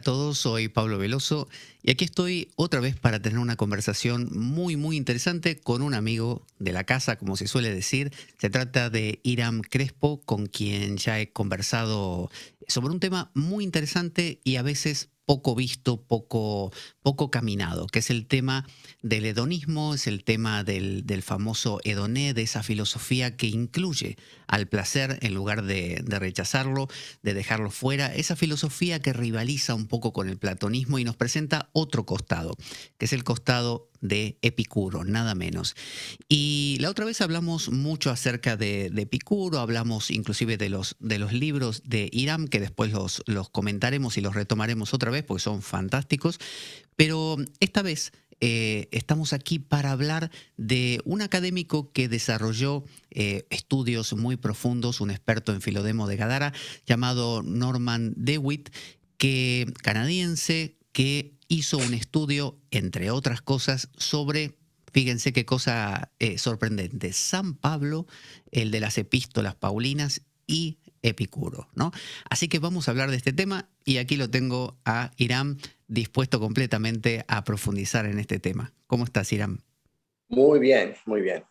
a todos, soy Pablo Veloso y aquí estoy otra vez para tener una conversación muy muy interesante con un amigo de la casa, como se suele decir. Se trata de Iram Crespo, con quien ya he conversado sobre un tema muy interesante y a veces poco visto, poco, poco caminado, que es el tema del hedonismo, es el tema del, famoso hedoné, de esa filosofía que incluye al placer en lugar de, de, rechazarlo, de dejarlo fuera, esa filosofía que rivaliza un poco con el platonismo y nos presenta otro costado, que es el costado de Epicuro, nada menos. Y la otra vez hablamos mucho acerca de, Epicuro, hablamos inclusive de los, de los libros de Irán que después los, comentaremos y los retomaremos otra vez porque son fantásticos, pero esta vez eh, estamos aquí para hablar de un académico que desarrolló eh, estudios muy profundos, un experto en Filodemo de Gadara, llamado Norman DeWitt, que canadiense que hizo un estudio, entre otras cosas, sobre, fíjense qué cosa eh, sorprendente, San Pablo, el de las epístolas paulinas y Epicuro, ¿no? Así que vamos a hablar de este tema y aquí lo tengo a Irán dispuesto completamente a profundizar en este tema. ¿Cómo estás, Irán? Muy bien, muy bien.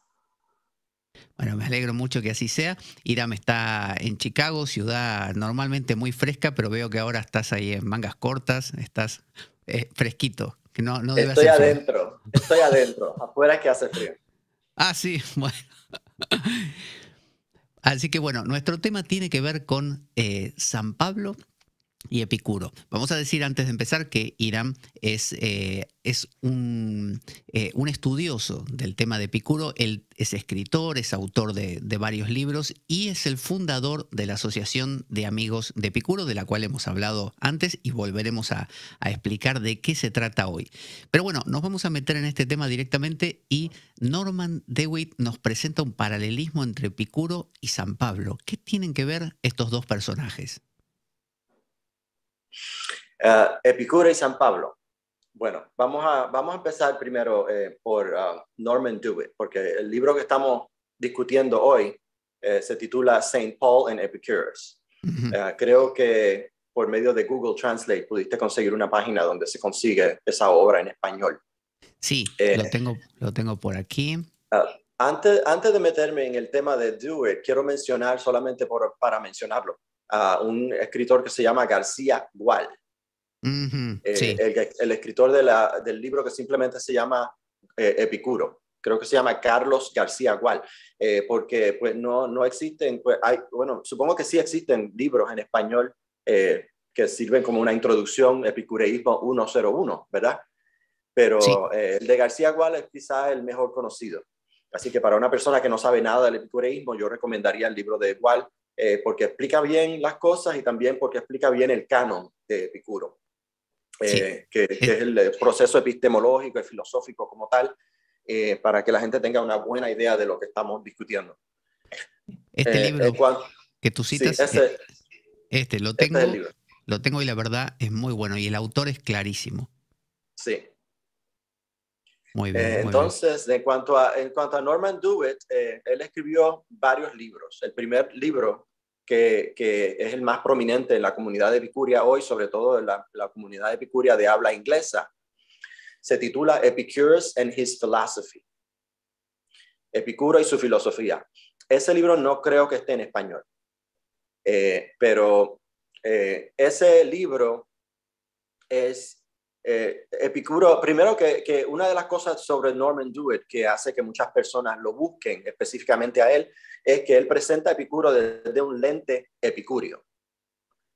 Bueno, me alegro mucho que así sea. Irán está en Chicago, ciudad normalmente muy fresca, pero veo que ahora estás ahí en mangas cortas, estás eh, fresquito. Que no, no debe estoy adentro, estoy adentro. Afuera que hace frío. Ah, sí, bueno. Así que bueno, nuestro tema tiene que ver con eh, San Pablo y Epicuro. Vamos a decir antes de empezar que Irán es, eh, es eh, un, estudioso del tema de Epicuro, él es escritor, es autor de, varios libros y es el fundador de la Asociación de Amigos de Epicuro, de la cual hemos hablado antes y volveremos a, a explicar de qué se trata hoy. Pero bueno, nos vamos a meter en este tema directamente y Norman DeWitt nos presenta un paralelismo entre Epicuro y San Pablo. ¿Qué tienen que ver estos dos personajes? Uh, eh, Epicuro y San Pablo. Bueno, vamos a, vamos a empezar primero eh, por uh, Norman Dewey, porque el libro que estamos discutiendo hoy eh, se titula St. Paul and Epicurus. creo que por medio de Google Translate pudiste conseguir una página donde se consigue esa obra en español. Sí, lo, tengo, lo tengo por aquí. Ah, antes, antes, de meterme en el tema de Dewey, quiero mencionar solamente por, para mencionarlo a un escritor que se llama García Gual. Eh, el, escritor del libro que simplemente se llama eh, Epicuro, creo que se llama Carlos García Gual, eh, porque pues no, no existen, pues hay, bueno, supongo que sí existen libros en español que sirven como una introducción, Epicureísmo 101, ¿verdad? Pero el de García Gual es quizá el mejor conocido. Así que para una persona que no sabe nada del epicureísmo, yo recomendaría el libro de Gual, eh, porque explica bien las cosas y también porque explica bien el canon de Epicuro, eh, que, es el proceso epistemológico y filosófico como tal, eh, para que la gente tenga una buena idea de lo que estamos discutiendo. Este libro que tú citas, este lo este tengo, lo tengo y la verdad es muy bueno y el autor es clarísimo. Sí, muy bien, entonces, En, cuanto a, en cuanto a Norman Dewitt, él escribió varios libros. El primer libro que, es el más prominente en la comunidad de Epicuria hoy, sobre todo en la, comunidad de Epicuria de habla inglesa. Se titula Epicurus and His Philosophy. Epicuro y su filosofía. Ese libro no creo que esté en español, eh, pero eh, ese libro es eh, Epicuro, primero que, una de las cosas sobre Norman Duet que hace que muchas personas lo busquen específicamente a él es que él presenta a Epicuro desde un lente epicúreo.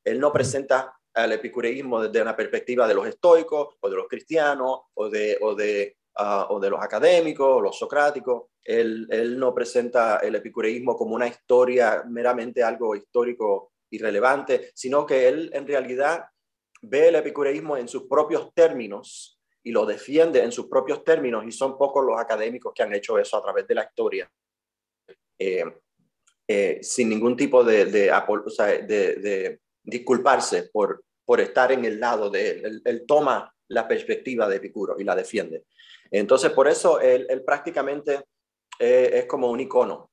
Él no presenta al epicureísmo desde una perspectiva de los estoicos o de los cristianos o de, o de, ah, o de los académicos o los socráticos. Él, no presenta el epicureísmo como una historia, meramente algo histórico irrelevante, sino que él en realidad ve el epicureísmo en sus propios términos y lo defiende en sus propios términos, y son pocos los académicos que han hecho eso a través de la historia, eh, eh, sin ningún tipo de, disculparse por, estar en el lado de él. Él, toma la perspectiva de Epicuro y la defiende. Entonces, por eso él, prácticamente eh, es como un icono,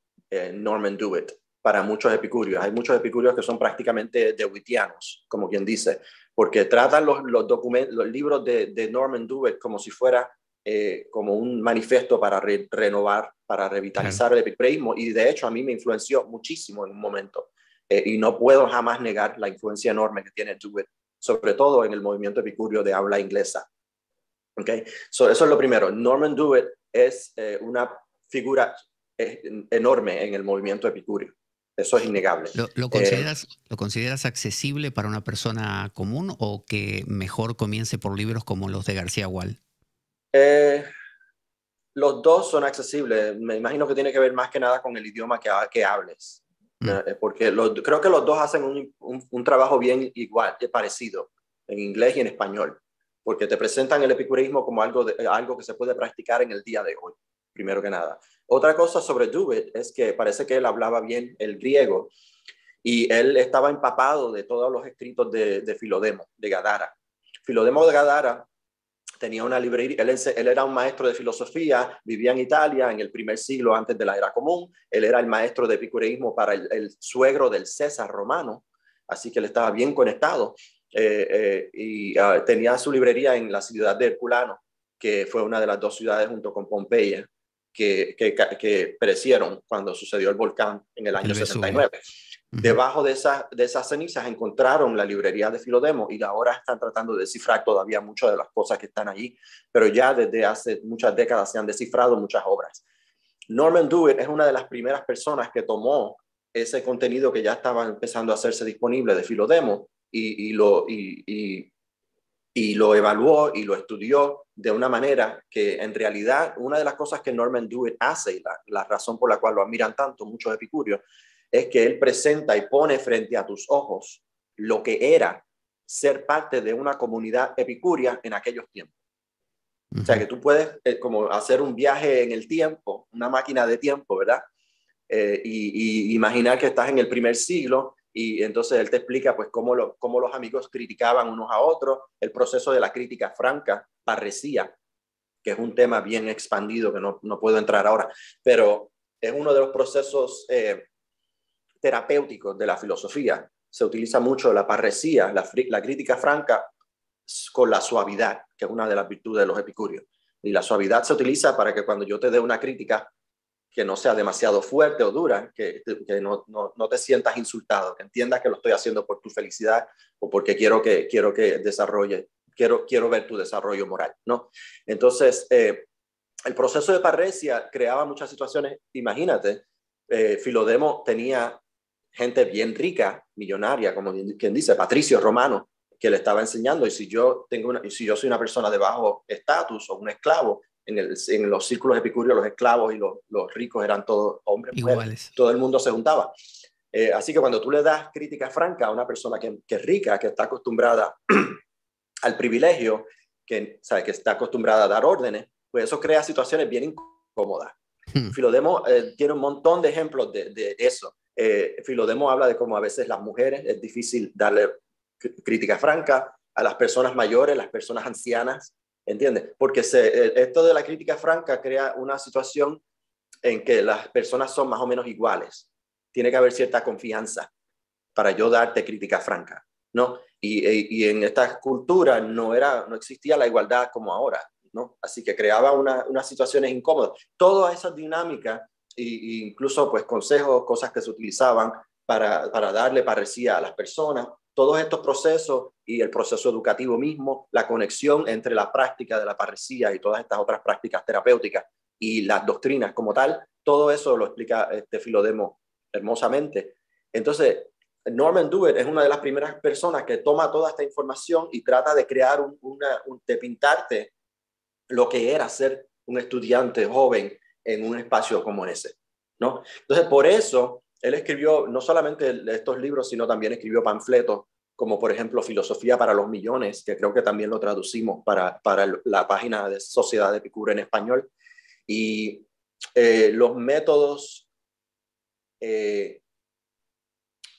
Norman Dewitt, para muchos epicúreos. Hay muchos epicúreos que son prácticamente dewittianos, como quien dice, porque tratan los, documentos, los libros de, Norman Dewitt como si fuera eh, como un manifiesto para renovar, para revitalizar el epicureísmo, y de hecho a mí me influenció muchísimo en un momento, eh, y no puedo jamás negar la influencia enorme que tiene Dewitt. sobre todo en el movimiento epicurio de habla inglesa. Okay? eso es lo primero. Norman Dewitt es eh, una figura enorme en el movimiento epicurio. Eso es innegable. ¿Lo, eh, consideras, ¿Lo consideras accesible para una persona común o que mejor comience por libros como los de García Gual? Eh, los dos son accesibles. Me imagino que tiene que ver más que nada con el idioma que, hables. Mm. Eh, porque creo que los dos hacen un, un, trabajo bien igual, parecido, en inglés y en español. Porque te presentan el epicurismo como algo, de, algo que se puede practicar en el día de hoy, primero que nada. Otra cosa sobre Dubit es que parece que él hablaba bien el griego y él estaba empapado de todos los escritos de, de Filodemo, de Gadara. Filodemo de Gadara tenía una librería, él, era un maestro de filosofía, vivía en Italia en el primer siglo antes de la era común, él era el maestro de epicureísmo para el, suegro del César romano, así que él estaba bien conectado eh, eh, y ah, tenía su librería en la ciudad de Herculano, que fue una de las dos ciudades junto con Pompeya que, perecieron cuando sucedió el volcán en el año 69. Debajo de esas, de esas cenizas encontraron la librería de Filodemo y ahora están tratando de descifrar todavía muchas de las cosas que están allí, pero ya desde hace muchas décadas se han descifrado muchas obras. Norman Dewey es una de las primeras personas que tomó ese contenido que ya estaba empezando a hacerse disponible de Filodemo lo, y lo evaluó y lo estudió de una manera que en realidad una de las cosas que Norman Dewey hace y la, razón por la cual lo admiran tanto muchos epicúreos es que él presenta y pone frente a tus ojos lo que era ser parte de una comunidad epicúrea en aquellos tiempos. O sea, que tú puedes eh, como hacer un viaje en el tiempo, una máquina de tiempo, ¿verdad? Eh, y, imaginar que estás en el primer siglo y entonces él te explica pues cómo, los amigos criticaban unos a otros, el proceso de la crítica franca, parecía que es un tema bien expandido que no, puedo entrar ahora, pero es uno de los procesos eh, terapéuticos de la filosofía. Se utiliza mucho la parresía, la, la crítica franca, con la suavidad, que es una de las virtudes de los epicúreos. Y la suavidad se utiliza para que cuando yo te dé una crítica, que no sea demasiado fuerte o dura, que, no, te sientas insultado, que entiendas que lo estoy haciendo por tu felicidad o porque quiero que, quiero que desarrolle, quiero, quiero ver tu desarrollo moral, ¿no? Entonces, eh, el proceso de parresia creaba muchas situaciones, imagínate, eh, Filodemo tenía gente bien rica, millonaria, como quien dice, Patricio Romano, que le estaba enseñando, y si yo, tengo una, y si yo soy una persona de bajo estatus o un esclavo, en, los círculos epicúreos los esclavos y los, ricos eran todos hombres, iguales. todo el mundo se juntaba. Eh, así que cuando tú le das crítica franca a una persona que, es rica, que está acostumbrada al privilegio, que, sabe, que está acostumbrada a dar órdenes, pues eso crea situaciones bien incómodas. Hmm. Filodemo eh, tiene un montón de ejemplos de, eso. Eh, Filodemo habla de cómo a veces las mujeres es difícil darle crítica franca a las personas mayores, las personas ancianas, ¿Entiendes? Porque se, eh, esto de la crítica franca crea una situación en que las personas son más o menos iguales. Tiene que haber cierta confianza para yo darte crítica franca, ¿no? Y, e, en esta cultura no, era, no existía la igualdad como ahora, ¿no? Así que creaba una, unas situaciones incómodas. Todas esas dinámicas incluso pues consejos, cosas que se utilizaban para, para darle parecía a las personas, todos estos procesos y el proceso educativo mismo, la conexión entre la práctica de la parresía y todas estas otras prácticas terapéuticas y las doctrinas como tal, todo eso lo explica este Filodemo hermosamente. Entonces, Norman Dewey es una de las primeras personas que toma toda esta información y trata de crear un, de pintarte lo que era ser un estudiante joven en un espacio como ese, ¿no? Entonces, por eso él escribió no solamente estos libros, sino también escribió panfletos, como por ejemplo Filosofía para los Millones, que creo que también lo traducimos para, la página de Sociedad de en español. Y eh, los métodos... Eh,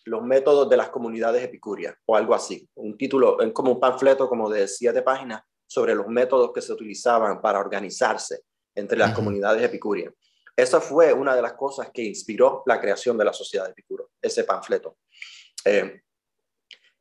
los métodos de las comunidades epicúreas o algo así, un título, como un panfleto como de siete páginas sobre los métodos que se utilizaban para organizarse entre las comunidades epicúreas. Esa fue una de las cosas que inspiró la creación de la Sociedad de Picuro, ese panfleto. Eh,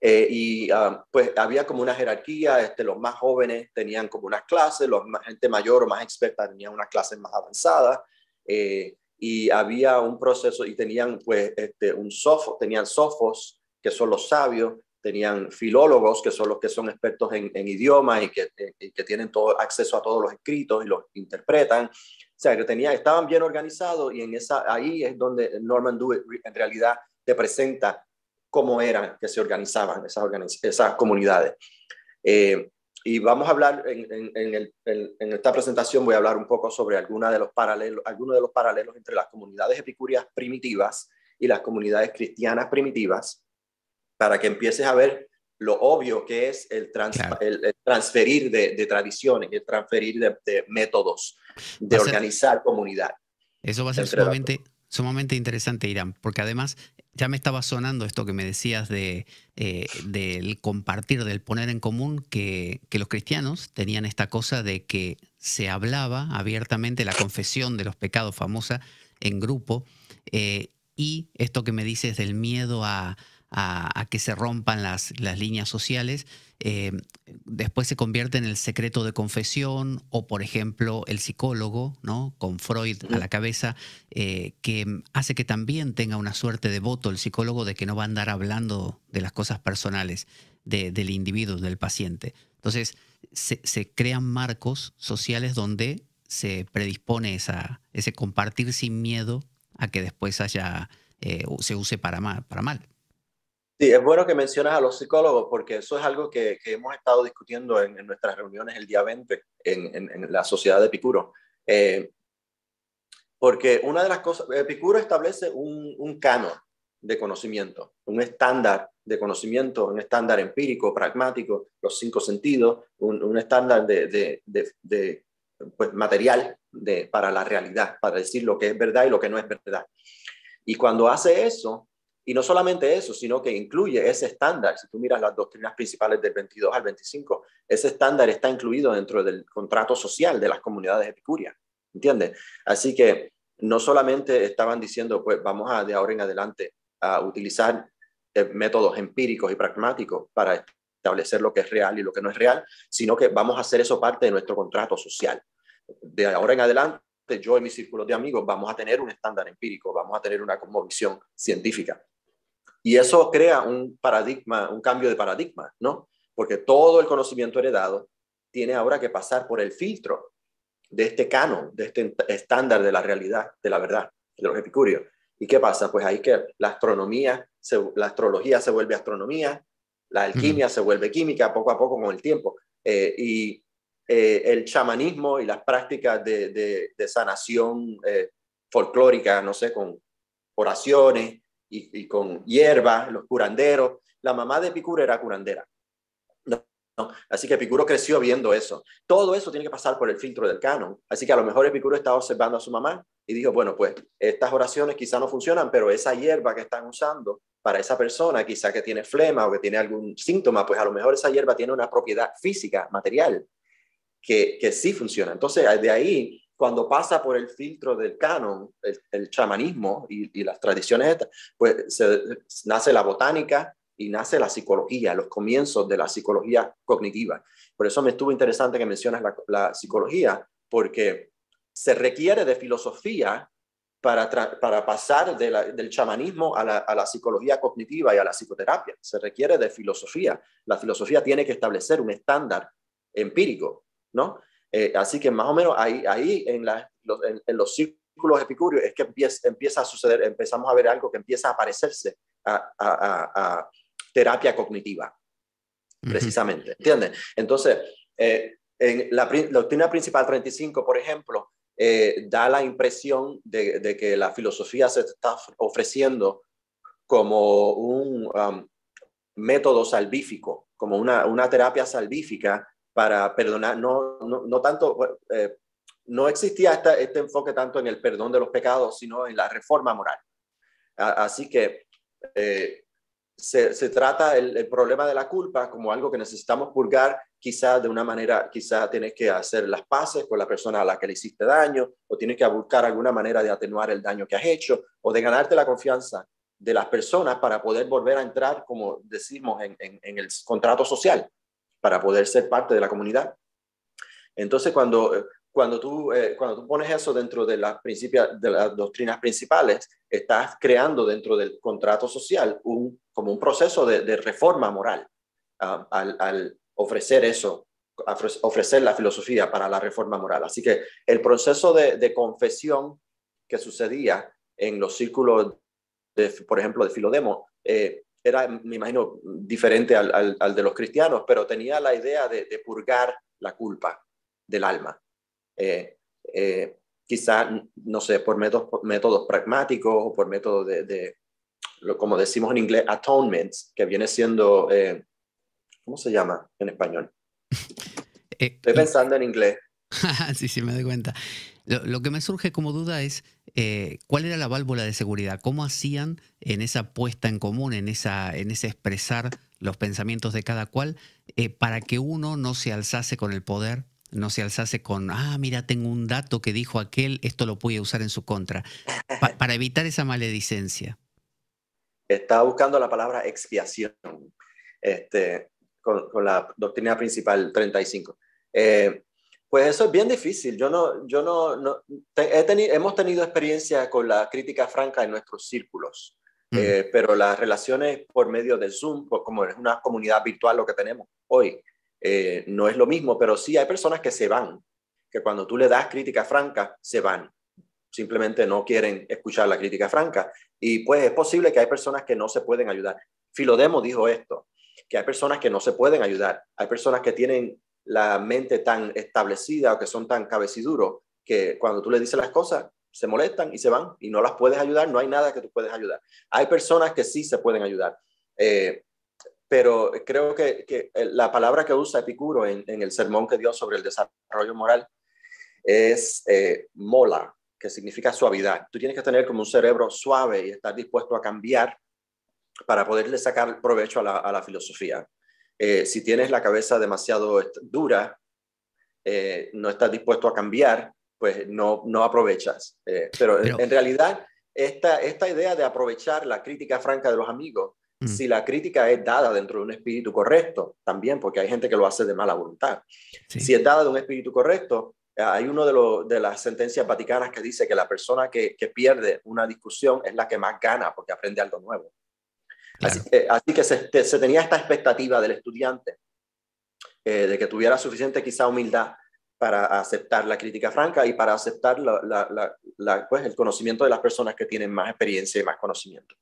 eh, y ah, pues había como una jerarquía, este, los más jóvenes tenían como una clases, los más, gente mayor o más experta tenía una clase más avanzada eh, y había un proceso, y tenían pues este, un sofo, tenían sofos, que son los sabios, tenían filólogos, que son los que son expertos en, en idiomas eh, y que, tienen todo, acceso a todos los escritos y los interpretan. O sea, tenía, estaban bien organizados y en esa, ahí es donde Norman Dewey en realidad te presenta cómo eran que se organizaban esas, comunidades. Eh, y vamos a hablar en, esta presentación, voy a hablar un poco sobre algunos de, los paralelos, algunos de los paralelos entre las comunidades epicúreas primitivas y las comunidades cristianas primitivas para que empieces a ver lo obvio que es el, transferir de, tradiciones, el transferir de, métodos, de organizar comunidad. Eso va a ser sumamente, sumamente interesante, Irán, porque además ya me estaba sonando esto que me decías de, eh, del compartir, del poner en común, que, los cristianos tenían esta cosa de que se hablaba abiertamente la confesión de los pecados famosa en grupo, eh, y esto que me dices del miedo a a, que se rompan las, líneas sociales, eh, después se convierte en el secreto de confesión o, por ejemplo, el psicólogo, ¿no? con Freud a la cabeza, eh, que hace que también tenga una suerte de voto el psicólogo de que no va a andar hablando de las cosas personales del individuo, del paciente. Entonces, se, crean marcos sociales donde se predispone ese compartir sin miedo a que después haya, eh, se use para mal. Para mal. Sí, es bueno que mencionas a los psicólogos porque eso es algo que, hemos estado discutiendo en, nuestras reuniones el día 20 en, la sociedad de Epicuro. Eh, porque una de las cosas, eh, Epicuro establece un, un canon de conocimiento, un estándar de conocimiento, un estándar empírico, pragmático, los cinco sentidos, un, estándar de, pues, material para la realidad, para decir lo que es verdad y lo que no es verdad. Y cuando hace eso, y no solamente eso, sino que incluye ese estándar. Si tú miras las doctrinas principales del 22 al 25, ese estándar está incluido dentro del contrato social de las comunidades epicúreas. ¿Entiendes? Así que no solamente estaban diciendo, pues vamos a de ahora en adelante a utilizar eh, métodos empíricos y pragmáticos para establecer lo que es real y lo que no es real, sino que vamos a hacer eso parte de nuestro contrato social. De ahora en adelante, yo y mis círculos de amigos vamos a tener un estándar empírico, vamos a tener una visión científica. Y eso crea un paradigma, un cambio de paradigma, ¿no? Porque todo el conocimiento heredado tiene ahora que pasar por el filtro de este canon, de este estándar de la realidad, de la verdad, de los epicúreos. ¿Y qué pasa? Pues ahí que la astronomía, la astrología se vuelve astronomía, la alquimia se vuelve química poco a poco con el tiempo. Eh, y eh, el chamanismo y las prácticas de, sanación eh, folclórica, no sé, con oraciones, y, con hierbas, los curanderos. La mamá de Epicuro era curandera. Así que Epicuro creció viendo eso. Todo eso tiene que pasar por el filtro del canon. Así que a lo mejor Epicuro estaba observando a su mamá y dijo, bueno, pues estas oraciones quizá no funcionan, pero esa hierba que están usando para esa persona, quizá que tiene flema o que tiene algún síntoma, pues a lo mejor esa hierba tiene una propiedad física, material, que, que sí funciona. Entonces, de ahí cuando pasa por el filtro del canon, el, chamanismo y, las tradiciones pues se, nace la botánica y nace la psicología, los comienzos de la psicología cognitiva. Por eso me estuvo interesante que mencionas la, psicología, porque se requiere de filosofía para, para, pasar del chamanismo a la, a la, psicología cognitiva y a la psicoterapia. Se requiere de filosofía. La filosofía tiene que establecer un estándar empírico, ¿no? Eh, así que más o menos ahí, ahí en, los, círculos epicúreos es que empieza, a suceder, empezamos a ver algo que empieza a parecerse a, terapia cognitiva, precisamente. Uh Entonces, eh, en la, doctrina principal 35, por ejemplo, eh, da la impresión de, que la filosofía se está ofreciendo como un um, método salvífico, como una, una terapia salvífica para perdonar, no, tanto, eh, no existía este enfoque tanto en el perdón de los pecados, sino en la reforma moral. así que eh, se, trata el, problema de la culpa como algo que necesitamos purgar, quizás de una manera, quizás tienes que hacer las paces con la persona a la que le hiciste daño, o tienes que buscar alguna manera de atenuar el daño que has hecho, o de ganarte la confianza de las personas para poder volver a entrar, como decimos, en el contrato social para poder ser parte de la comunidad. Entonces, cuando, eh, cuando, tú, eh, cuando pones eso dentro de las, de las doctrinas principales, estás creando dentro del contrato social un, como un proceso de, reforma moral um, al, ofrecer eso, ofrecer la filosofía para la reforma moral. Así que el proceso de, confesión que sucedía en los círculos, de, por ejemplo, de Filodemo, eh, era, me imagino, diferente al, al, de los cristianos, pero tenía la idea de, purgar la culpa del alma. Quizás, eh, eh, quizá, no sé, por métodos, métodos pragmáticos o por métodos de, de, como decimos en inglés, atonement, que viene siendo, eh, ¿cómo se llama en español? Estoy pensando en inglés. sí, sí, me doy cuenta. Lo, que me surge como duda es eh, cuál era la válvula de seguridad, cómo hacían en esa puesta en común, en, esa, en ese expresar los pensamientos de cada cual, eh, para que uno no se alzase con el poder, no se alzase con, ah, mira, tengo un dato que dijo aquel, esto lo puede usar en su contra, para evitar esa maledicencia. Estaba buscando la palabra expiación este, con, la doctrina principal 35. Pues eso es bien difícil. Yo no, yo no, hemos tenido experiencia con la crítica franca en nuestros círculos, eh, pero las relaciones por medio de Zoom, como es una comunidad virtual lo que tenemos hoy, eh, no es lo mismo, pero sí hay personas que se van, que cuando tú le das crítica franca, se van. Simplemente no quieren escuchar la crítica franca. Y pues es posible que hay personas que no se pueden ayudar. Filodemo dijo esto, que hay personas que no se pueden ayudar, hay personas que tienen la mente tan establecida o que son tan cabeciduros que cuando tú le dices las cosas se molestan y se van y no las puedes ayudar, no hay nada que tú puedes ayudar. Hay personas que sí se pueden ayudar, eh, pero creo que, la palabra que usa Epicuro en, el sermón que dio sobre el desarrollo moral es eh, mola, que significa suavidad. Tú tienes que tener como un cerebro suave y estar dispuesto a cambiar para poderle sacar provecho a la filosofía. Eh, si tienes la cabeza demasiado dura, eh, no estás dispuesto a cambiar, pues no, no aprovechas. Eh, pero, en realidad, esta, esta idea de aprovechar la crítica franca de los amigos, mm. si la crítica es dada dentro de un espíritu correcto, también, porque hay gente que lo hace de mala voluntad, si es dada de un espíritu correcto, hay una de, las sentencias vaticanas que dice que la persona que pierde una discusión es la que más gana porque aprende algo nuevo. Así que, se, tenía esta expectativa del estudiante eh, de que tuviera suficiente quizá humildad para aceptar la crítica franca y para aceptar pues, el conocimiento de las personas que tienen más experiencia y más conocimiento.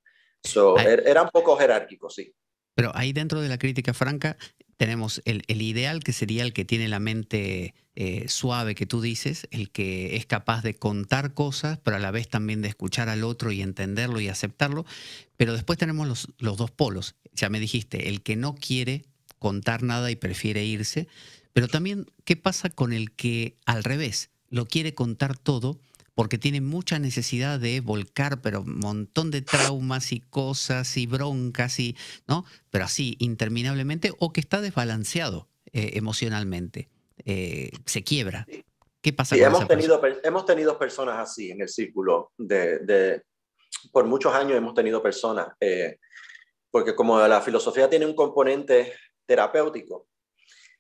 Er, era un poco jerárquico, sí. Pero ahí dentro de la crítica franca, tenemos el, ideal que sería el que tiene la mente eh, suave que tú dices, el que es capaz de contar cosas, pero a la vez también de escuchar al otro y entenderlo y aceptarlo. Pero después tenemos los, los dos polos. Ya me dijiste, el que no quiere contar nada y prefiere irse, pero también, ¿qué pasa con el que al revés lo quiere contar todo, porque tiene mucha necesidad de volcar, pero un montón de traumas y cosas y broncas y, ¿no? Pero así, interminablemente, o que está desbalanceado eh, emocionalmente, eh, se quiebra. ¿Qué pasa con hemos esa tenido, persona? Hemos tenido personas así en el círculo de, por muchos años hemos tenido personas, eh, porque como la filosofía tiene un componente terapéutico,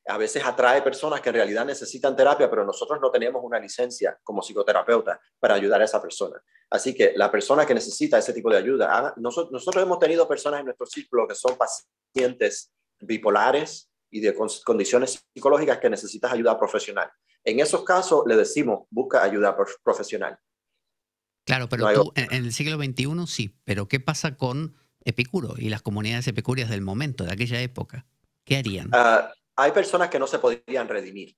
a veces atrae personas que en realidad necesitan terapia, pero nosotros no tenemos una licencia como psicoterapeuta para ayudar a esa persona. Así que la persona que necesita ese tipo de ayuda, ah, nosotros, hemos tenido personas en nuestro círculo que son pacientes bipolares y de condiciones psicológicas que necesitan ayuda profesional. En esos casos le decimos, busca ayuda profesional. Claro, pero tú, en el siglo XXI sí, pero ¿qué pasa con Epicuro y las comunidades epicúreas del momento, de aquella época? ¿Qué harían? Ah, hay personas que no se podrían redimir.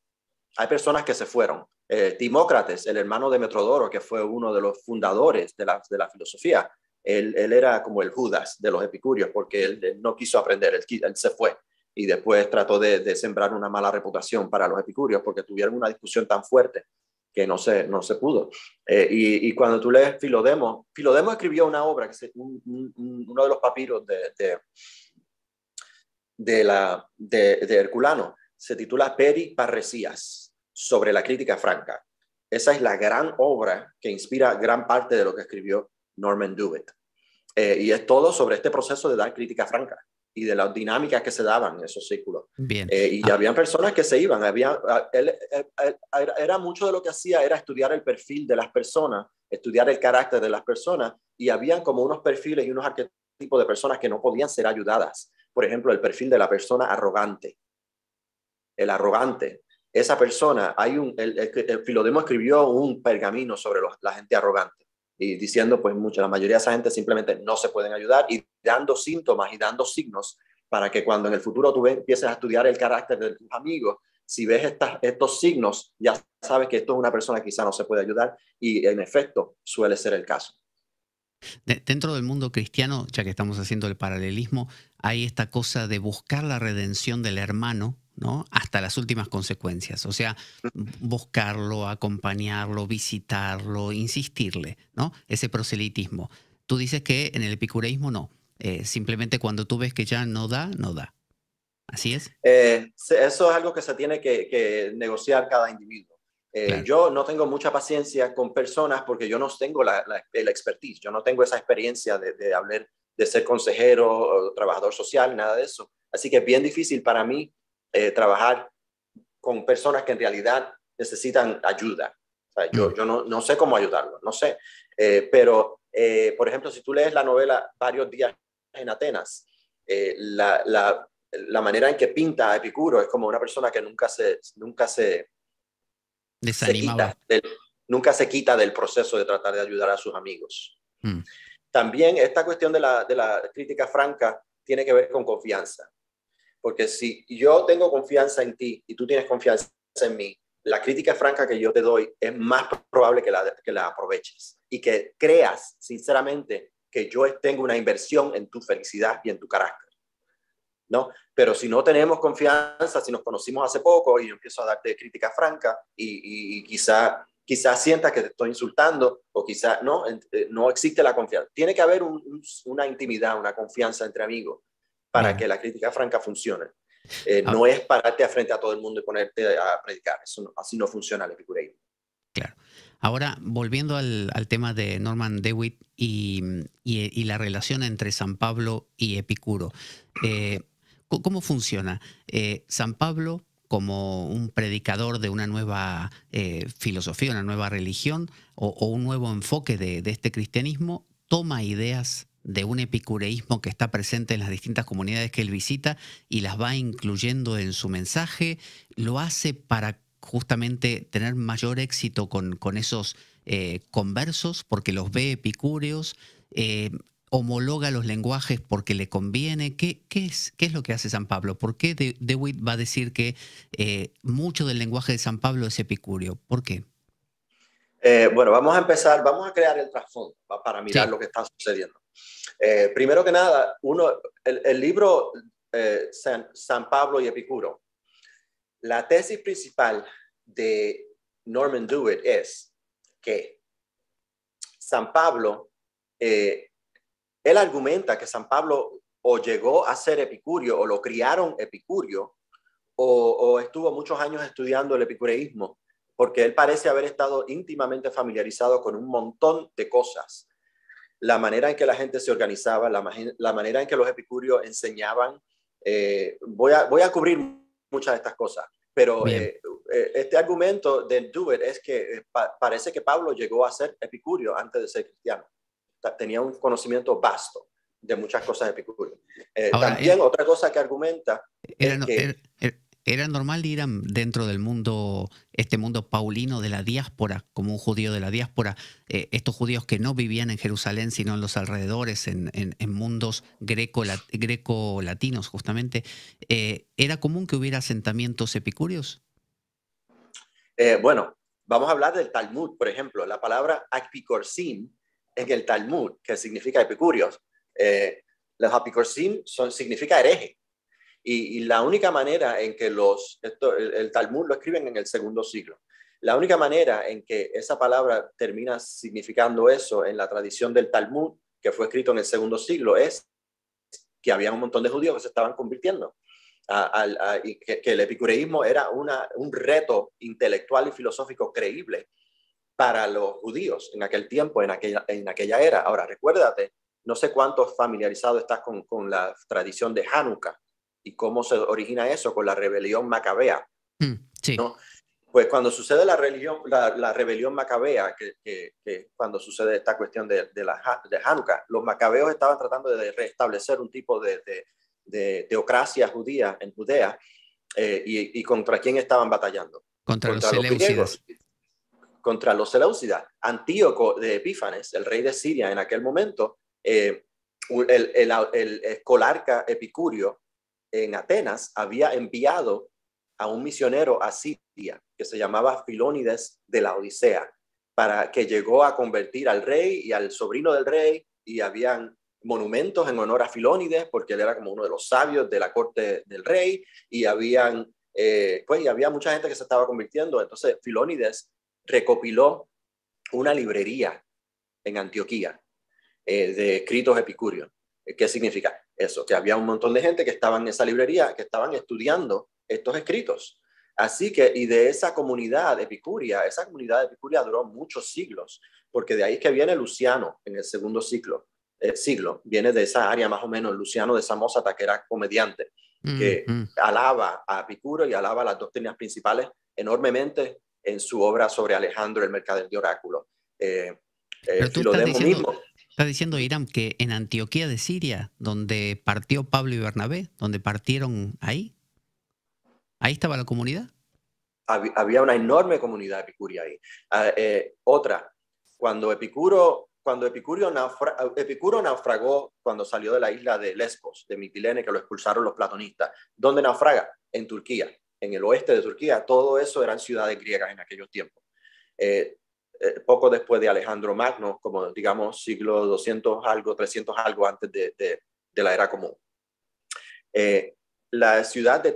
Hay personas que se fueron. Eh, Timócrates, el hermano de Metrodoro, que fue uno de los fundadores de la, filosofía, él, era como el Judas de los epicúreos porque él, no quiso aprender, él, se fue y después trató de, sembrar una mala reputación para los epicúreos porque tuvieron una discusión tan fuerte que no se, no se pudo. Eh, y, cuando tú lees Filodemo, Filodemo escribió una obra, que uno de los papiros de de, la, de, Herculano se titula Peri Parresias sobre la crítica franca. Esa es la gran obra que inspira gran parte de lo que escribió Norman Dubit eh, y es todo sobre este proceso de dar crítica franca y de las dinámicas que se daban en esos círculos. Bien. Eh, y ah. había personas que se iban, había, era mucho de lo que hacía, era estudiar el perfil de las personas, estudiar el carácter de las personas, y habían como unos perfiles y unos arquetipos de personas que no podían ser ayudadas por ejemplo, el perfil de la persona arrogante. El arrogante. Esa persona, hay un, el, Filodemo escribió un pergamino sobre la gente arrogante y diciendo, pues, mucha, la mayoría de esa gente simplemente no se pueden ayudar y dando síntomas y dando signos para que cuando en el futuro tú empieces a estudiar el carácter de tus amigos, si ves estos signos, ya sabes que esto es una persona que quizá no se puede ayudar y en efecto suele ser el caso dentro del mundo cristiano, ya que estamos haciendo el paralelismo, hay esta cosa de buscar la redención del hermano, ¿no? Hasta las últimas consecuencias. O sea, buscarlo, acompañarlo, visitarlo, insistirle, ¿no? Ese proselitismo. Tú dices que en el epicureísmo no. Eh, simplemente cuando tú ves que ya no da, no da. ¿Así es? Eh, eso es algo que se tiene que negociar cada individuo. Eh, yo no tengo mucha paciencia con personas porque yo no tengo la, la el expertise, yo no tengo esa experiencia de, de hablar, de ser consejero o trabajador social, nada de eso. Así que es bien difícil para mí eh, trabajar con personas que en realidad necesitan ayuda. yo, mm. yo no, no, sé cómo ayudarlo, no sé. Eh, pero, por ejemplo, si tú lees la novela Varios días en Atenas, la, la, la manera en que pinta a Epicuro es como una persona que nunca se, nunca se nunca se quita del proceso de tratar de ayudar a sus amigos. Hmm. También esta cuestión de la, de la crítica franca tiene que ver con confianza. Porque si yo tengo confianza en ti y tú tienes confianza en mí, la crítica franca que yo te doy es más probable que la, que la aproveches y que creas sinceramente que yo tengo una inversión en tu felicidad y en tu carácter. ¿no? Pero si no tenemos confianza, si nos conocimos hace poco y yo empiezo a darte crítica franca y, quizá quizás sientas que te estoy insultando o quizás no, eh, no existe la confianza. Tiene que haber una intimidad, una confianza entre amigos para que la crítica franca funcione. Eh, ah. No es pararte frente a todo el mundo y ponerte a predicar. Eso así no funciona el epicureísmo. Claro. Ahora, volviendo al, tema de Norman DeWitt y, la relación entre San Pablo y Epicuro. Eh, ¿Cómo funciona? Eh, San Pablo, como un predicador de una nueva eh, filosofía, una nueva religión o, un nuevo enfoque de, este cristianismo, toma ideas de un epicureísmo que está presente en las distintas comunidades que él visita y las va incluyendo en su mensaje, lo hace para justamente tener mayor éxito con, esos eh, conversos, porque los ve epicúreos, homologa los lenguajes porque le conviene? ¿Qué, es, lo que hace San Pablo? ¿Por qué DeWitt va a decir que eh, mucho del lenguaje de San Pablo es epicurio? ¿Por qué? Eh, bueno, vamos a empezar, vamos a crear el trasfondo para mirar lo que está sucediendo. Eh, primero que nada, uno, el, libro San, Pablo y Epicuro, la tesis principal de Norman Dewitt es que San Pablo él argumenta que San Pablo o llegó a ser epicurio o lo criaron epicurio o, estuvo muchos años estudiando el epicureísmo porque él parece haber estado íntimamente familiarizado con un montón de cosas. La manera en que la gente se organizaba, la, manera en que los epicurios enseñaban. Eh, voy, a, voy a cubrir muchas de estas cosas, pero eh, eh, este argumento del Tuber es que parece que Pablo llegó a ser epicurio antes de ser cristiano tenía un conocimiento vasto de muchas cosas de eh, también eh, otra cosa que argumenta... Era, normal ir dentro del mundo, este mundo paulino de la diáspora, como un judío de la diáspora, eh, estos judíos que no vivían en Jerusalén, sino en los alrededores, en, mundos greco-latinos justamente, ¿era común que hubiera asentamientos epicúreos? bueno, vamos a hablar del Talmud, por ejemplo. La palabra akpikorsim en el Talmud, que significa epicúreos. Eh, los apicorsim son, significa hereje. Y, la única manera en que los, el, Talmud lo escriben en el segundo siglo. La única manera en que esa palabra termina significando eso en la tradición del Talmud, que fue escrito en el segundo siglo, es que había un montón de judíos que se estaban convirtiendo. y que, el epicureísmo era un reto intelectual y filosófico creíble para los judíos en aquel tiempo, en aquella, en aquella era. Ahora, recuérdate, no sé cuánto familiarizado estás con, la tradición de Hanukkah y cómo se origina eso con la rebelión macabea. Mm, sí. Pues cuando sucede la, religión, la, rebelión macabea, que, cuando sucede esta cuestión de, la, de Hanukkah, los macabeos estaban tratando de restablecer un tipo de, teocracia judía en Judea, eh, y, contra quién estaban batallando? Contra, los, los contra los Seleucidas. Antíoco de Epífanes, el rey de Siria en aquel momento, eh, el, el, el, escolarca Epicurio en Atenas había enviado a un misionero a Siria que se llamaba Filónides de la Odisea, para que llegó a convertir al rey y al sobrino del rey y habían monumentos en honor a Filónides porque él era como uno de los sabios de la corte del rey y habían eh, pues había mucha gente que se estaba convirtiendo entonces Filónides recopiló una librería en Antioquía eh, de escritos epicúreos. Eh, ¿Qué significa eso? Que había un montón de gente que estaba en esa librería, que estaban estudiando estos escritos. Así que, y de esa comunidad epicúrea, esa comunidad epicúrea duró muchos siglos, porque de ahí que viene Luciano en el segundo siglo, el siglo, viene de esa área más o menos, Luciano de Samosata, que era comediante, que mm, mm. alaba a Epicuro y alaba las doctrinas principales enormemente en su obra sobre Alejandro, el mercader de oráculo. Eh, eh, Pero tú estás diciendo, mismo. diciendo, Irán, que en Antioquía de Siria, donde partió Pablo y Bernabé, donde partieron ahí, ahí estaba la comunidad. había una enorme comunidad epicuria ahí. Ah, eh, otra, cuando Epicuro cuando Epicuro, naufragó cuando salió de la isla de Lesbos, de Mitilene, que lo expulsaron los platonistas. ¿Dónde naufraga? En Turquía en el oeste de Turquía, todo eso eran ciudades griegas en aquellos tiempos. Eh, eh, poco después de Alejandro Magno, como digamos siglo 200 algo, 300 algo antes de, la era común. Eh, la ciudad de,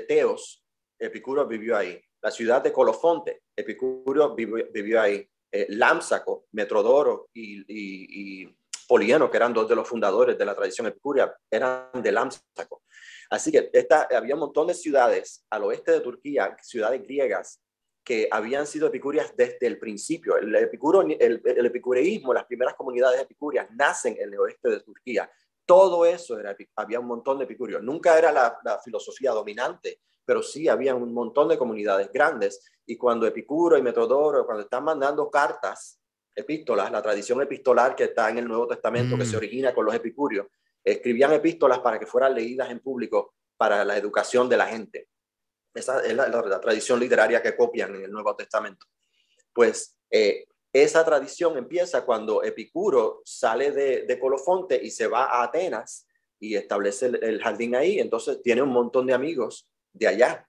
Teos, Epicuro vivió ahí. La ciudad de Colofonte, Epicuro vivió, ahí. Lámsaco, Metrodoro y, y, y que eran dos de los fundadores de la tradición epicúrea, eran de Lámsaco. Así que había un montón de ciudades al oeste de Turquía, ciudades griegas, que habían sido epicúreas desde el principio. El, epicureísmo, las primeras comunidades epicúreas nacen en el oeste de Turquía. Todo eso había un montón de epicúreos. Nunca era la, filosofía dominante, pero sí había un montón de comunidades grandes. Y cuando Epicuro y Metodoro, cuando están mandando cartas, epístolas, la tradición epistolar que está en el Nuevo Testamento, que se mm. origina con los epicúreos, escribían epístolas para que fueran leídas en público para la educación de la gente. Esa es la, tradición literaria que copian en el Nuevo Testamento. Pues eh, esa tradición empieza cuando Epicuro sale de, Colofonte y se va a Atenas y establece el, jardín ahí. Entonces tiene un montón de amigos de allá,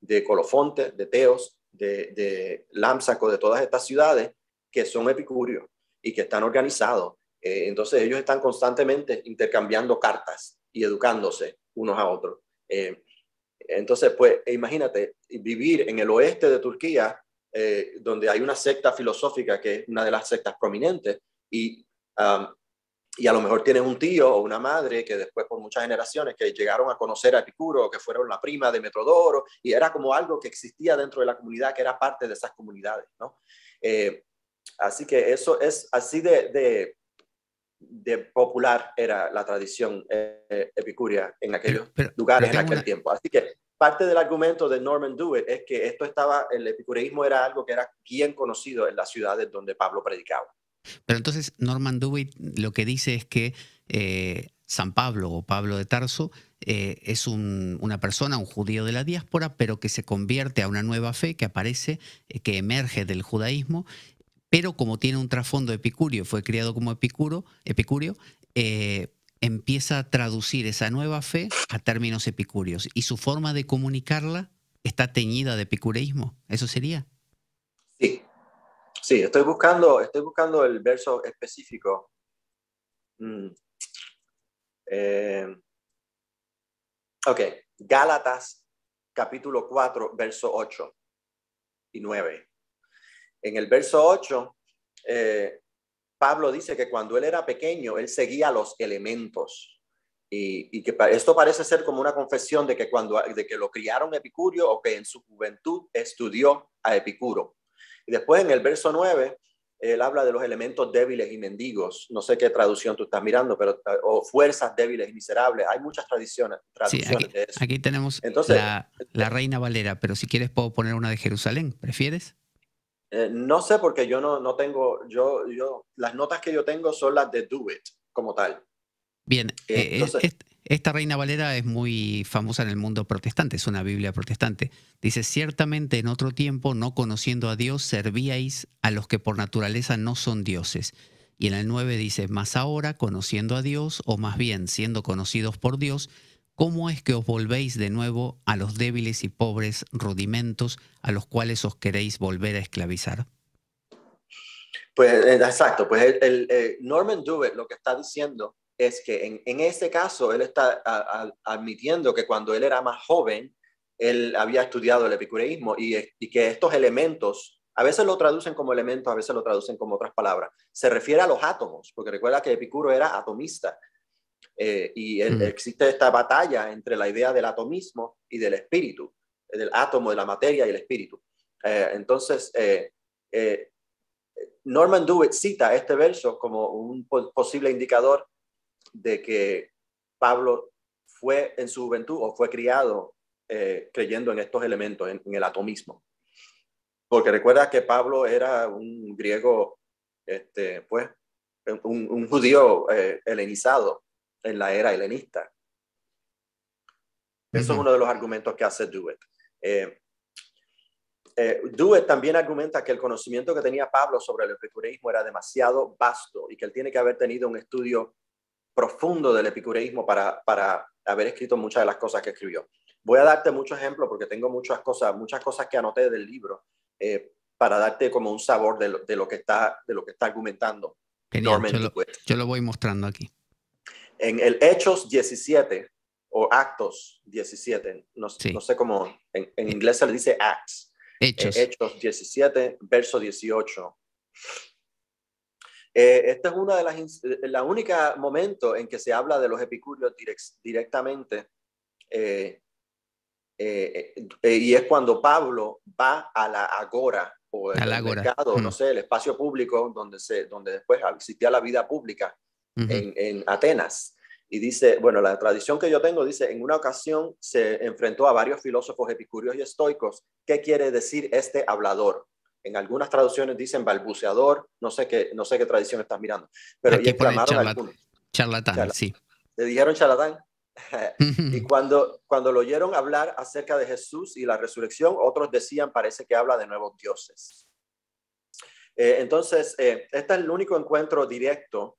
de Colofonte, de Teos, de, de Lámsaco, de todas estas ciudades que son epicúreos y que están organizados eh, entonces ellos están constantemente intercambiando cartas y educándose unos a otros. Eh, entonces, pues e imagínate vivir en el oeste de Turquía, eh, donde hay una secta filosófica que es una de las sectas prominentes, y, y a lo mejor tienes un tío o una madre que después por muchas generaciones que llegaron a conocer a Epicuro, que fueron la prima de Metrodoro, y era como algo que existía dentro de la comunidad, que era parte de esas comunidades, ¿no? así que eso es así de de popular era la tradición eh, epicúrea en aquellos lugares, en aquel tiempo. Así que parte del argumento de Norman Dewey es que esto estaba, el epicureísmo era algo que era bien conocido en las ciudades donde Pablo predicaba. Pero entonces Norman Dewey lo que dice es que eh, San Pablo o Pablo de Tarso eh, es un, una persona, un judío de la diáspora, pero que se convierte a una nueva fe que aparece, que emerge del judaísmo pero como tiene un trasfondo epicurio, fue criado como epicuro, epicurio, eh, empieza a traducir esa nueva fe a términos epicúreos y su forma de comunicarla está teñida de epicureísmo. ¿Eso sería? Sí, sí, estoy buscando, estoy buscando el verso específico. Mm. Eh, ok, Gálatas capítulo 4, verso 8 y 9. En el verso 8, eh, Pablo dice que cuando él era pequeño, él seguía los elementos. Y, que esto parece ser como una confesión de que cuando de que lo criaron Epicurio o que en su juventud estudió a Epicuro. Y después en el verso 9, él habla de los elementos débiles y mendigos. No sé qué traducción tú estás mirando, pero o fuerzas débiles y miserables. Hay muchas tradiciones. aquí, aquí, tenemos la, la, Reina Valera, pero si quieres puedo poner una de Jerusalén. ¿Prefieres? Eh, no sé porque yo no, no tengo, yo, yo, las notas que yo tengo son las de Do It como tal. Bien, eh, eh, esta Reina Valera es muy famosa en el mundo protestante, es una Biblia protestante. Dice, ciertamente en otro tiempo, no conociendo a Dios, servíais a los que por naturaleza no son dioses. Y en el 9 dice, más ahora, conociendo a Dios, o más bien siendo conocidos por Dios, ¿Cómo es que os volvéis de nuevo a los débiles y pobres rudimentos a los cuales os queréis volver a esclavizar? Pues eh, exacto, pues eh, Norman Dewey lo que está diciendo es que en, este caso él está admitiendo que cuando él era más joven, él había estudiado el epicureísmo y, y que estos elementos, a veces lo traducen como elementos, a veces lo traducen como otras palabras, se refiere a los átomos, porque recuerda que Epicuro era atomista, eh, y mm. existe esta batalla entre la idea del atomismo y del espíritu, del átomo, de la materia y el espíritu. Eh, entonces, eh, Norman Dewitt cita este verso como un posible indicador de que Pablo fue en su juventud o fue criado creyendo en estos elementos, en, el atomismo. Porque recuerda que Pablo era un griego, este, pues, un judío helenizado, en la era helenista. Eso es uno de los argumentos que hace Dewitt. Eh, eh también argumenta que el conocimiento que tenía Pablo sobre el epicureísmo era demasiado vasto y que él tiene que haber tenido un estudio profundo del epicureísmo para, para haber escrito muchas de las cosas que escribió. Voy a darte muchos ejemplos porque tengo muchas cosas, muchas cosas que anoté del libro eh, para darte como un sabor de lo, que, está, de lo que está argumentando. Genial, yo lo voy mostrando aquí en el Hechos 17 o Actos 17, no, sé cómo, en, inglés se le dice Acts. Eh, Hechos. 17, verso 18. Eh, este es una de las, eh, la única momento en que se habla de los epicúreos directamente. Eh, y es cuando Pablo va a la agora o el mercado, no mm. sé, el espacio público donde, se, donde después existía la vida pública en, Atenas. Y dice, bueno, la tradición que yo tengo dice, en una ocasión se enfrentó a varios filósofos epicúreos y estoicos. ¿Qué quiere decir este hablador? En algunas traducciones dicen balbuceador, no sé qué, no sé qué tradición estás mirando, pero Aquí y charlatán, sí. Le dijeron charlatán, y cuando, cuando lo oyeron hablar acerca de Jesús y la resurrección, otros decían, parece que habla de nuevos dioses. Eh, entonces, eh, este es el único encuentro directo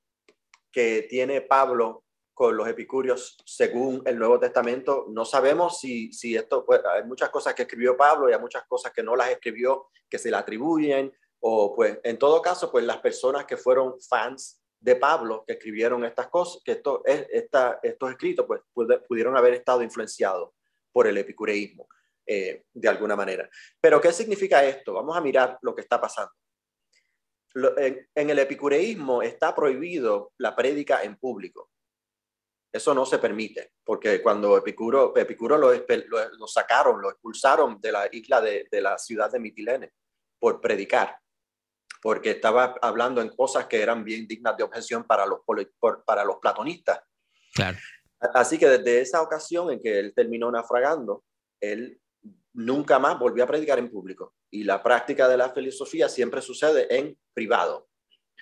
que tiene Pablo con los epicúreos según el Nuevo Testamento. No sabemos si, si esto, pues, hay muchas cosas que escribió Pablo y hay muchas cosas que no las escribió, que se le atribuyen, o pues en todo caso, pues las personas que fueron fans de Pablo, que escribieron estas cosas, que esto, esta, estos escritos, pues pudieron haber estado influenciados por el epicureísmo, eh, de alguna manera. Pero, ¿qué significa esto? Vamos a mirar lo que está pasando en, el epicureísmo está prohibido la prédica en público. Eso no se permite, porque cuando Epicuro, Epicuro lo, sacaron, lo expulsaron de la isla de, la ciudad de Mitilene por predicar porque estaba hablando en cosas que eran bien dignas de objeción para los, para los platonistas. Así que desde esa ocasión en que él terminó naufragando, él nunca más volvió a predicar en público y la práctica de la filosofía siempre sucede en privado.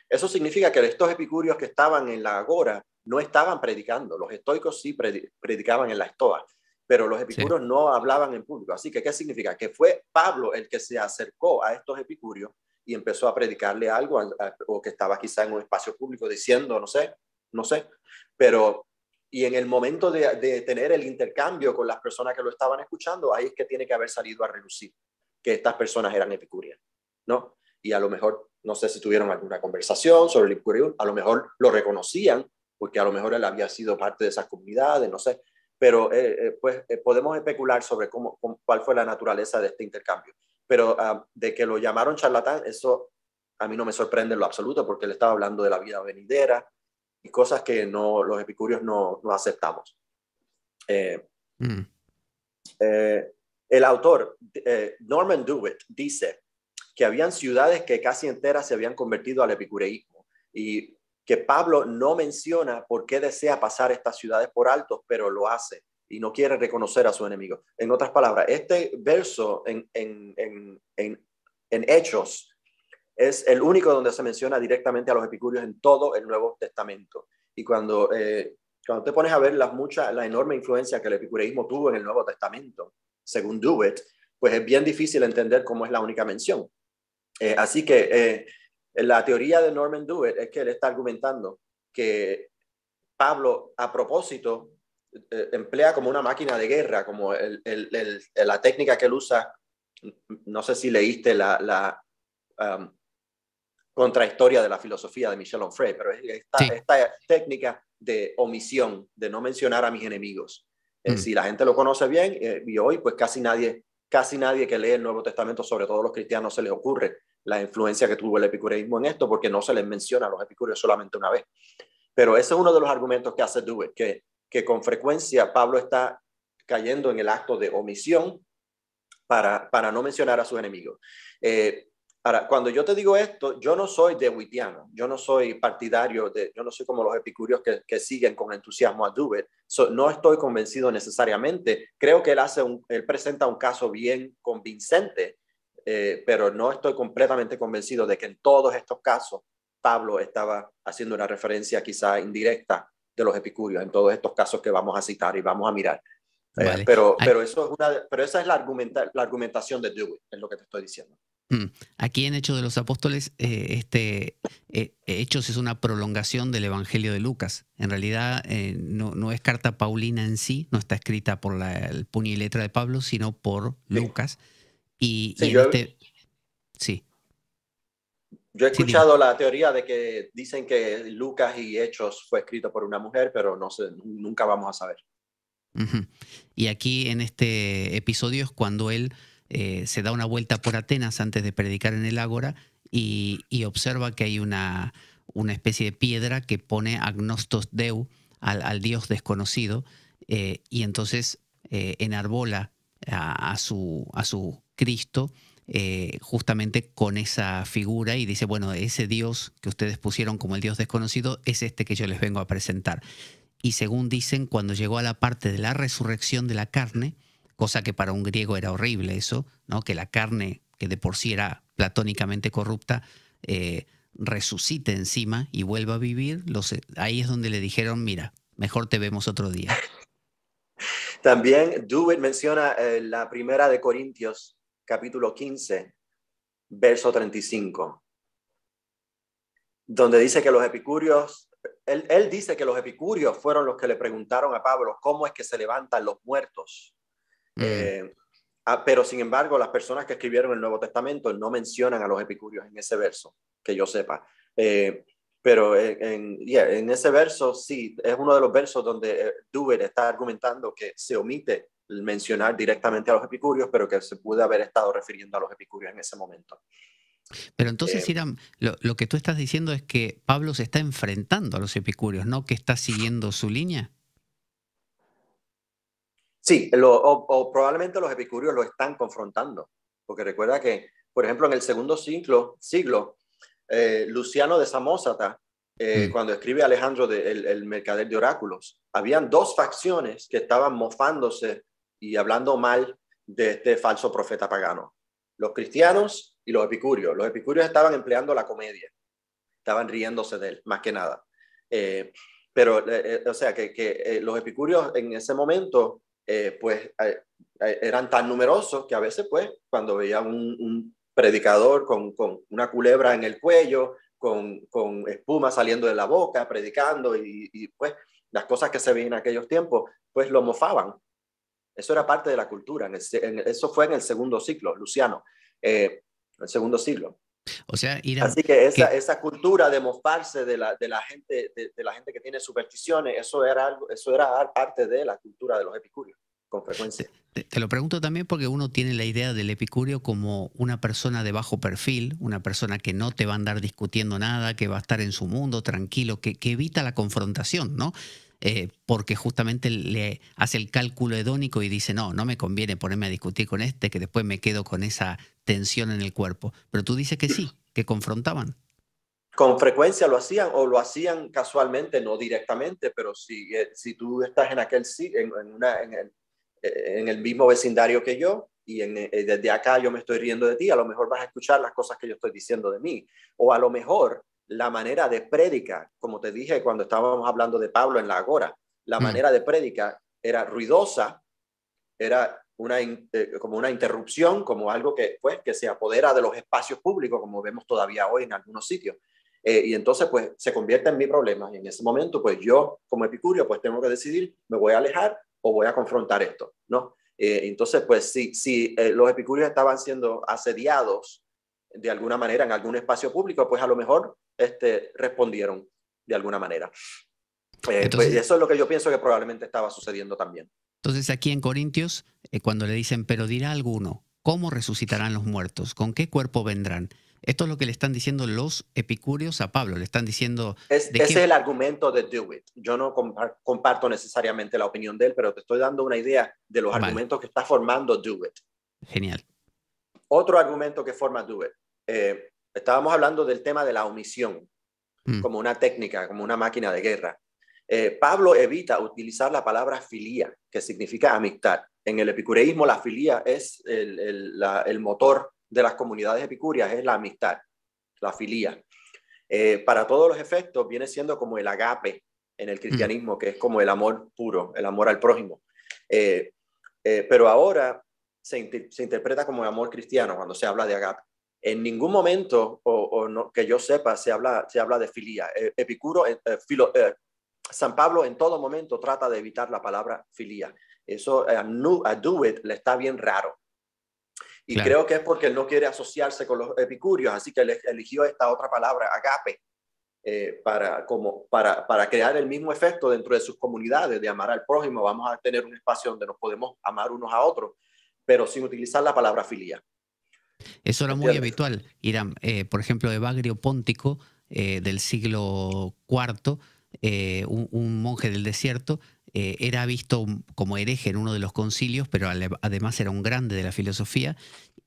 Eso significa que estos epicúreos que estaban en la agora no estaban predicando, los estoicos sí predicaban en la estoa, pero los epicúreos no hablaban en público. Así que, ¿qué significa? Que fue Pablo el que se acercó a estos epicúreos y empezó a predicarle algo o que estaba quizá en un espacio público diciendo, no sé, no sé, pero y en el momento de, tener el intercambio con las personas que lo estaban escuchando, ahí es que tiene que haber salido a relucir que estas personas eran epicúreas. ¿no? Y a lo mejor, no sé si tuvieron alguna conversación sobre el a lo mejor lo reconocían, porque a lo mejor él había sido parte de esas comunidades, no sé. Pero eh, eh, pues eh, podemos especular sobre cómo, cuál fue la naturaleza de este intercambio. Pero ah, de que lo llamaron charlatán, eso a mí no me sorprende en lo absoluto, porque él estaba hablando de la vida venidera, y cosas que no, los epicúreos no, aceptamos. Eh, mm. eh, el autor, eh, Norman Dewitt, dice que habían ciudades que casi enteras se habían convertido al epicureísmo y que Pablo no menciona por qué desea pasar estas ciudades por altos, pero lo hace y no quiere reconocer a su enemigo. En otras palabras, este verso en, en, en, en Hechos es el único donde se menciona directamente a los epicúreos en todo el Nuevo Testamento. Y cuando, eh, cuando te pones a ver la enorme influencia que el epicureísmo tuvo en el Nuevo Testamento, según Dewitt, pues es bien difícil entender cómo es la única mención. Eh, así que eh, la teoría de Norman Dewitt es que él está argumentando que Pablo, a propósito, emplea como una máquina de guerra, como la técnica que él usa. No sé si leíste la, la um, historia de la filosofía de Michel Onfray, pero esta, técnica de omisión, de no mencionar a mis enemigos. Eh, mm. si la gente lo conoce bien, eh, y hoy pues casi nadie, casi nadie que lee el Nuevo Testamento, sobre todo los cristianos, se les ocurre la influencia que tuvo el epicureísmo en esto, porque no se les menciona a los epicúreos solamente una vez. Pero ese es uno de los argumentos que hace Dewey, que, con frecuencia Pablo está cayendo en el acto de omisión para, no mencionar a sus enemigos. Eh, Ahora, cuando yo te digo esto, yo no soy de Wittiano, yo no soy partidario de, yo no soy como los epicúreos que, que siguen con entusiasmo a Dubert, no estoy convencido necesariamente. Creo que él, hace un, él presenta un caso bien convincente, eh, pero no estoy completamente convencido de que en todos estos casos Pablo estaba haciendo una referencia quizá indirecta de los epicúreos en todos estos casos que vamos a citar y vamos a mirar. pero, pero, eso es una, pero esa es la, la argumentación de Dewey, es lo que te estoy diciendo. Mm. Aquí en Hechos de los Apóstoles, eh, este, eh, Hechos es una prolongación del Evangelio de Lucas. En realidad eh, no, es carta paulina en sí, no está escrita por la, el puño y letra de Pablo, sino por Lucas. Y, yo, he este escuchado la teoría de que dicen que Lucas y Hechos fue escrito por una mujer, pero no sé, nunca vamos a saber. Y aquí en este episodio es cuando él... Eh, se da una vuelta por Atenas antes de predicar en el Ágora y, observa que hay una, una, especie de piedra que pone agnostos deu, al, dios desconocido, eh, y entonces eh, enarbola a, su, a su Cristo. justamente con esa figura y dice, bueno, ese Dios que ustedes pusieron como el Dios desconocido es este que yo les vengo a presentar. Y según dicen, cuando llegó a la parte de la resurrección de la carne, cosa que para un griego era horrible eso, ¿no? que la carne, que de por sí era platónicamente corrupta, eh, resucite encima y vuelva a vivir. Eh, ahí es donde le dijeron, mira, mejor te vemos otro día. También Dewitt menciona eh, la primera de Corintios, capítulo 15, verso 35, donde dice que los epicúreos, él, él dice que los epicúreos fueron los que le preguntaron a Pablo, ¿cómo es que se levantan los muertos? Mm. Eh, ah, pero sin embargo, las personas que escribieron el Nuevo Testamento no mencionan a los epicúreos en ese verso, que yo sepa. Eh, pero en, ese verso sí, es uno de los versos donde eh, Duber está argumentando que se omite mencionar directamente a los epicúreos, pero que se puede haber estado refiriendo a los epicúreos en ese momento. Pero entonces, Siram, lo, lo, que tú estás diciendo es que Pablo se está enfrentando a los epicúreos, ¿no? Que está siguiendo su línea. Sí, o, probablemente los epicúreos lo están confrontando, porque recuerda que, por ejemplo, en el segundo siglo, siglo eh, Luciano de Samosata, eh, mm. cuando escribe Alejandro de, el, Mercader de Oráculos, habían dos facciones que estaban mofándose y hablando mal de este falso profeta pagano, los cristianos y los epicúreos. Los epicúreos estaban empleando la comedia, estaban riéndose de él, más que nada. Eh, pero, o sea, que, que los epicúreos en ese momento eh, pues eh, eh, eran tan numerosos que a veces, pues, cuando veía un, predicador con, una culebra en el cuello, con, espuma saliendo de la boca, predicando, y, pues las cosas que se veían en aquellos tiempos, pues lo mofaban. Eso era parte de la cultura. eso fue en el segundo siglo Luciano, el segundo siglo. O sea, Así que esa, esa cultura de mofarse de la, gente, de, la gente que tiene supersticiones, eso era, algo, eso era parte de la cultura de los epicúreos, con frecuencia. Te, lo pregunto también porque uno tiene la idea del epicurio como una persona de bajo perfil, una persona que no te va a andar discutiendo nada, que va a estar en su mundo tranquilo, que evita la confrontación, ¿no? Eh, porque justamente le hace el cálculo hedónico y dice, no, no me conviene ponerme a discutir con este, que después me quedo con esa tensión en el cuerpo. Pero tú dices que sí, que confrontaban. Con frecuencia lo hacían o lo hacían casualmente, no directamente, pero si, eh, si tú estás en aquel en, una, eh, en, el, mismo vecindario que yo, y desde acá yo me estoy riendo de ti, a lo mejor vas a escuchar las cosas que yo estoy diciendo de mí, o a lo mejor la manera de prédica, como te dije cuando estábamos hablando de Pablo en la Agora, la mm. manera de prédica era ruidosa, era una, eh, como una interrupción, como algo que, pues, que se apodera de los espacios públicos, como vemos todavía hoy en algunos sitios. Eh, y entonces, pues, se convierte en mi problema. Y en ese momento, pues, yo, como epicurio, pues, tengo que decidir, ¿me voy a alejar o voy a confrontar esto? ¿No? Eh, entonces, pues, si, si los epicurios estaban siendo asediados de alguna manera en algún espacio público, pues a lo mejor este, respondieron de alguna manera. Eh, pues, Entonces, eso es lo que yo pienso que probablemente estaba sucediendo también. Entonces aquí en Corintios, eh, cuando le dicen, pero dirá alguno, ¿cómo resucitarán los muertos? ¿Con qué cuerpo vendrán? Esto es lo que le están diciendo los epicúreos a Pablo, le están diciendo... Es, ese el argumento de Dewitt. Yo no comparto necesariamente la opinión de él, pero te estoy dando una idea de los argumentos que está formando Dewitt. Genial. Otro argumento que forma Dewitt. Eh, estábamos hablando del tema de la omisión mm. como una técnica, como una máquina de guerra. Eh, Pablo evita utilizar la palabra filía, que significa amistad. En el epicureísmo la filía es el, motor de las comunidades epicúreas, es la amistad, la filía. Eh, para todos los efectos viene siendo como el agape en el mm. cristianismo, que es como el amor puro, el amor al prójimo. pero ahora se, se interpreta como amor cristiano cuando se habla de agape en ningún momento, o, que yo sepa, se habla, se habla de filía. E, Epicuro, eh, filo, eh, San Pablo en todo momento trata de evitar la palabra filía. Eso eh, a, Do It le está bien raro. Y creo que es porque no quiere asociarse con los epicúreos, así que eligió esta otra palabra, agape, para, como, para, para crear el mismo efecto dentro de sus comunidades, de amar al prójimo. Vamos a tener un espacio donde nos podemos amar unos a otros, pero sin utilizar la palabra filía. Eso era muy habitual. Irán. Eh, por ejemplo, Evagrio Póntico, eh, del siglo IV, eh, un, monje del desierto, era visto como hereje en uno de los concilios, pero además era un grande de la filosofía.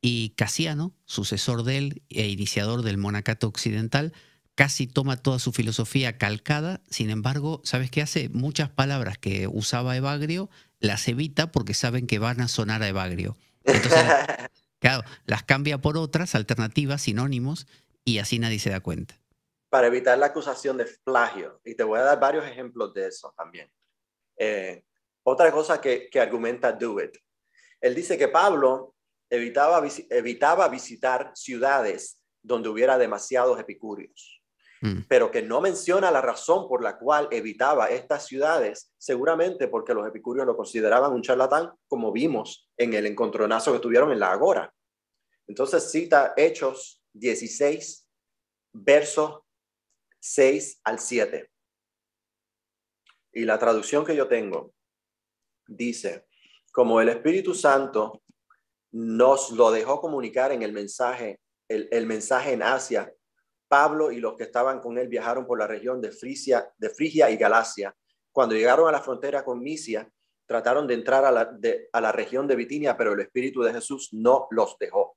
Y Casiano, sucesor de él e iniciador del monacato occidental, casi toma toda su filosofía calcada. Sin embargo, ¿sabes qué hace? Muchas palabras que usaba Evagrio las evita porque saben que van a sonar a Evagrio. Entonces, Claro, las cambia por otras alternativas, sinónimos, y así nadie se da cuenta. Para evitar la acusación de plagio, y te voy a dar varios ejemplos de eso también. Eh, otra cosa que, que argumenta Dewitt, él dice que Pablo evitaba, evitaba visitar ciudades donde hubiera demasiados epicúreos. Mm. pero que no menciona la razón por la cual evitaba estas ciudades, seguramente porque los epicúreos lo consideraban un charlatán, como vimos en el encontronazo que tuvieron en la Agora. Entonces cita Hechos 16, versos 6 al 7. Y la traducción que yo tengo dice, como el Espíritu Santo nos lo dejó comunicar en el mensaje, el, el mensaje en Asia, Pablo y los que estaban con él viajaron por la región de Frisia, de Frigia y Galacia. Cuando llegaron a la frontera con Misia, trataron de entrar a la, región de Bitinia, pero el Espíritu de Jesús no los dejó.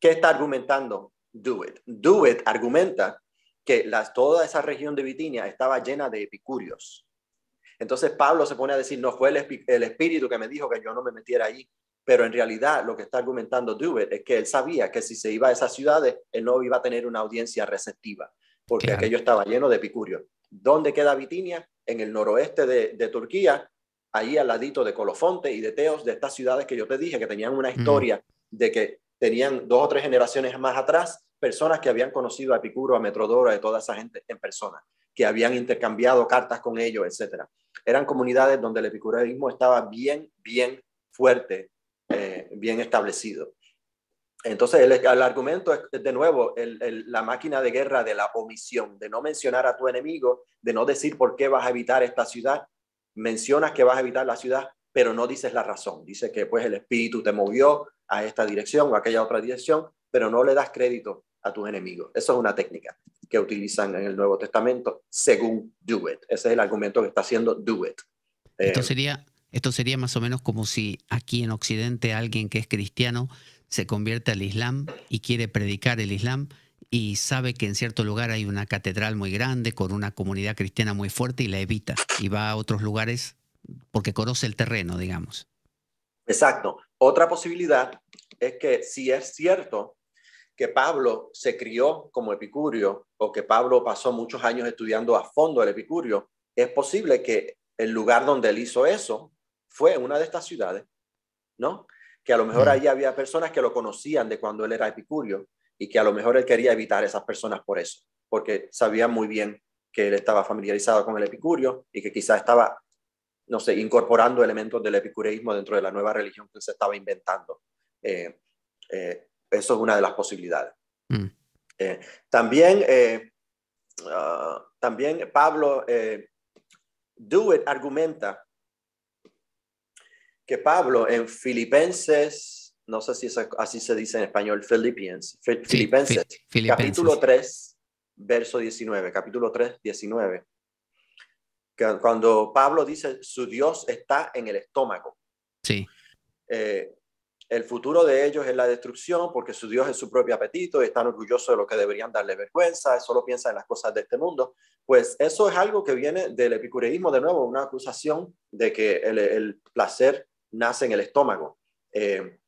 ¿Qué está argumentando Do It? Do It argumenta que toda esa región de Bitinia estaba llena de epicúreos. Entonces Pablo se pone a decir, no fue el espíritu que me dijo que yo no me metiera ahí, pero en realidad lo que está argumentando Dubert es que él sabía que si se iba a esas ciudades, él no iba a tener una audiencia receptiva, porque aquello estaba lleno de epicurios. ¿Dónde queda Bitinia? En el noroeste de, Turquía, ahí al ladito de Colofonte y de Teos, de estas ciudades que yo te dije, que tenían una mm. historia de que tenían dos o tres generaciones más atrás, personas que habían conocido a Epicuro, a Metrodoro, a toda esa gente en persona, que habían intercambiado cartas con ellos, etc. Eran comunidades donde el epicureísmo estaba bien, bien fuerte eh, bien establecido. Entonces, el, argumento es, de nuevo, la máquina de guerra de la omisión, de no mencionar a tu enemigo, de no decir por qué vas a evitar esta ciudad. Mencionas que vas a evitar la ciudad, pero no dices la razón. Dices que pues el espíritu te movió a esta dirección o aquella otra dirección, pero no le das crédito a tus enemigos. Eso es una técnica que utilizan en el Nuevo Testamento según Do Ese es el argumento que está haciendo Do It. Esto sería esto sería más o menos como si aquí en Occidente alguien que es cristiano se convierte al Islam y quiere predicar el Islam y sabe que en cierto lugar hay una catedral muy grande con una comunidad cristiana muy fuerte y la evita y va a otros lugares porque conoce el terreno, digamos. Exacto. Otra posibilidad es que si es cierto que Pablo se crió como epicurio o que Pablo pasó muchos años estudiando a fondo el epicurio, es posible que el lugar donde él hizo eso fue una de estas ciudades, ¿no? Que a lo mejor mm. allí había personas que lo conocían de cuando él era epicurio y que a lo mejor él quería evitar a esas personas por eso, porque sabía muy bien que él estaba familiarizado con el epicurio y que quizás estaba, no sé, incorporando elementos del epicureísmo dentro de la nueva religión que se estaba inventando. Eh, eh, eso es una de las posibilidades. Mm. Eh, también, ah, también Pablo Dewitt argumenta que Pablo en Filipenses, no sé si así se dice en español, Filipenses, Filipenses, capítulo 3, verso 19, capítulo 3, 19, que cuando Pablo dice, su Dios está en el estómago. Sí. Eh, el futuro de ellos es la destrucción porque su Dios es su propio apetito y están orgullosos de lo que deberían darle vergüenza, solo piensan en las cosas de este mundo. Pues eso es algo que viene del epicureísmo, de nuevo, una acusación de que el, el placer nace en el estómago. Eh,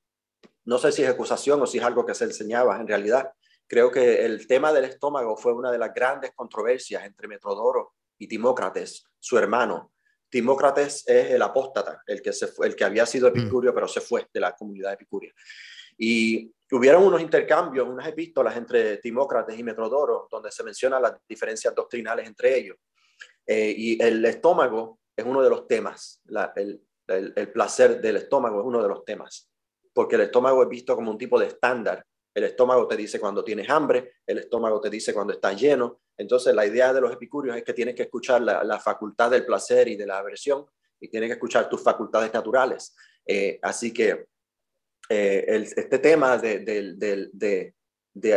no sé si es acusación o si es algo que se enseñaba en realidad. Creo que el tema del estómago fue una de las grandes controversias entre Metrodoro y Timócrates, su hermano. Timócrates es el apóstata, el que, el que había sido mm. epicurio, pero se fue de la comunidad epicuria. Y hubieron unos intercambios, unas epístolas entre Timócrates y Metrodoro, donde se mencionan las diferencias doctrinales entre ellos. Eh, y el estómago es uno de los temas. La, el, el, placer del estómago es uno de los temas, porque el estómago es visto como un tipo de estándar. El estómago te dice cuando tienes hambre, el estómago te dice cuando estás lleno. Entonces la idea de los epicúreos es que tienes que escuchar la, facultad del placer y de la aversión y tienes que escuchar tus facultades naturales. Eh, así que eh, este tema de,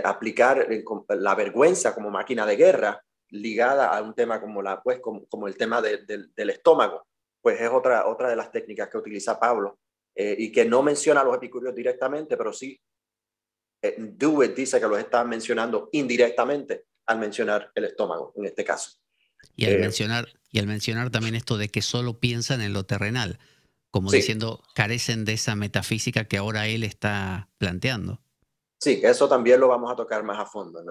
aplicar la vergüenza como máquina de guerra ligada a un tema como, la, pues, como el tema del estómago, pues es otra, otra de las técnicas que utiliza Pablo eh, y que no menciona a los epicúreos directamente, pero sí eh, dice que los está mencionando indirectamente al mencionar el estómago en este caso. Y al, eh, mencionar, y al mencionar también esto de que solo piensan en lo terrenal, como diciendo, carecen de esa metafísica que ahora él está planteando. Sí, eso también lo vamos a tocar más a fondo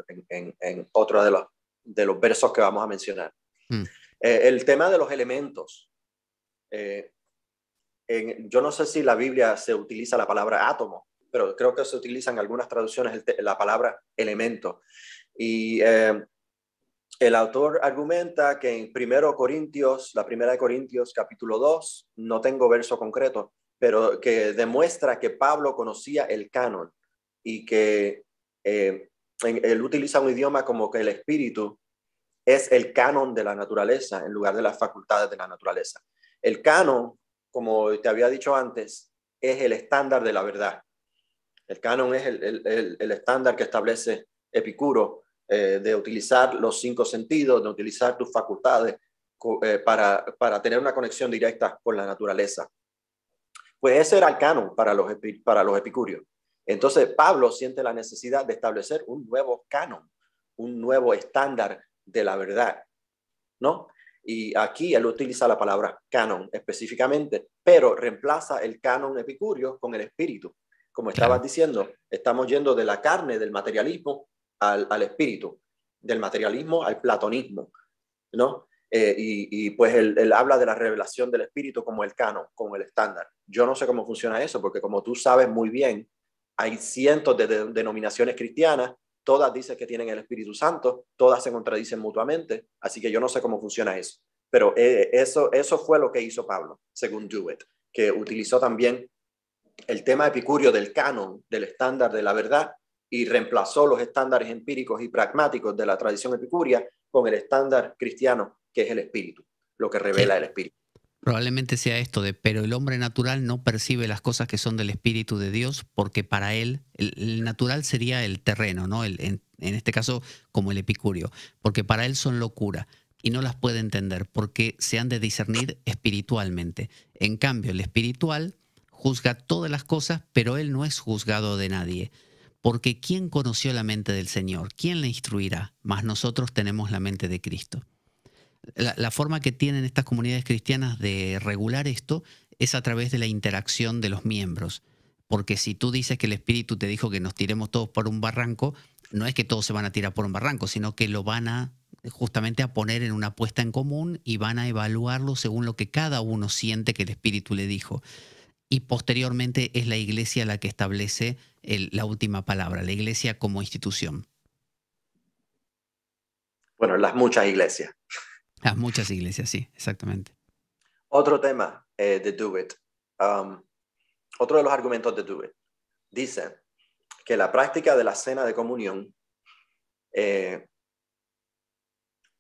en, otro de los, de los versos que vamos a mencionar. Mm. Eh, el tema de los elementos, eh, yo no sé si la Biblia se utiliza la palabra átomo, pero creo que se utiliza en algunas traducciones la palabra elemento. Y eh, el autor argumenta que en 1 Corintios, la primera de Corintios capítulo 2, no tengo verso concreto, pero que demuestra que Pablo conocía el canon y que eh, él utiliza un idioma como que el espíritu es el canon de la naturaleza en lugar de las facultades de la naturaleza. El canon, como te había dicho antes, es el estándar de la verdad. El canon es el, estándar que establece Epicuro eh, de utilizar los cinco sentidos, de utilizar tus facultades eh, para, tener una conexión directa con la naturaleza. Pues ese era el canon para los, para los epicúreos. Entonces Pablo siente la necesidad de establecer un nuevo canon, un nuevo estándar de la verdad, ¿no? Y aquí él utiliza la palabra canon específicamente, pero reemplaza el canon epicurio con el espíritu. Como estabas diciendo, estamos yendo de la carne, del materialismo, al, espíritu, del materialismo al platonismo, ¿no? Eh, y, pues él, habla de la revelación del espíritu como el canon, como el estándar. Yo no sé cómo funciona eso, porque como tú sabes muy bien, hay cientos de denominaciones cristianas todas dicen que tienen el Espíritu Santo, todas se contradicen mutuamente, así que yo no sé cómo funciona eso. Pero eh, eso, eso fue lo que hizo Pablo, según Dewitt, que utilizó también el tema epicurio del canon, del estándar de la verdad, y reemplazó los estándares empíricos y pragmáticos de la tradición epicuria con el estándar cristiano, que es el espíritu, lo que revela el espíritu. Probablemente sea esto de, pero el hombre natural no percibe las cosas que son del Espíritu de Dios porque para él el, natural sería el terreno, ¿no? El, en, este caso como el epicurio, porque para él son locura y no las puede entender porque se han de discernir espiritualmente. En cambio, el espiritual juzga todas las cosas, pero él no es juzgado de nadie. Porque ¿quién conoció la mente del Señor? ¿Quién le instruirá? Mas nosotros tenemos la mente de Cristo la, forma que tienen estas comunidades cristianas de regular esto es a través de la interacción de los miembros. Porque si tú dices que el Espíritu te dijo que nos tiremos todos por un barranco, no es que todos se van a tirar por un barranco, sino que lo van a justamente a poner en una apuesta en común y van a evaluarlo según lo que cada uno siente que el Espíritu le dijo. Y posteriormente es la iglesia la que establece la última palabra, la iglesia como institución. Bueno, las muchas iglesias. Ah, muchas iglesias, sí, exactamente. Otro tema eh, de Do um, otro de los argumentos de Do It. Dice que la práctica de la cena de comunión eh,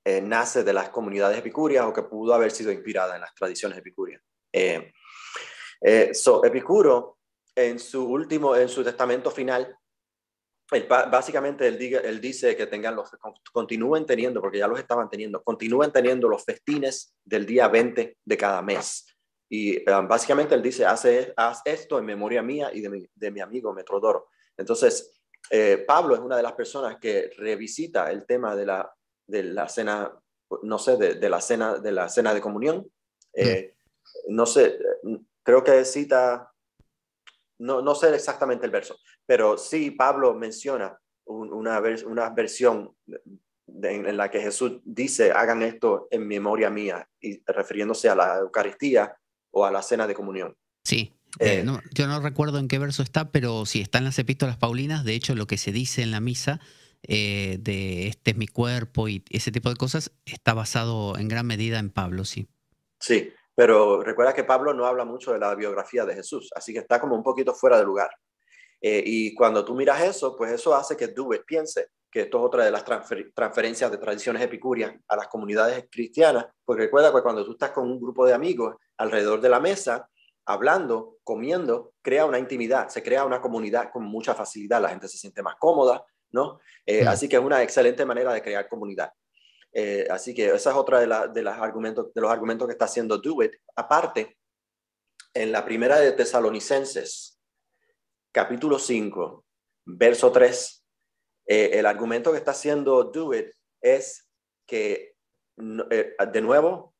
eh, nace de las comunidades epicúreas o que pudo haber sido inspirada en las tradiciones epicúreas. Epicuro, en su último, en su testamento final, básicamente él, dice que tengan los, continúen teniendo, porque ya los estaban teniendo, continúen teniendo los festines del día 20 de cada mes. Y um, básicamente él dice, haz, esto en memoria mía y de mi, amigo Metrodoro. Entonces, eh, Pablo es una de las personas que revisita el tema de la, cena, no sé, de, la cena, de la cena de comunión. Eh, no sé, eh, creo que cita, no sé exactamente el verso, pero sí, Pablo menciona una, una versión en, la que Jesús dice, hagan esto en memoria mía, y refiriéndose a la Eucaristía o a la cena de comunión. Sí. Eh, eh, yo no recuerdo en qué verso está, pero sí, está en las epístolas paulinas, de hecho lo que se dice en la misa eh, de este es mi cuerpo y ese tipo de cosas está basado en gran medida en Pablo, sí. Sí, pero recuerda que Pablo no habla mucho de la biografía de Jesús, así que está como un poquito fuera de lugar. Eh, y cuando tú miras eso, pues eso hace que Duve piense que esto es otra de las transferencias de tradiciones epicúreas a las comunidades cristianas, porque recuerda que cuando tú estás con un grupo de amigos alrededor de la mesa, hablando, comiendo, crea una intimidad, se crea una comunidad con mucha facilidad, la gente se siente más cómoda, ¿no? Eh, mm. Así que es una excelente manera de crear comunidad. Eh, así que esa es otra de, argumentos, de los argumentos que está haciendo Dewitt. Aparte, en la primera de Tesalonicenses, capítulo 5, verso 3, eh, el argumento que está haciendo Dewitt es que, eh, de nuevo,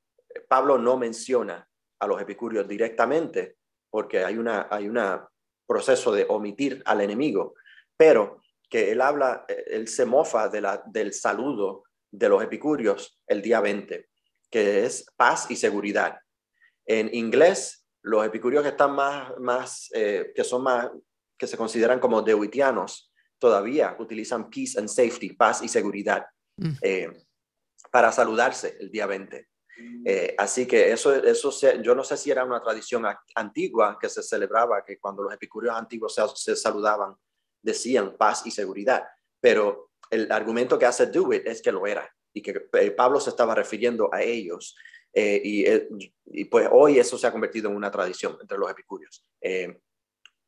Pablo no menciona a los epicúreos directamente, porque hay un hay una proceso de omitir al enemigo, pero que él habla, eh, él se mofa de la, del saludo de los epicúreos el día 20, que es paz y seguridad. En inglés, los epicúreos que están más, más que son más que se consideran como deuitianos, todavía utilizan peace and safety, paz y seguridad, mm. eh, para saludarse el día 20. Eh, así que eso, eso yo no sé si era una tradición antigua que se celebraba, que cuando los epicúreos antiguos se, saludaban, decían paz y seguridad, pero el argumento que hace Dewitt es que lo era y que eh, Pablo se estaba refiriendo a ellos. y, pues hoy eso se ha convertido en una tradición entre los epicúreos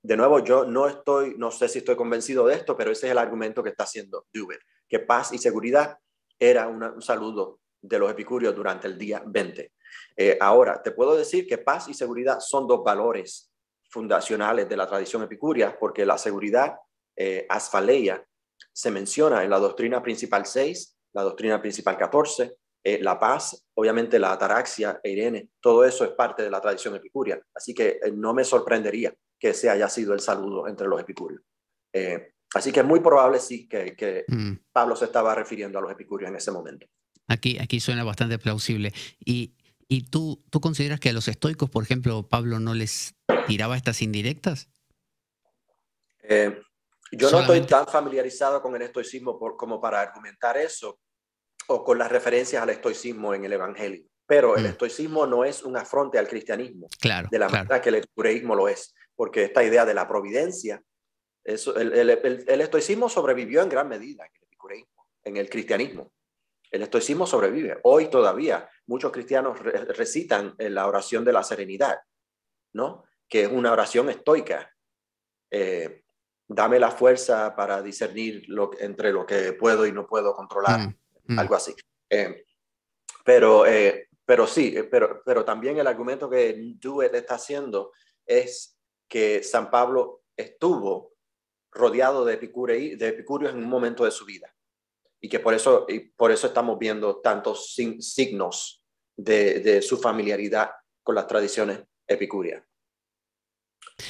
de nuevo, yo no estoy, no sé si estoy convencido de esto, pero ese es el argumento que está haciendo Dubert, que paz y seguridad era un saludo de los epicúreos durante el día 20. Eh, ahora, te puedo decir que paz y seguridad son dos valores fundacionales de la tradición epicúrea, porque la seguridad eh, asfaleia se menciona en la doctrina principal 6, la doctrina principal 14, eh, la paz, obviamente la ataraxia, e Irene, todo eso es parte de la tradición epicúrea, así que eh, no me sorprendería que ese haya sido el saludo entre los epicúreos. Eh, así que es muy probable, sí, que, mm. Pablo se estaba refiriendo a los epicúreos en ese momento. Aquí, aquí suena bastante plausible. ¿Y, tú, tú consideras que a los estoicos, por ejemplo, Pablo no les tiraba estas indirectas? Eh, yo no estoy tan familiarizado con el estoicismo como para argumentar eso o con las referencias al estoicismo en el Evangelio. Pero el mm. estoicismo no es un afronte al cristianismo, claro, de la manera que el epicureísmo lo es porque esta idea de la providencia, el, estoicismo sobrevivió en gran medida en el cristianismo. El estoicismo sobrevive. Hoy todavía muchos cristianos recitan eh, la oración de la serenidad, ¿no? Que es una oración estoica. Eh, dame la fuerza para discernir entre lo que puedo y no puedo controlar, mm, mm. algo así. Eh, pero, pero sí, pero, pero también el argumento que Dewey está haciendo es que San Pablo estuvo rodeado de, epicure, de epicúreos en un momento de su vida y que por eso, y por eso estamos viendo tantos signos de, su familiaridad con las tradiciones epicúreas.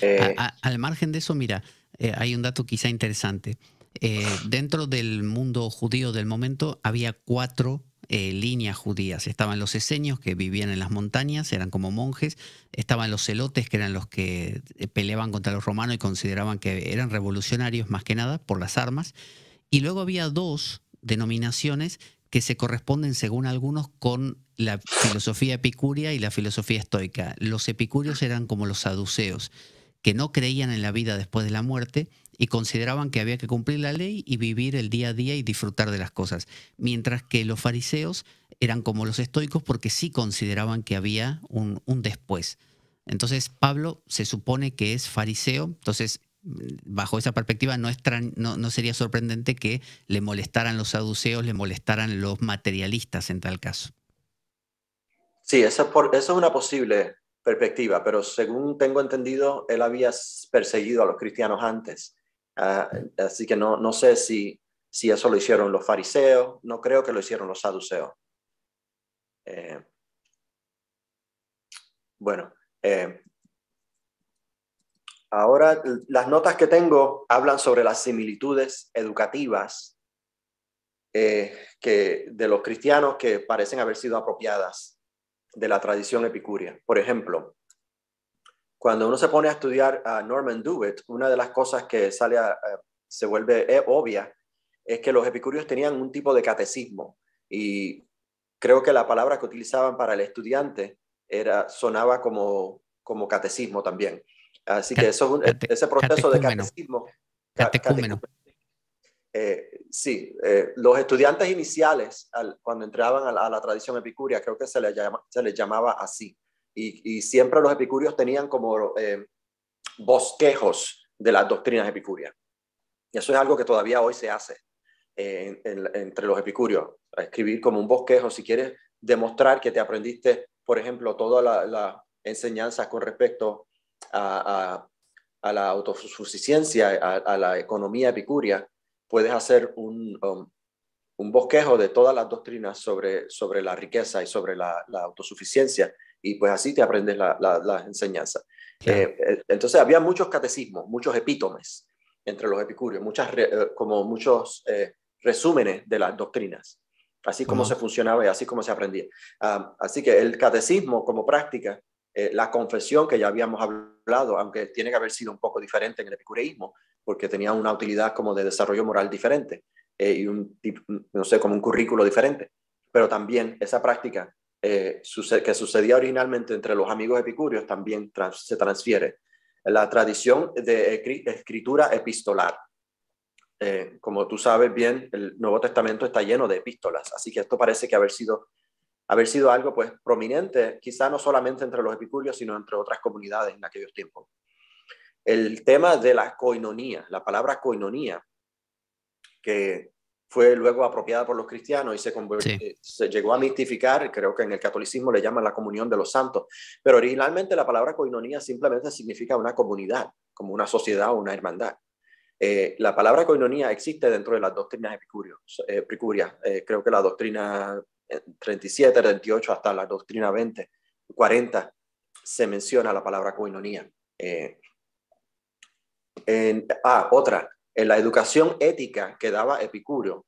Eh, al margen de eso, mira, eh, hay un dato quizá interesante. Eh, dentro del mundo judío del momento había cuatro eh, líneas judías. Estaban los esenios que vivían en las montañas, eran como monjes, estaban los celotes que eran los que eh, peleaban contra los romanos y consideraban que eran revolucionarios más que nada por las armas. Y luego había dos denominaciones que se corresponden, según algunos, con la filosofía epicúrea y la filosofía estoica. Los epicúreos eran como los saduceos, que no creían en la vida después de la muerte y consideraban que había que cumplir la ley y vivir el día a día y disfrutar de las cosas, mientras que los fariseos eran como los estoicos porque sí consideraban que había un, después. Entonces Pablo se supone que es fariseo, entonces mm, bajo esa perspectiva no, no, sería sorprendente que le molestaran los saduceos, le molestaran los materialistas en tal caso. Sí, esa esa es una posible perspectiva, pero según tengo entendido, él había perseguido a los cristianos antes. Ah, así que no, sé si, eso lo hicieron los fariseos, no creo que lo hicieron los saduceos. Eh, bueno, eh, ahora las notas que tengo hablan sobre las similitudes educativas eh, que, de los cristianos que parecen haber sido apropiadas de la tradición epicúrea. Por ejemplo, cuando uno se pone a estudiar a Norman Dewitt, una de las cosas que sale se vuelve obvia es que los epicúreos tenían un tipo de catecismo y creo que la palabra que utilizaban para el estudiante era, sonaba como, como catecismo también. Así que eso ese proceso de catecismo. Eh, sí, eh, los estudiantes iniciales, cuando entraban a la, tradición epicuria, creo que se se les llamaba así y, siempre los epicúreos tenían como eh, bosquejos de las doctrinas epicúreas. Y eso es algo que todavía hoy se hace entre los epicúreos, escribir como un bosquejo si quieres demostrar que te aprendiste, por ejemplo, todas las enseñanzas con respecto a, la autosuficiencia, a, la economía epicúrea, puedes hacer un, um, bosquejo de todas las doctrinas sobre, la riqueza y sobre la autosuficiencia y pues así te aprendes las la, enseñanza. Eh, eh, entonces había muchos catecismos, muchos epítomes entre los epicúreos, muchas eh, como muchos resúmenes de las doctrinas, así como se funcionaba y así como se aprendía. así que el catecismo como práctica, la confesión que ya habíamos hablado, aunque tiene que haber sido un poco diferente en el epicureísmo, porque tenía una utilidad como de desarrollo moral diferente y un, no sé, como un currículo diferente, pero también esa práctica eh, que sucedía originalmente entre los amigos epicúreos también se transfiere. La tradición de escritura epistolar. Eh, como tú sabes bien, el Nuevo Testamento está lleno de epístolas, así que esto parece que haber sido, haber sido algo pues prominente, quizá no solamente entre los epicúreos, sino entre otras comunidades en aquellos tiempos. El tema de la coinonía, la palabra coinonía, que fue luego apropiada por los cristianos y se, eh, se llegó a mistificar, creo que en el catolicismo le llaman la comunión de los santos, pero originalmente la palabra coinonía simplemente significa una comunidad, como una sociedad o una hermandad. Eh, la palabra coinonía existe dentro de las doctrinas eh, epicúreas, creo que la doctrina 37, 38 hasta la doctrina 20, 40 se menciona la palabra coinonía. en, ah, otra, en la educación ética que daba Epicuro,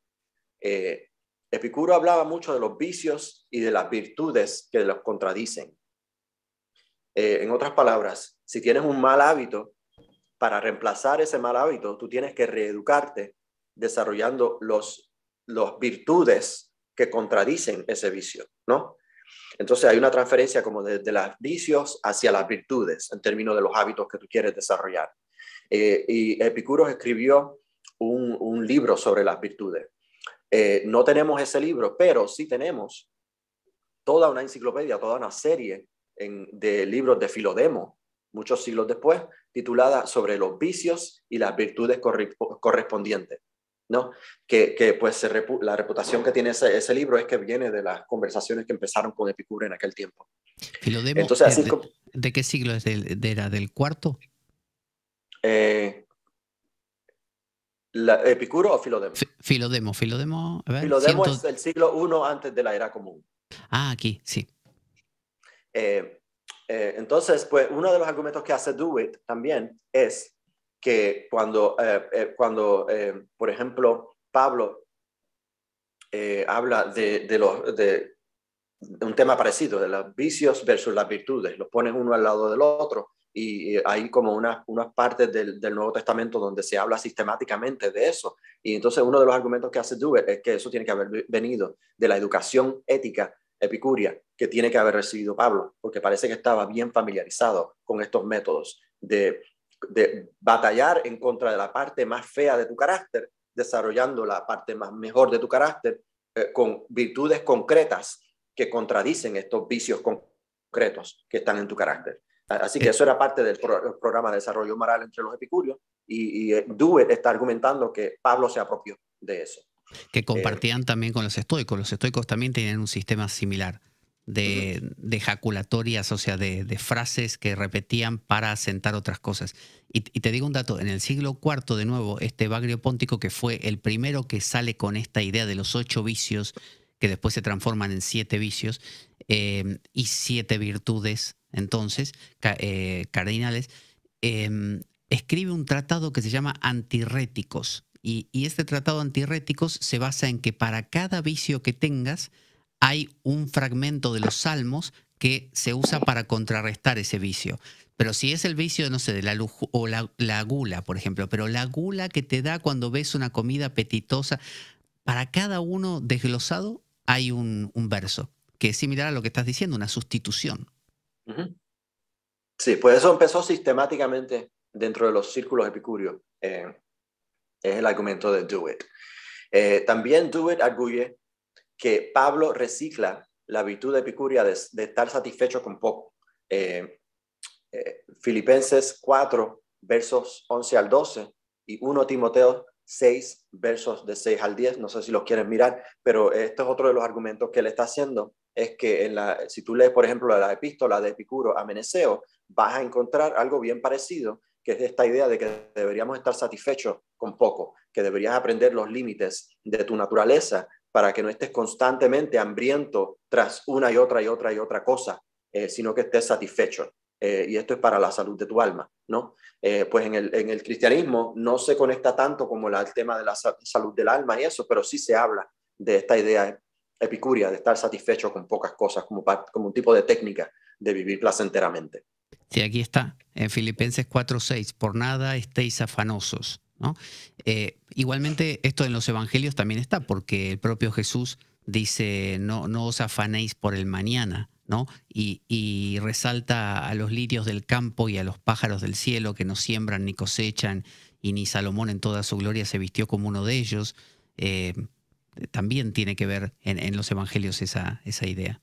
eh, Epicuro hablaba mucho de los vicios y de las virtudes que los contradicen. Eh, en otras palabras, si tienes un mal hábito, para reemplazar ese mal hábito, tú tienes que reeducarte desarrollando los, virtudes que contradicen ese vicio, ¿no? Entonces hay una transferencia como desde los vicios hacia las virtudes en términos de los hábitos que tú quieres desarrollar. Eh, y Epicuro escribió un, libro sobre las virtudes. Eh, no tenemos ese libro, pero sí tenemos toda una enciclopedia, toda una serie de libros de Filodemo, muchos siglos después, titulada sobre los vicios y las virtudes correspondientes. ¿no? Que, pues la reputación que tiene ese, libro es que viene de las conversaciones que empezaron con Epicuro en aquel tiempo. Filodemo, eh, de, qué siglo es? ¿De, de, era del cuarto? Eh, ¿Epicuro o Filodemo? F Filodemo, Filodemo. es del siglo I antes de la era común. Ah, aquí, sí. Eh, eh, entonces, pues uno de los argumentos que hace Dewitt también es que cuando, cuando por ejemplo, Pablo habla de, los, de, un tema parecido, de los vicios versus las virtudes, los pones uno al lado del otro, y hay como unas, unas partes del, Nuevo Testamento donde se habla sistemáticamente de eso. Y entonces uno de los argumentos que hace Dubert es que eso tiene que haber venido de la educación ética epicuria que tiene que haber recibido Pablo, porque parece que estaba bien familiarizado con estos métodos de, batallar en contra de la parte más fea de tu carácter, desarrollando la parte más mejor de tu carácter eh, con virtudes concretas que contradicen estos vicios concretos que están en tu carácter. Así que eh, eso era parte del programa de desarrollo moral entre los epicúreos y, y eh, está argumentando que Pablo se apropió de eso. Que compartían también con los estoicos. Los estoicos también tenían un sistema similar de, ejaculatorias, de jaculatorias, o sea, de, frases que repetían para asentar otras cosas. Y, te digo un dato, en el siglo IV, de nuevo, este Bagrio Póntico, que fue el primero que sale con esta idea de los ocho vicios, que después se transforman en siete vicios, eh, y siete virtudes entonces, eh, Cardinales, em, escribe un tratado que se llama Antirréticos. Y, este tratado Antirréticos se basa en que para cada vicio que tengas hay un fragmento de los salmos que se usa para contrarrestar ese vicio. Pero si es el vicio, no sé, de la, o la, gula, por ejemplo, pero la gula que te da cuando ves una comida apetitosa, para cada uno desglosado hay un verso, que es similar a lo que estás diciendo, una sustitución. Sí, pues eso empezó sistemáticamente dentro de los círculos epicúreos. Eh, es el argumento de Do eh, también Do arguye que Pablo recicla la virtud de epicuria de, estar satisfecho con poco. Eh, Filipenses 4, versos 11 al 12, y 1 Timoteo 6, versos de 6 al 10. No sé si los quieren mirar, pero este es otro de los argumentos que él está haciendo es que en la, si tú lees, por ejemplo, la epístola de Epicuro a Meneseo, vas a encontrar algo bien parecido, que es esta idea de que deberíamos estar satisfechos con poco, que deberías aprender los límites de tu naturaleza para que no estés constantemente hambriento tras una y otra y otra y otra cosa, eh, sino que estés satisfecho. Eh, y esto es para la salud de tu alma, ¿no? Eh, pues en el, cristianismo no se conecta tanto como el tema de la salud del alma y eso, pero sí se habla de esta idea epicuria, de estar satisfecho con pocas cosas, como, un tipo de técnica de vivir placenteramente. Sí, aquí está, en Filipenses 4:6, por nada estéis afanosos. Eh, igualmente, esto en los evangelios también está, porque el propio Jesús dice, no, no os afanéis por el mañana, Y, resalta a los lirios del campo y a los pájaros del cielo que no siembran ni cosechan, y ni Salomón en toda su gloria se vistió como uno de ellos. Eh, eh, también tiene que ver en, los evangelios esa, idea.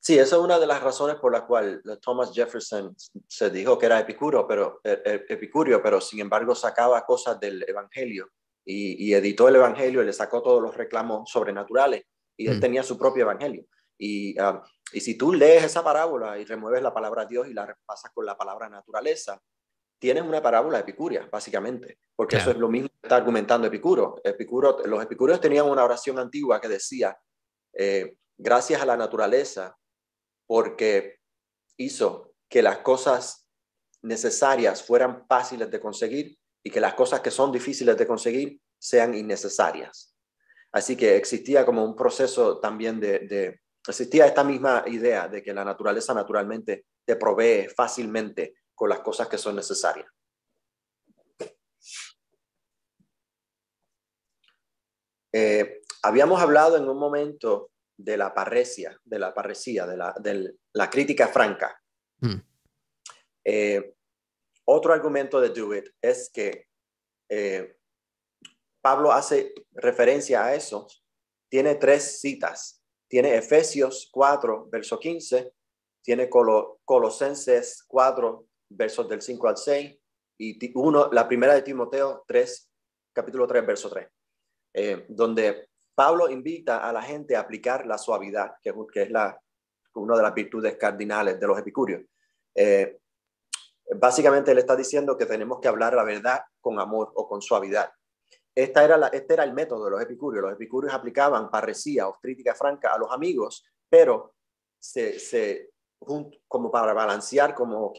Sí, esa es una de las razones por las cual eh, Thomas Jefferson se dijo que era epicuro, pero, e, e, epicurio, pero sin embargo sacaba cosas del Evangelio y, editó el Evangelio y le sacó todos los reclamos sobrenaturales y él mm. tenía su propio Evangelio. Y, ah, y si tú lees esa parábola y remueves la palabra Dios y la repasas con la palabra naturaleza, tienen una parábola epicúrea, básicamente, porque eso es lo mismo que está argumentando Epicuro. Epicuro. Los epicúreos tenían una oración antigua que decía, eh, gracias a la naturaleza, porque hizo que las cosas necesarias fueran fáciles de conseguir y que las cosas que son difíciles de conseguir sean innecesarias. Así que existía como un proceso también de existía esta misma idea de que la naturaleza naturalmente te provee fácilmente con las cosas que son necesarias. Eh, habíamos hablado en un momento de la parresia, de la parresía, de la, la crítica franca. Hmm. Eh, otro argumento de Dewitt es que eh, Pablo hace referencia a eso. Tiene tres citas. Tiene Efesios 4, verso 15. Tiene Colosenses 4, versos del 5 al 6, y uno, la primera de Timoteo 3, capítulo 3, verso 3, eh, donde Pablo invita a la gente a aplicar la suavidad, que es, que es la, una de las virtudes cardinales de los epicúreos. Eh, básicamente él está diciendo que tenemos que hablar la verdad con amor o con suavidad. Esta era la, este era el método de los epicúreos. Los epicúreos aplicaban parresía o crítica franca a los amigos, pero se, se, como para balancear, como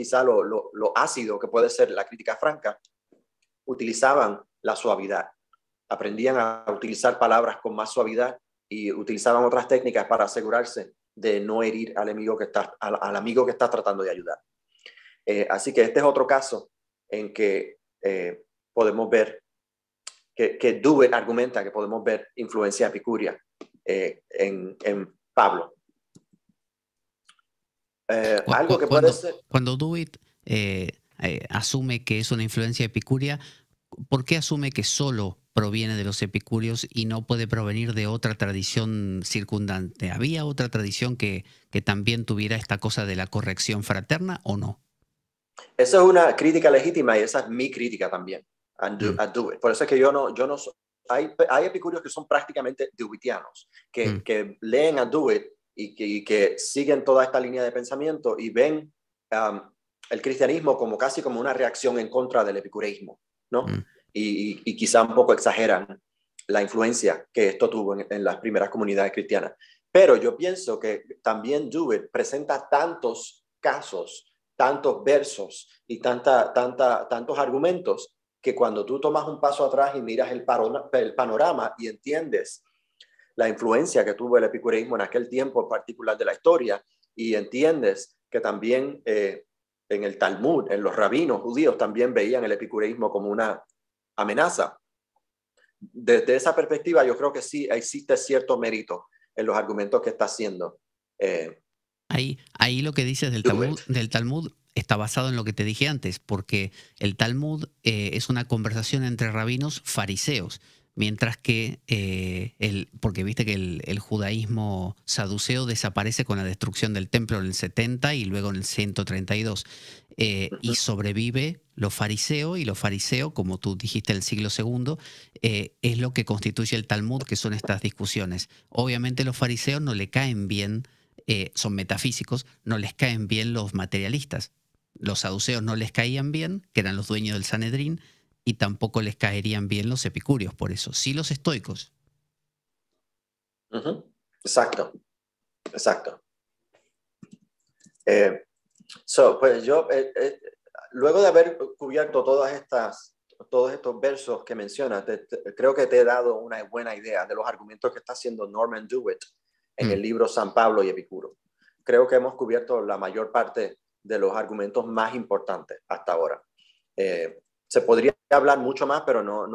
quizá lo, ácido que puede ser la crítica franca, utilizaban la suavidad, aprendían a utilizar palabras con más suavidad y utilizaban otras técnicas para asegurarse de no herir al amigo que está al, amigo que tratando de ayudar. Eh, así que este es otro caso en que eh, podemos ver que, que argumenta que podemos ver influencia epicuria eh, en Pablo. Eh, cuando, puede Dewitt eh, eh, asume que es una influencia epicuria, ¿por qué asume que solo proviene de los epicúreos y no puede provenir de otra tradición circundante? ¿Había otra tradición que, que también tuviera esta cosa de la corrección fraterna o no? Esa es una crítica legítima y esa es mi crítica también. Mm. Por eso es que yo no, yo no, hay, hay epicúreos que son prácticamente dewitianos, que, mm. que leen a Dewey y que, siguen toda esta línea de pensamiento y ven el cristianismo como casi como una reacción en contra del epicureísmo, ¿no? Mm. Y, quizá un poco exageran la influencia que esto tuvo en, las primeras comunidades cristianas. Pero yo pienso que también Jewett presenta tantos casos, tantos versos y tanta, tanta, tantos argumentos que cuando tú tomas un paso atrás y miras el panorama y entiendes la influencia que tuvo el epicureísmo en aquel tiempo en particular de la historia y entiendes que también eh, en el Talmud, en los rabinos judíos también veían el epicureísmo como una amenaza. Desde esa perspectiva yo creo que sí existe cierto mérito en los argumentos que está haciendo. Eh, ahí, ahí lo que dices del Talmud, está basado en lo que te dije antes, porque el Talmud eh, es una conversación entre rabinos fariseos mientras que, eh, el, porque viste que el, judaísmo saduceo desaparece con la destrucción del templo en el 70 y luego en el 132, y eh, sobrevive los fariseo, y los fariseo, como tú dijiste, en el siglo segundo, eh, es lo que constituye el Talmud, que son estas discusiones. Obviamente los fariseos no le caen bien, son metafísicos, no les caen bien los materialistas. Los saduceos no les caían bien, que eran los dueños del Sanedrín, y tampoco les caerían bien los epicúreos, por eso, sí los estoicos. Exacto, exacto. Eh, pues yo, eh, eh, luego de haber cubierto todas estas, todos estos versos que mencionas, creo que te he dado una buena idea de los argumentos que está haciendo Norman Dewitt en mm. el libro San Pablo y Epicuro. Creo que hemos cubierto la mayor parte de los argumentos más importantes hasta ahora se podría hablar mucho más, pero no,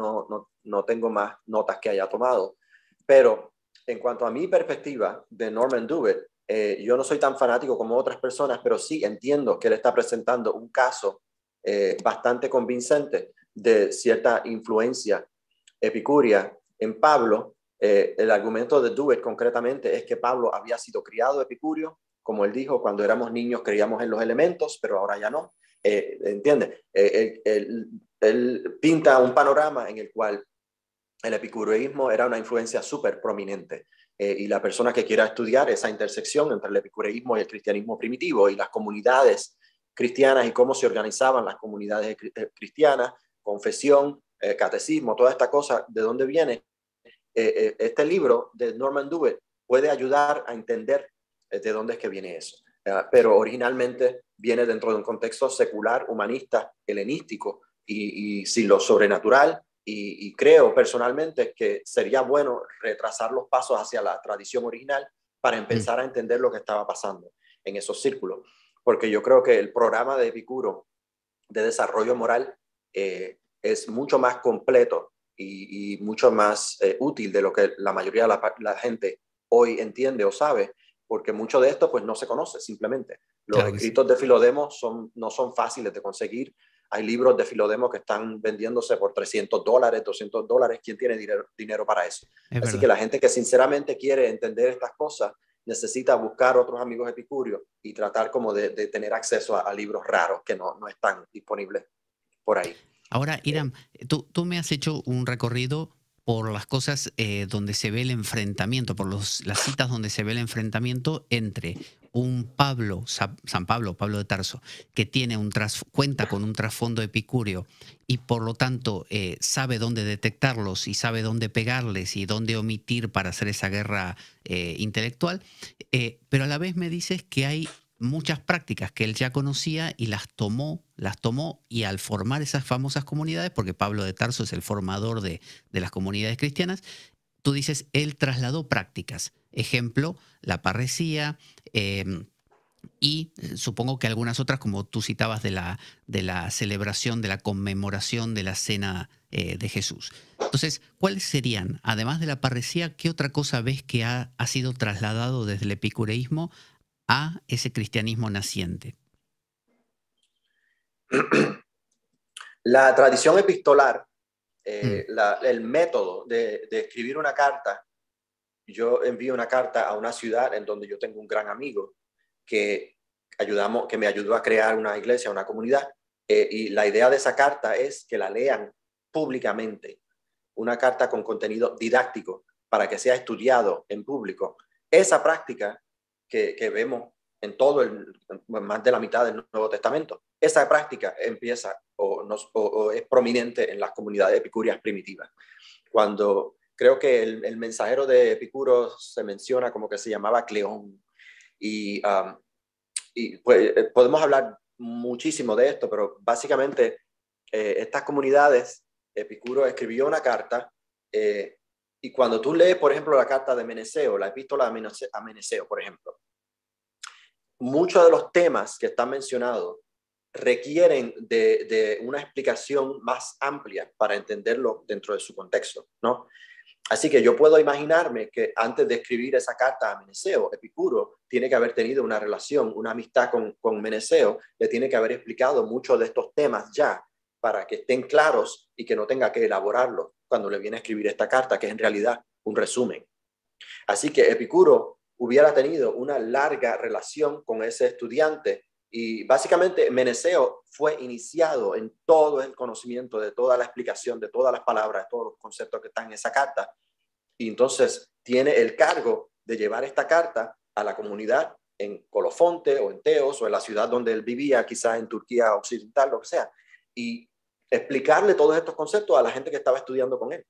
no, tengo más notas que haya tomado. Pero en cuanto a mi perspectiva de Norman Dubitt, eh, yo no soy tan fanático como otras personas, pero sí entiendo que él está presentando un caso eh, bastante convincente de cierta influencia epicúrea en Pablo. Eh, el argumento de Duet concretamente es que Pablo había sido criado epicúreo, como él dijo, cuando éramos niños creíamos en los elementos, pero ahora ya no. ¿Entiendes? él pinta un panorama en el cual el epicureísmo era una influencia súper prominente. Eh, y la persona que quiera estudiar esa intersección entre el epicureísmo y el cristianismo primitivo y las comunidades cristianas y cómo se organizaban las comunidades eh, cristianas, confesión, eh, catecismo, toda esta cosa, de dónde viene, este libro de Norman Dewey puede ayudar a entender de dónde es que viene eso. Ah, pero originalmente viene dentro de un contexto secular, humanista, helenístico, y, sin lo sobrenatural. Y, creo personalmente que sería bueno retrasar los pasos hacia la tradición original para empezar a entender lo que estaba pasando en esos círculos. Porque yo creo que el programa de Epicuro de desarrollo moral eh, es mucho más completo y, mucho más eh, útil de lo que la mayoría de la, gente hoy entiende o sabe, porque mucho de esto pues no se conoce simplemente. Los escritos de Filodemo son, no son fáciles de conseguir, hay libros de Filodemo que están vendiéndose por 300 dólares, 200 dólares. ¿Quién tiene dinero, para eso? Así que la gente que sinceramente quiere entender estas cosas necesita buscar otros amigos epicúreos y tratar como de, tener acceso a, libros raros que no, no están disponibles por ahí. Ahora, Irán, tú, tú me has hecho un recorrido por las cosas eh, donde se ve el enfrentamiento, por los, las citas donde se ve el enfrentamiento entre un Pablo, San Pablo, Pablo de Tarso, que tiene un cuenta con un trasfondo epicúreo y por lo tanto eh, sabe dónde detectarlos y sabe dónde pegarles y dónde omitir para hacer esa guerra eh, intelectual, pero a la vez me dices que hay muchas prácticas que él ya conocía y las tomó, las tomó y al formar esas famosas comunidades, porque Pablo de Tarso es el formador de, las comunidades cristianas, tú dices, él trasladó prácticas. Ejemplo, la parresía em, y eh, supongo que algunas otras, como tú citabas, de la, de la celebración, de la conmemoración de la cena eh, de Jesús. Entonces, ¿cuáles serían, además de la parresía, qué otra cosa ves que ha, ha sido trasladado desde el epicureísmo a ese cristianismo naciente? La tradición epistolar, eh, mm. el método de, escribir una carta, yo envío una carta a una ciudad en donde yo tengo un gran amigo que, ayudamos, que me ayudó a crear una iglesia, una comunidad, eh, y la idea de esa carta es que la lean públicamente, una carta con contenido didáctico para que sea estudiado en público. Esa práctica que, vemos en todo el, más de la mitad del Nuevo Testamento. Esa práctica empieza o, nos, o, es prominente en las comunidades epicúreas primitivas. Cuando creo que el, mensajero de Epicuro se menciona como que se llamaba Cleón. Y, um, pues, eh, podemos hablar muchísimo de esto, pero básicamente eh, estas comunidades, Epicuro escribió una carta eh, y cuando tú lees, por ejemplo, la carta de Meneceo, la epístola a Meneceo, por ejemplo, muchos de los temas que están mencionados requieren de, una explicación más amplia para entenderlo dentro de su contexto, ¿no? Así que yo puedo imaginarme que antes de escribir esa carta a Meneceo, Epicuro tiene que haber tenido una relación, una amistad con, Meneceo, le tiene que haber explicado muchos de estos temas ya para que estén claros y que no tenga que elaborarlo cuando le viene a escribir esta carta, que es en realidad un resumen. Así que Epicuro hubiera tenido una larga relación con ese estudiante y básicamente Meneceo fue iniciado en todo el conocimiento de toda la explicación, de todas las palabras, de todos los conceptos que están en esa carta. Y entonces tiene el cargo de llevar esta carta a la comunidad en Colofonte o en Teos o en la ciudad donde él vivía, quizás en Turquía Occidental, lo que sea. Y explicarle todos estos conceptos a la gente que estaba estudiando con él.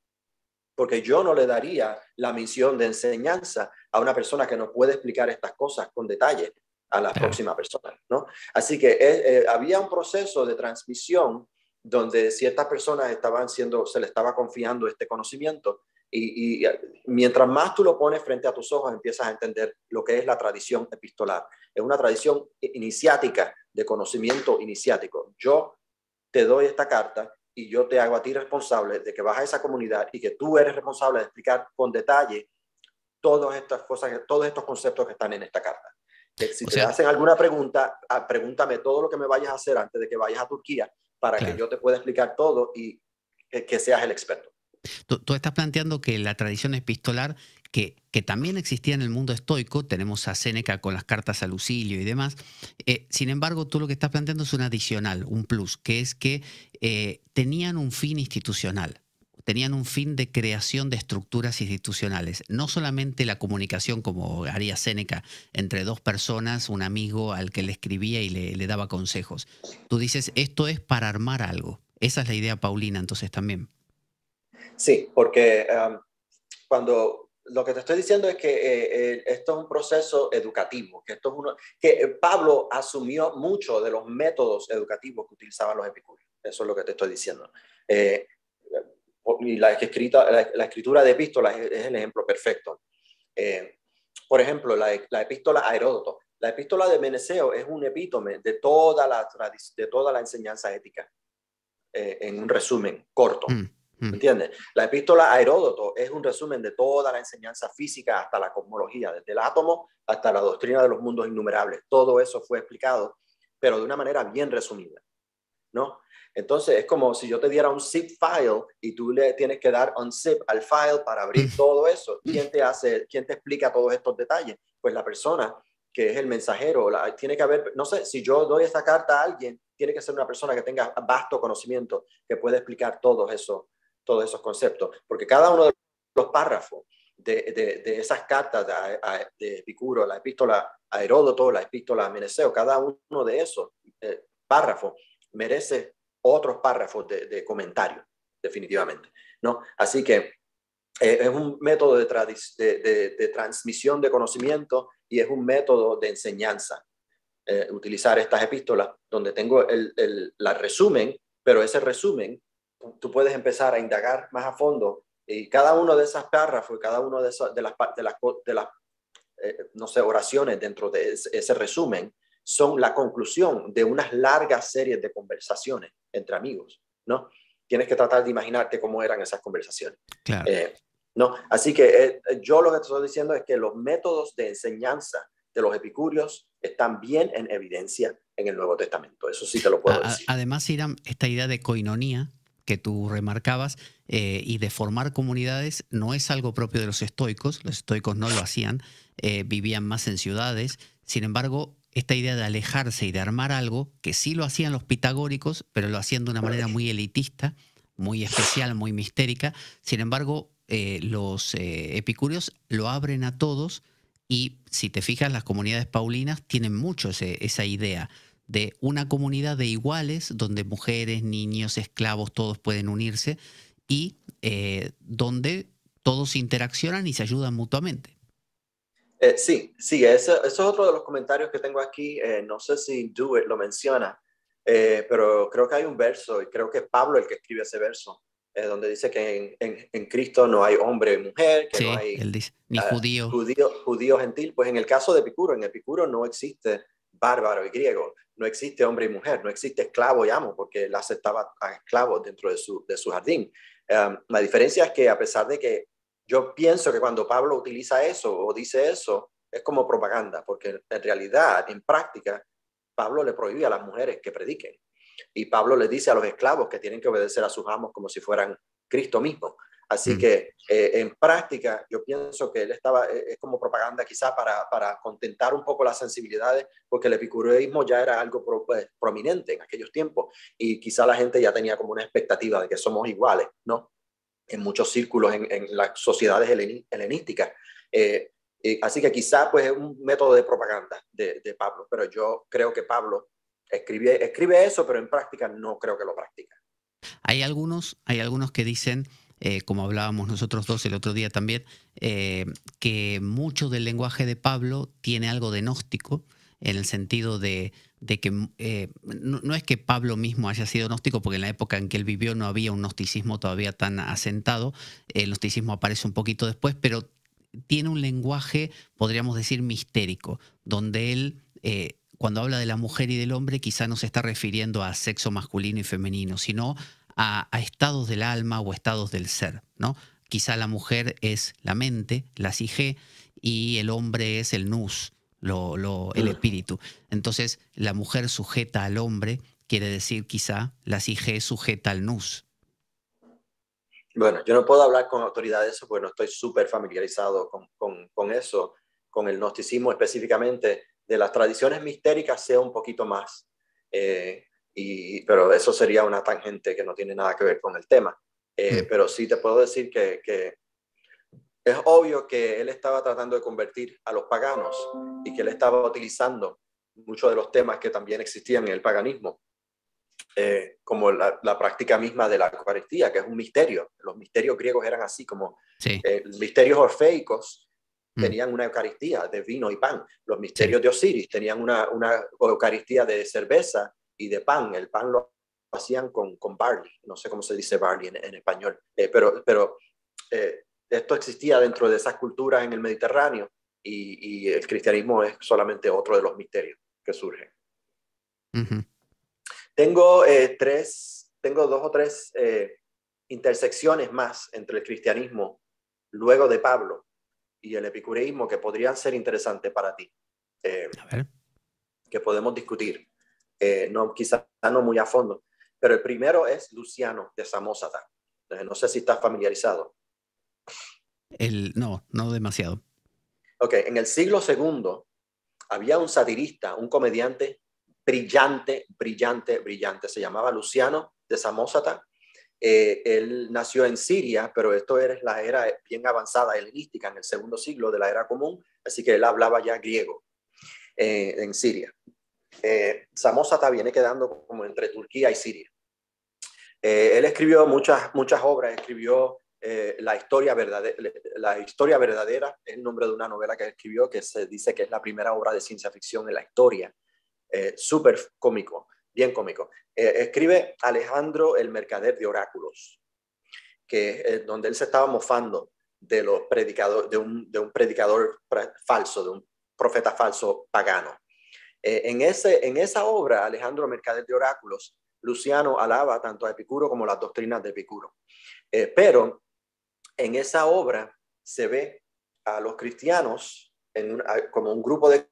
Porque yo no le daría la misión de enseñanza a una persona que no puede explicar estas cosas con detalle a la próxima persona, ¿no? Así que eh, eh, había un proceso de transmisión donde ciertas personas estaban siendo, se le estaba confiando este conocimiento y, y, mientras más tú lo pones frente a tus ojos empiezas a entender lo que es la tradición epistolar. Es una tradición iniciática de conocimiento iniciático. Yo te doy esta carta y yo te hago a ti responsable de que vas a esa comunidad y que tú eres responsable de explicar con detalle todas estas cosas, todos estos conceptos que están en esta carta. Si te hacen alguna pregunta, ah, pregúntame todo lo que me vayas a hacer antes de que vayas a Turquía para que yo te pueda explicar todo y que, seas el experto. Tú, tú, estás planteando que la tradición epistolar que, también existía en el mundo estoico, tenemos a Séneca con las cartas a Lucilio y demás, eh, sin embargo tú lo que estás planteando es un adicional, un plus, que es que eh, tenían un fin institucional, tenían un fin de creación de estructuras institucionales. No solamente la comunicación, como haría Séneca entre dos personas, un amigo al que le escribía y le, daba consejos. Tú dices, esto es para armar algo. Esa es la idea, Paulina, entonces también. Sí, porque eh, cuando lo que te estoy diciendo es que eh, eh, esto es un proceso educativo, que, esto es uno, que eh, Pablo asumió mucho de los métodos educativos que utilizaban los epicúreos. Eso es lo que te estoy diciendo. y la, escrita, la, escritura de epístolas es, el ejemplo perfecto. por ejemplo, la, epístola a Heródoto. La epístola de Meneseo es un epítome de toda la, de toda la enseñanza ética, en un resumen corto. Mm. Mm. ¿Entiendes? La epístola a Heródoto es un resumen de toda la enseñanza física hasta la cosmología, desde el átomo hasta la doctrina de los mundos innumerables. Todo eso fue explicado, pero de una manera bien resumida, ¿no? Entonces es como si yo te diera un zip file y tú le tienes que dar un zip al file para abrir mm. todo eso. ¿Quién te hace, quién te explica todos estos detalles? Pues la persona que es el mensajero. tiene que haber, no sé, si yo doy esta carta a alguien, tiene que ser una persona que tenga vasto conocimiento, que pueda explicar todos esos todos esos conceptos, porque cada uno de los párrafos de, de, esas cartas de, de, Epicuro, la epístola a Heródoto, la epístola a Meneceo, cada uno de esos eh, párrafos merece otros párrafos de, de comentario, definitivamente. ¿no? Así que eh, es un método de, transmisión de conocimiento y es un método de enseñanza. Eh, utilizar estas epístolas donde tengo el, la resumen, pero ese resumen tú puedes empezar a indagar más a fondo y cada uno de esas párrafos, cada uno de, las, las, eh, no sé, oraciones dentro de ese, resumen son la conclusión de unas largas series de conversaciones entre amigos, ¿no? Tienes que tratar de imaginarte cómo eran esas conversaciones. Claro. Eh, ¿no? Así que eh, yo lo que estoy diciendo es que los métodos de enseñanza de los epicúreos están bien en evidencia en el Nuevo Testamento. Eso sí te lo puedo decir. Además, irán esta idea de coinonía, que tú remarcabas eh, y de formar comunidades no es algo propio de los estoicos, los estoicos no lo hacían, eh, vivían más en ciudades, sin embargo, esta idea de alejarse y de armar algo, que sí lo hacían los pitagóricos, pero lo hacían de una manera muy elitista, muy especial, muy mistérica, sin embargo, eh, los epicúreos lo abren a todos y si te fijas, las comunidades paulinas tienen mucho esa idea de una comunidad de iguales, donde mujeres, niños, esclavos, todos pueden unirse y eh, donde todos interaccionan y se ayudan mutuamente. Eh, sí, sí, eso es otro de los comentarios que tengo aquí. Eh, no sé si Dewey lo menciona, pero creo que hay un verso y creo que es Pablo el que escribe ese verso, donde dice que en, Cristo no hay hombre y mujer, no ni ah, judío. judío. Judío gentil. Pues en el caso de Epicuro, en Epicuro no existe bárbaro y griego no existe hombre y mujer, no existe esclavo y amo, porque él aceptaba a esclavos dentro de su, jardín. Em, la diferencia es que a pesar de que yo pienso que cuando Pablo utiliza eso o dice eso, es como propaganda, porque en realidad, en práctica, Pablo le prohíbe a las mujeres que prediquen. Y Pablo le dice a los esclavos que tienen que obedecer a sus amos como si fueran Cristo mismo. Así mm. que eh, en práctica yo pienso que él estaba, eh, es como propaganda quizá para, contentar un poco las sensibilidades, porque el epicureísmo ya era algo pues, prominente en aquellos tiempos y quizá la gente ya tenía como una expectativa de que somos iguales, ¿no? En muchos círculos, en, las sociedades helenísticas. Eh, así que quizá pues es un método de propaganda de, Pablo, pero yo creo que Pablo escribe, escribe eso, pero en práctica no creo que lo practique Hay algunos, hay algunos que dicen eh, como hablábamos nosotros dos el otro día también, eh, que mucho del lenguaje de Pablo tiene algo de gnóstico, en el sentido de, que eh, no, es que Pablo mismo haya sido gnóstico, porque en la época en que él vivió no había un gnosticismo todavía tan asentado, el gnosticismo aparece un poquito después, pero tiene un lenguaje, podríamos decir, mistérico, donde él cuando habla de la mujer y del hombre, quizá no se está refiriendo a sexo masculino y femenino, sino a, estados del alma o estados del ser, ¿no? Quizá la mujer es la mente, la SIG, y el hombre es el nus, lo, lo, el espíritu. Entonces, la mujer sujeta al hombre quiere decir quizá la SIG sujeta al nus. Bueno, yo no puedo hablar con autoridad de eso porque no estoy súper familiarizado con, eso, con el gnosticismo específicamente. De las tradiciones mistéricas sea un poquito más. Eh, pero eso sería una tangente que no tiene nada que ver con el tema. Eh, mm. Pero sí te puedo decir que, es obvio que él estaba tratando de convertir a los paganos y que él estaba utilizando muchos de los temas que también existían en el paganismo, eh, como la, práctica misma de la Eucaristía, que es un misterio. Los misterios griegos eran así como los eh, misterios orfeicos, mm. tenían una Eucaristía de vino y pan. Los misterios de Osiris tenían una, una Eucaristía de cerveza y de pan. El pan lo hacían con, con barley, no sé cómo se dice barley en, español, eh, pero, pero eh, esto existía dentro de esas culturas en el Mediterráneo y, el cristianismo es solamente otro de los misterios que surgen. Tengo eh, tres, tengo dos o tres intersecciones más entre el cristianismo luego de Pablo y el epicureísmo que podrían ser interesantes para ti, que podemos discutir. Eh, no, quizás no muy a fondo, pero el primero es Luciano de Samosata. No sé si estás familiarizado. El, no, no demasiado. Ok, en el siglo II había un satirista, un comediante brillante, brillante, brillante. Se llamaba Luciano de Samosata. Eh, él nació en Siria, pero esto era la era bien avanzada helenística en el segundo siglo de la era común, así que él hablaba ya griego eh, en Siria eh, Samosata viene quedando como entre Turquía y Siria. Eh, él escribió muchas, muchas obras, escribió eh, la, historia verdadera, la Historia Verdadera, es el nombre de una novela que escribió, que se dice que es la primera obra de ciencia ficción en la historia. Eh, súper cómico, bien cómico. escribe Alejandro el Mercader de Oráculos, que donde él se estaba mofando de, los predicador, de un predicador falso, de un profeta falso pagano. Eh, en, ese, en esa obra, Alejandro Mercader de Oráculos, Luciano alaba tanto a Epicuro como las doctrinas de Epicuro. Eh, pero en esa obra se ve a los cristianos como un grupo de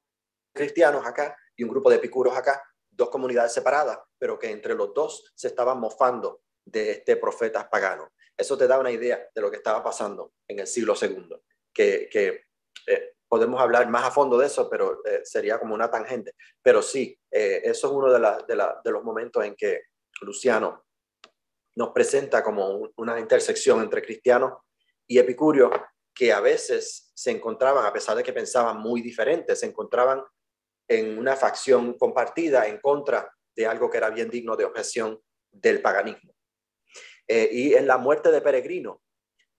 cristianos acá y un grupo de epicuros acá, dos comunidades separadas, pero que entre los dos se estaban mofando de este profeta pagano. Eso te da una idea de lo que estaba pasando en el siglo segundo. que, eh, podemos hablar más a fondo de eso, pero eh, sería como una tangente. Pero sí, eh, eso es uno de, de, los momentos en que Luciano nos presenta como una intersección entre cristianos y epicúreos que a veces se encontraban, a pesar de que pensaban muy diferentes, se encontraban en una facción compartida en contra de algo que era bien digno de objeción del paganismo. Eh, y en La muerte de Peregrino,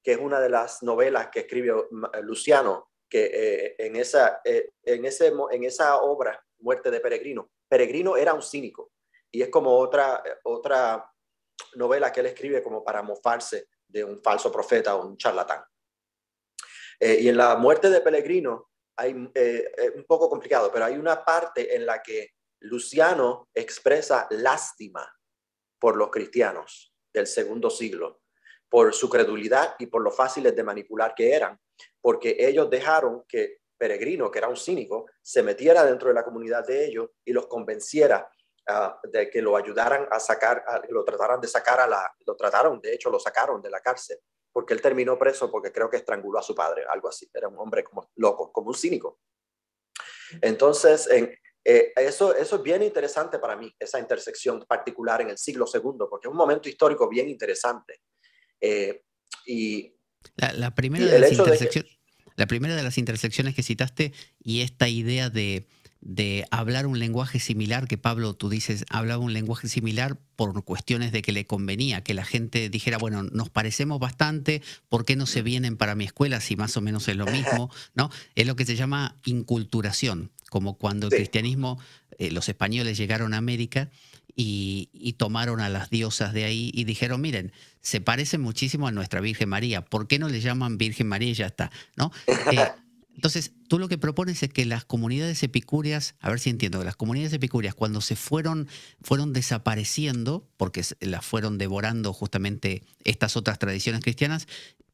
que es una de las novelas que escribe Luciano eh, en, esa, eh, en, ese, en esa obra, Muerte de Peregrino, Peregrino era un cínico y es como otra, eh, otra novela que él escribe como para mofarse de un falso profeta o un charlatán. y en la muerte de Peregrino, hay un poco complicado, pero hay una parte en la que Luciano expresa lástima por los cristianos del segundo siglo, por su credulidad y por lo fáciles de manipular que eran, porque ellos dejaron que Peregrino, que era un cínico, se metiera dentro de la comunidad de ellos y los convenciera ah, de que lo ayudaran a sacar, lo trataran de sacar a la, lo trataron, de hecho lo sacaron de la cárcel, porque él terminó preso porque creo que estranguló a su padre, algo así, era un hombre como loco, como un cínico. Entonces, eh, eso, eso es bien interesante para mí, esa intersección particular en el siglo II, porque es un momento histórico bien interesante. Eh, y la, primera de las intersecciones. Que... citaste y esta idea de, hablar un lenguaje similar, que Pablo, tú dices, hablaba un lenguaje similar por cuestiones de que le convenía, que la gente dijera, bueno, nos parecemos bastante, ¿por qué no se vienen para mi escuela si más o menos es lo mismo? ¿No? Es lo que se llama inculturación, como cuando el cristianismo, eh, los españoles llegaron a América y, tomaron a las diosas de ahí y dijeron, miren, se parece muchísimo a nuestra Virgen María, ¿por qué no le llaman Virgen María y ya está? ¿no? Eh, entonces, tú lo que propones es que las comunidades epicúreas, a ver si entiendo, que las comunidades epicúreas cuando se fueron, fueron desapareciendo, porque las fueron devorando justamente estas otras tradiciones cristianas,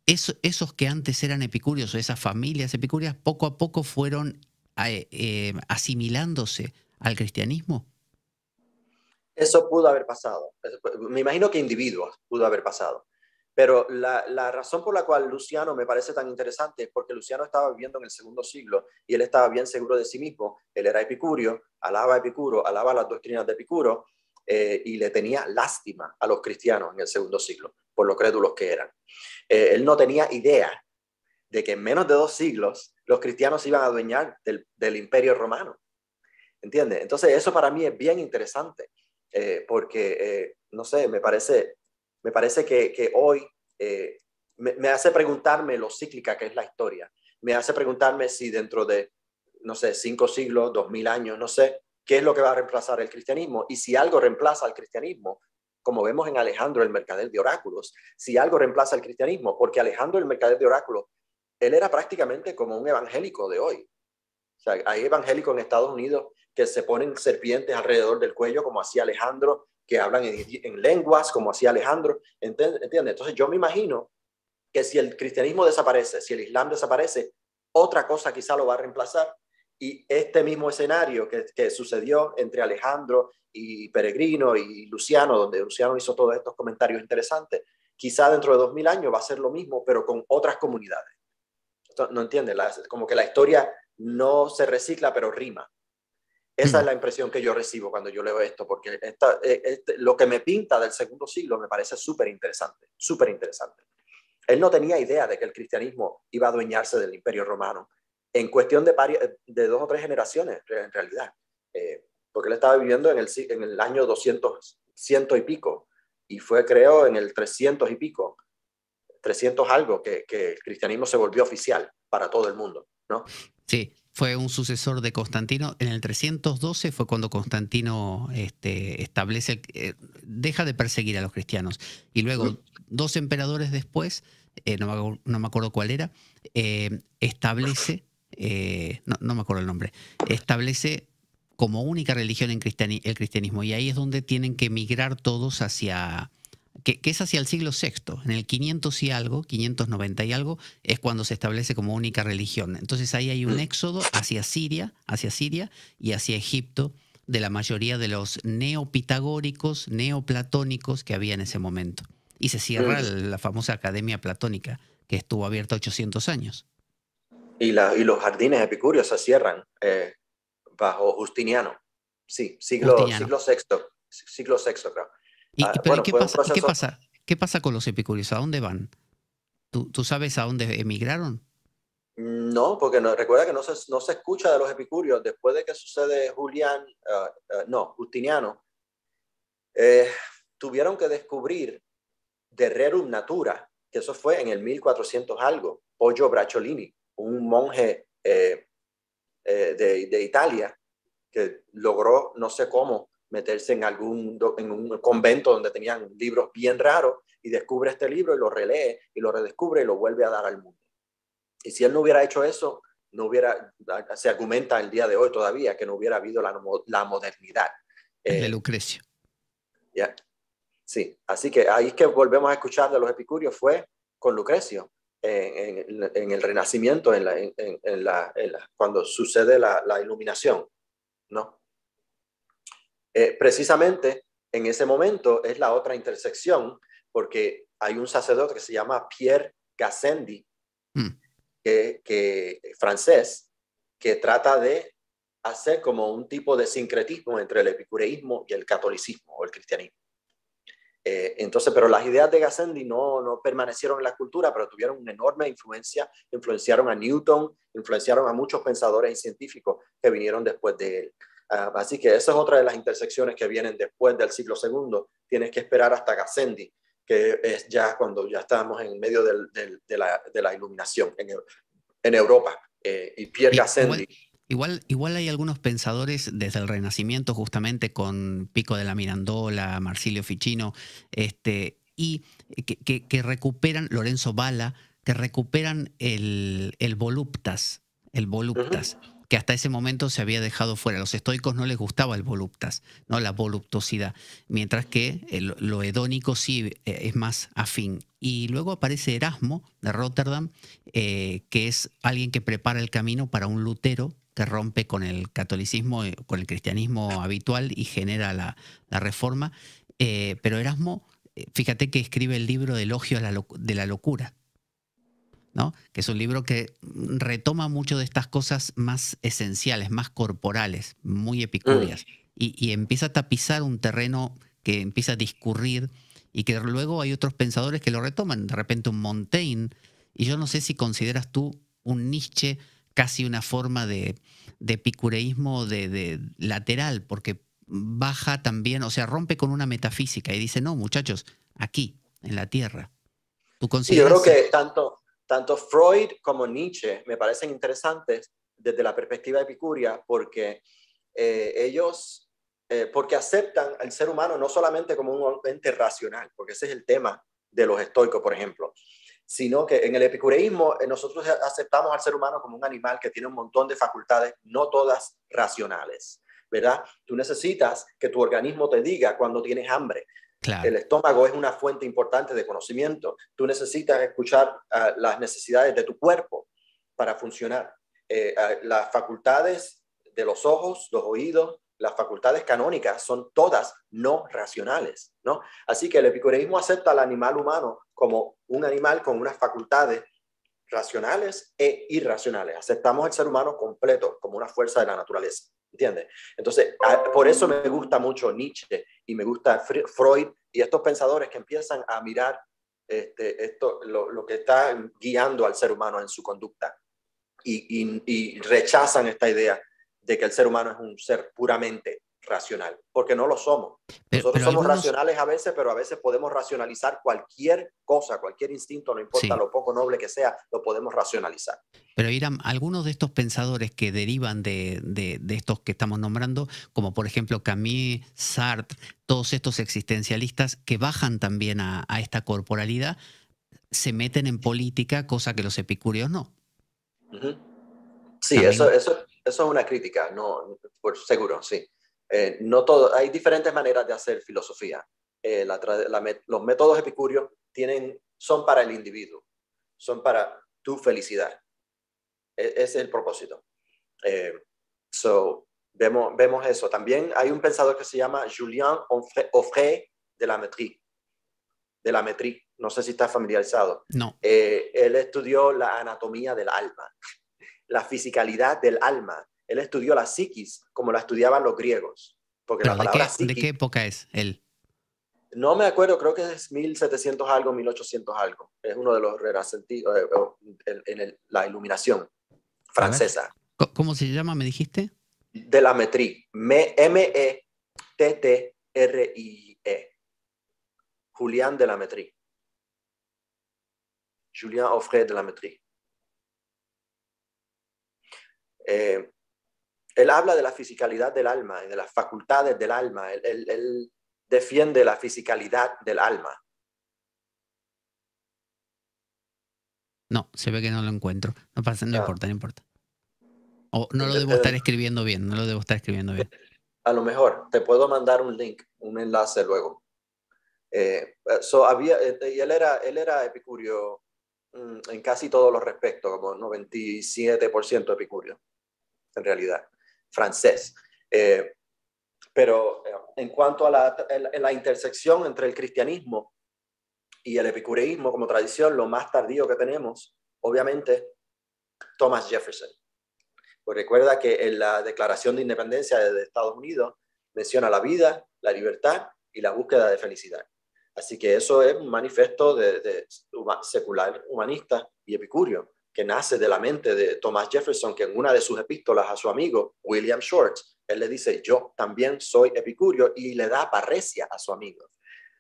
esos que antes eran epicúreos o esas familias epicúreas, poco a poco fueron eh, eh, asimilándose al cristianismo. Eso pudo haber pasado. Me imagino que individuos pudo haber pasado. Pero la, razón por la cual Luciano me parece tan interesante es porque Luciano estaba viviendo en el segundo siglo y él estaba bien seguro de sí mismo. Él era epicurio, alaba a Epicuro, alaba las doctrinas de Epicuro eh, y le tenía lástima a los cristianos en el segundo siglo por lo crédulos que eran. Eh, él no tenía idea de que en menos de dos siglos los cristianos iban a adueñar del, imperio romano. ¿entiende? Entonces eso para mí es bien interesante. Eh, porque, eh, no sé, me parece, me parece que, hoy eh, me, me, hace preguntarme lo cíclica que es la historia, me hace preguntarme si dentro de, no sé, cinco siglos, dos mil años, no sé, qué es lo que va a reemplazar el cristianismo y si algo reemplaza al cristianismo, como vemos en Alejandro el mercader de oráculos, si algo reemplaza al cristianismo, porque Alejandro el mercader de oráculos, él era prácticamente como un evangélico de hoy hay evangélicos en Estados Unidos que se ponen serpientes alrededor del cuello, como hacía Alejandro, que hablan en, lenguas, como hacía Alejandro. Entonces yo me imagino que si el cristianismo desaparece, si el islam desaparece, otra cosa quizá lo va a reemplazar. Y este mismo escenario que, sucedió entre Alejandro y Peregrino y Luciano, donde Luciano hizo todos estos comentarios interesantes, quizá dentro de dos mil años va a ser lo mismo, pero con otras comunidades. no entiende, como que la historia no se recicla, pero rima. Esa es la impresión que yo recibo cuando yo leo esto, porque esta, eh, este, lo que me pinta del segundo siglo me parece súper interesante, súper interesante. Él no tenía idea de que el cristianismo iba a adueñarse del imperio romano en cuestión de, de dos o tres generaciones, en realidad, eh, porque él estaba viviendo en el, en el año 200, y pico, y fue, creo, en el 300 y pico, 300 algo, que, que el cristianismo se volvió oficial para todo el mundo, ¿no? Sí, fue un sucesor de Constantino. En el 312 fue cuando Constantino este, establece, eh, deja de perseguir a los cristianos. Y luego, dos emperadores después, eh, no, me, acuerdo cuál era, eh, establece, no, me acuerdo el nombre, establece como única religión el cristianismo. Y ahí es donde tienen que migrar todos hacia, que, es hacia el siglo VI, en el 500 y algo, 590 y algo, es cuando se establece como única religión. Entonces ahí hay un mm. éxodo hacia Siria, hacia Siria y hacia Egipto de la mayoría de los neopitagóricos, neoplatónicos que había en ese momento. Y se cierra pues, la famosa Academia Platónica, que estuvo abierta 800 años. Y, y los jardines epicúreos se cierran eh, bajo Justiniano. Sí, siglo, siglo VI, siglo VI, creo. Y, ah, qué, pues, pasa, pues qué, pasa, qué, pasa, con los epicúreos? ¿A dónde van? ¿Tú, sabes a dónde emigraron? No, porque no, recuerda que no se, no se escucha de los epicúreos después de que sucede Julián, ah, ah, no, Justiniano. Eh, tuvieron que descubrir de rerum natura, que eso fue en el 1400 algo, Pollo Bracciolini, un monje eh, eh, de, de Italia que logró, no sé cómo, meterse en algún en un convento donde tenían libros bien raros y descubre este libro y lo relee y lo redescubre y lo vuelve a dar al mundo. Y si él no hubiera hecho eso, no hubiera, se argumenta el día de hoy todavía que no hubiera habido la, modernidad. de eh, Lucrecio. Ya. Sí, así que ahí es que volvemos a escuchar de los epicúreos fue con Lucrecio, eh, en, el Renacimiento, en la, la, cuando sucede la, iluminación, ¿no? Eh, precisamente en ese momento es la otra intersección, porque hay un sacerdote que se llama Pierre Gassendi, hmm. que, francés, que trata de hacer como un tipo de sincretismo entre el epicureísmo y el catolicismo o el cristianismo. Eh, entonces, pero las ideas de Gassendi no, no permanecieron en la cultura, pero tuvieron una enorme influencia, influenciaron a Newton, influenciaron a muchos pensadores y científicos que vinieron después de él. Ah, así que esa es otra de las intersecciones que vienen después del siglo segundo. Tienes que esperar hasta Gassendi, que es ya cuando ya estábamos en medio de, la, iluminación en, Europa. Eh, y Pierre Gassendi. Igual, igual hay algunos pensadores desde el Renacimiento, justamente con Pico de la Mirandola, Marsilio Ficino, este, y que, recuperan, Lorenzo Bala, que recuperan el, voluptas, el voluptas que hasta ese momento se había dejado fuera. A los estoicos no les gustaba el voluptas, ¿no? la voluptuosidad, mientras que lo hedónico sí eh, es más afín. Y luego aparece Erasmo de Rotterdam, eh, que es alguien que prepara el camino para un Lutero que rompe con el catolicismo, eh, con el cristianismo habitual y genera la, reforma. pero Erasmo, fíjate que escribe el libro de Elogio de la locura que es un libro que retoma mucho de estas cosas más esenciales, más corporales, muy epicúreas, mm. y, empieza a tapizar un terreno que empieza a discurrir y que luego hay otros pensadores que lo retoman, de repente un Montaigne, y yo no sé si consideras tú un Nietzsche casi una forma de, epicureísmo de, lateral, porque baja también, o sea, rompe con una metafísica y dice, no, muchachos, aquí, en la Tierra. ¿Tú consideras? yo creo que tanto, tanto Freud como Nietzsche me parecen interesantes desde la perspectiva epicúrea porque eh, ellos, eh, porque aceptan al ser humano no solamente como un ente racional, porque ese es el tema de los estoicos, por ejemplo, sino que en el epicureísmo eh, nosotros aceptamos al ser humano como un animal que tiene un montón de facultades, no todas racionales. ¿verdad? Tú necesitas que tu organismo te diga cuando tienes hambre, el estómago es una fuente importante de conocimiento. Tú necesitas escuchar ah, las necesidades de tu cuerpo para funcionar. Eh, ah, las facultades de los ojos, los oídos, las facultades canónicas son todas no racionales, ¿no? Así que el epicureísmo acepta al animal humano como un animal con unas facultades racionales e irracionales. Aceptamos al ser humano completo como una fuerza de la naturaleza, ¿entiendes? Entonces, ah, por eso me gusta mucho Nietzsche y me gusta Freud y estos pensadores que empiezan a mirar este, esto, lo, que está guiando al ser humano en su conducta y, y, rechazan esta idea de que el ser humano es un ser puramente racional, porque no lo somos. Nosotros somos racionales a veces, pero a veces podemos racionalizar cualquier cosa, cualquier instinto, no importa lo poco noble que sea, lo podemos racionalizar. Pero Irán, algunos de estos pensadores que derivan de, estos que estamos nombrando, como por ejemplo Camille, Sartre, todos estos existencialistas que bajan también a, esta corporalidad, se meten en política, cosa que los epicúreos no. Sí, eso, eso, eso es una crítica, no, por seguro, sí. Eh, no todo, hay diferentes maneras de hacer filosofía. Eh, los métodos epicúreos tienen, son para el individuo, son para tu felicidad. E, es el propósito. Eh, so, vemos, vemos eso. También hay un pensador que se llama Julien Offray de la Métrie. De la No sé si está familiarizado. No. él estudió la anatomía del alma, la fisicalidad del alma él estudió la psiquis como la estudiaban los griegos. de, qué, época es él? No me acuerdo, creo que es 1700 algo, 1800 algo. Es uno de los renacentistas eh, en, la iluminación francesa. ¿Cómo se llama, me dijiste? De la Metri. M-E-T-T-R-I-E. Julián de la Metri. Julián Offray de la Metri. Eh, él habla de la fisicalidad del alma y de las facultades del alma. Él, defiende la fisicalidad del alma. No, se ve que no lo encuentro. No no importa, no importa. O no lo eh, debo eh, estar escribiendo bien, no lo debo estar escribiendo bien. A lo mejor te puedo mandar un link, un enlace luego. Eh, había, y él era, él era epicurio mm, en casi todos los respectos, como 97% epicurio, en realidad francés. Eh, pero eh, en cuanto a la, intersección entre el cristianismo y el epicureísmo como tradición, lo más tardío que tenemos, obviamente, Thomas Jefferson. Pues recuerda que en la Declaración de Independencia de Estados Unidos menciona la vida, la libertad y la búsqueda de felicidad. Así que eso es un manifiesto de, secular, humanista y epicúreo que nace de la mente de Thomas Jefferson, que en una de sus epístolas a su amigo William shorts él le dice, yo también soy epicurio y le da parresia a su amigo.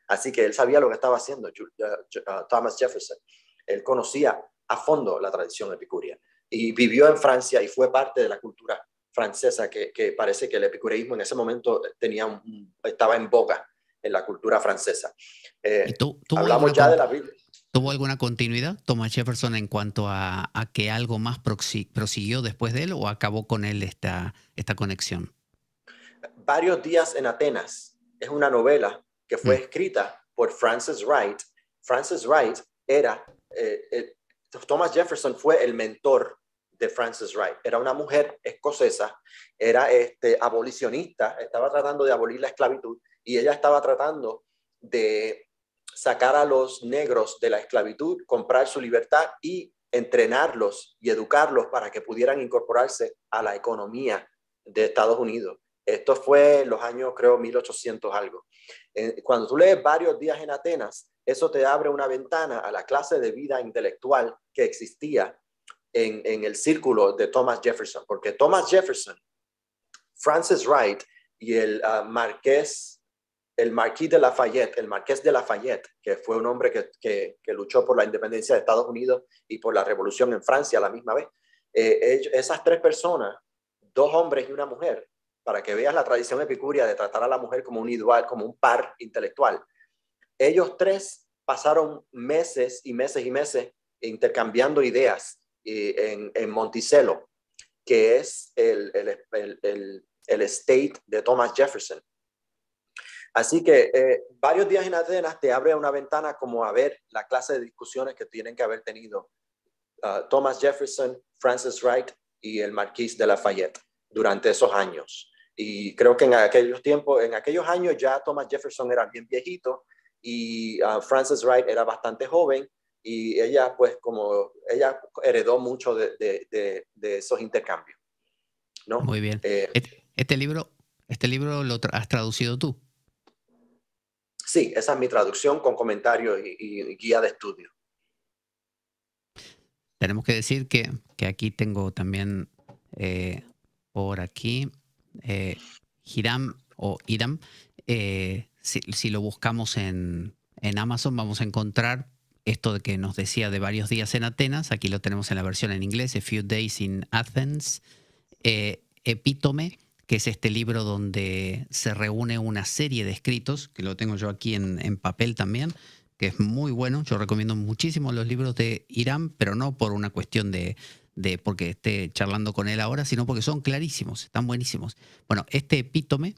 Así que él sabía lo que estaba haciendo eh, eh, Thomas Jefferson. Él conocía a fondo la tradición epicuria y vivió en Francia y fue parte de la cultura francesa que, parece que el epicureísmo en ese momento tenía estaba en boga en la cultura francesa. Eh, hablamos ya de la Biblia. ¿Tuvo alguna continuidad Thomas Jefferson en cuanto a, que algo más prosiguió después de él o acabó con él esta, esta conexión? Varios días en Atenas. Es una novela que fue mm. escrita por Francis Wright. Francis Wright era, eh, eh, Thomas Jefferson fue el mentor de Frances Wright. Era una mujer escocesa, era este, abolicionista, estaba tratando de abolir la esclavitud y ella estaba tratando de sacar a los negros de la esclavitud, comprar su libertad y entrenarlos y educarlos para que pudieran incorporarse a la economía de Estados Unidos. Esto fue en los años, creo, 1800 algo. Eh, cuando tú lees varios días en Atenas, eso te abre una ventana a la clase de vida intelectual que existía en, el círculo de Thomas Jefferson, porque Thomas Jefferson, Francis Wright y el ah, marqués el marqués de Lafayette, el marqués de Lafayette, que fue un hombre que, luchó por la independencia de Estados Unidos y por la revolución en Francia a la misma vez. Eh, esas tres personas, dos hombres y una mujer, para que veas la tradición epicúrea de tratar a la mujer como un igual como un par intelectual. Ellos tres pasaron meses y meses y meses intercambiando ideas eh, en, en, Monticello, que es el, el, el estate de Thomas Jefferson Así que eh, varios días en Atenas te abre una ventana como a ver la clase de discusiones que tienen que haber tenido ah, Thomas Jefferson, Francis Wright y el marqués de Lafayette durante esos años. Y creo que en aquellos tiempos, en aquellos años ya Thomas Jefferson era bien viejito y ah, Francis Wright era bastante joven y ella pues como ella heredó mucho de, esos intercambios. ¿no? Muy bien. Eh, este, este, libro, este libro lo has traducido tú. Sí, esa es mi traducción con comentarios y, guía de estudio. Tenemos que decir que, aquí tengo también eh, por aquí eh, Hiram o Hiram. Eh, si, lo buscamos en, Amazon vamos a encontrar esto que nos decía de varios días en Atenas, aquí lo tenemos en la versión en inglés, A Few Days in Athens, Epítome, que es este libro donde se reúne una serie de escritos, que lo tengo yo aquí en, papel también, que es muy bueno. Yo recomiendo muchísimo los libros de Irán, pero no por una cuestión de, porque esté charlando con él ahora, sino porque son clarísimos, están buenísimos. Bueno, este epítome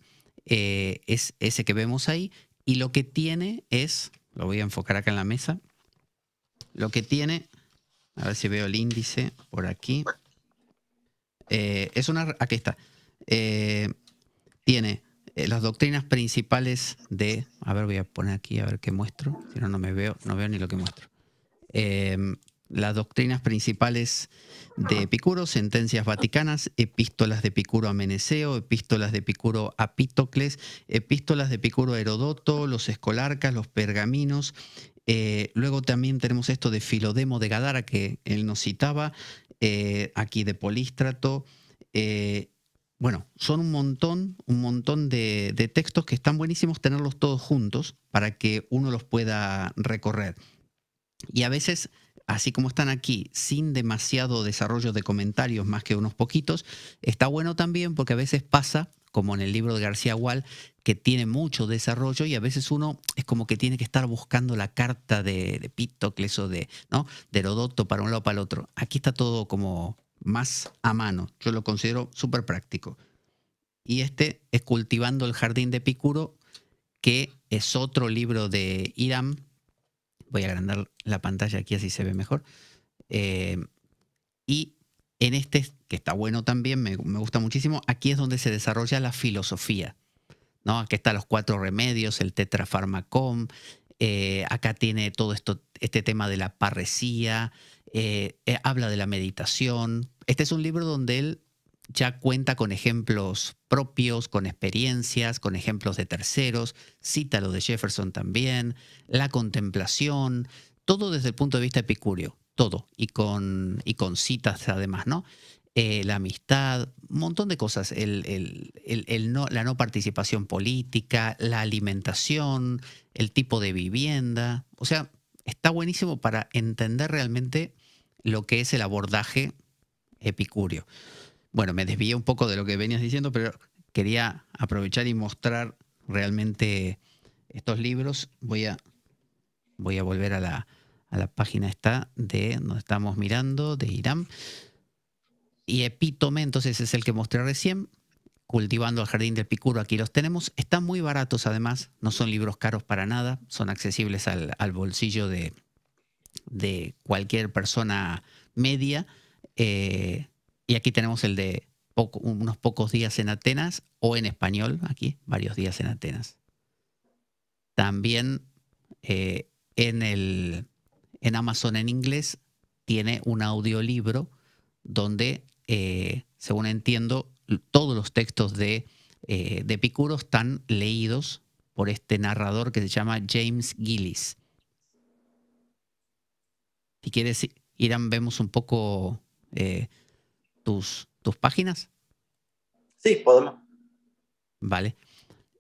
eh, es ese que vemos ahí y lo que tiene es, lo voy a enfocar acá en la mesa, lo que tiene, a ver si veo el índice por aquí, eh, es una, aquí está, eh, tiene eh, las doctrinas principales de. A ver, voy a poner aquí a ver qué muestro. Si no, no me veo, no veo ni lo que muestro. Em, las doctrinas principales de Epicuro, sentencias vaticanas, epístolas de Epicuro a Meneseo, epístolas de Epicuro a Pítocles, epístolas de Epicuro a Herodoto, los escolarcas, los pergaminos. Eh, luego también tenemos esto de Filodemo de Gadara que él nos citaba, aquí de Polístrato. Bueno, son un montón, un montón de, textos que están buenísimos tenerlos todos juntos para que uno los pueda recorrer. Y a veces, así como están aquí, sin demasiado desarrollo de comentarios más que unos poquitos, está bueno también porque a veces pasa, como en el libro de García Gual, que tiene mucho desarrollo y a veces uno es como que tiene que estar buscando la carta de, de o de, ¿no? de Herodoto para un lado para el otro. Aquí está todo como más a mano. Yo lo considero súper práctico. Y este es Cultivando el Jardín de Picuro, que es otro libro de Iram. Voy a agrandar la pantalla aquí así se ve mejor. Eh, y en este, que está bueno también, me, gusta muchísimo, aquí es donde se desarrolla la filosofía. ¿no? Aquí están los cuatro remedios, el tetrafarmacón, eh, acá tiene todo esto, este tema de la parresía, eh, habla de la meditación, este es un libro donde él ya cuenta con ejemplos propios, con experiencias, con ejemplos de terceros, cita lo de Jefferson también, la contemplación, todo desde el punto de vista epicúreo, todo, y con, y con citas además, ¿no? Eh, la amistad, un montón de cosas, la no participación política, la alimentación, el tipo de vivienda, o sea, está buenísimo para entender realmente lo que es el abordaje Epicurio. Bueno, me desvié un poco de lo que venías diciendo, pero quería aprovechar y mostrar realmente estos libros. Voy a, voy a volver a la, página esta de donde estamos mirando, de Irán. Y Epítome, entonces es el que mostré recién, Cultivando el Jardín de Epicuro. aquí los tenemos. Están muy baratos además, no son libros caros para nada, son accesibles al, bolsillo de, de cualquier persona media. Eh, y aquí tenemos el de unos pocos días en Atenas o en español, aquí, varios días en Atenas. También eh, en, el, en Amazon en inglés tiene un audiolibro donde, eh, según entiendo, todos los textos de, de Picuro están leídos por este narrador que se llama James Gillis. Si quieres, Irán, vemos un poco eh, tus, tus páginas? Sí, podemos. Vale.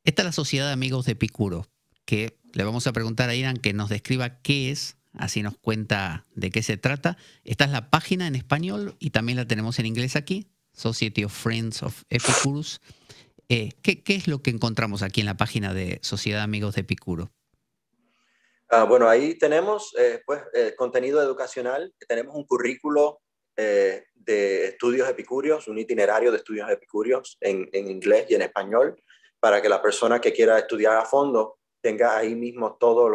Esta es la Sociedad de Amigos de Picuro, que le vamos a preguntar a Irán que nos describa qué es, así nos cuenta de qué se trata. Esta es la página en español y también la tenemos en inglés aquí, Society of Friends of Epicurus. Eh, ¿qué, es lo que encontramos aquí en la página de Sociedad de Amigos de Epicuro? Ah, bueno, ahí tenemos eh, pues, contenido educacional, tenemos un currículo eh, de estudios epicúreos, un itinerario de estudios epicúreos en, inglés y en español, para que la persona que quiera estudiar a fondo tenga ahí mismo todos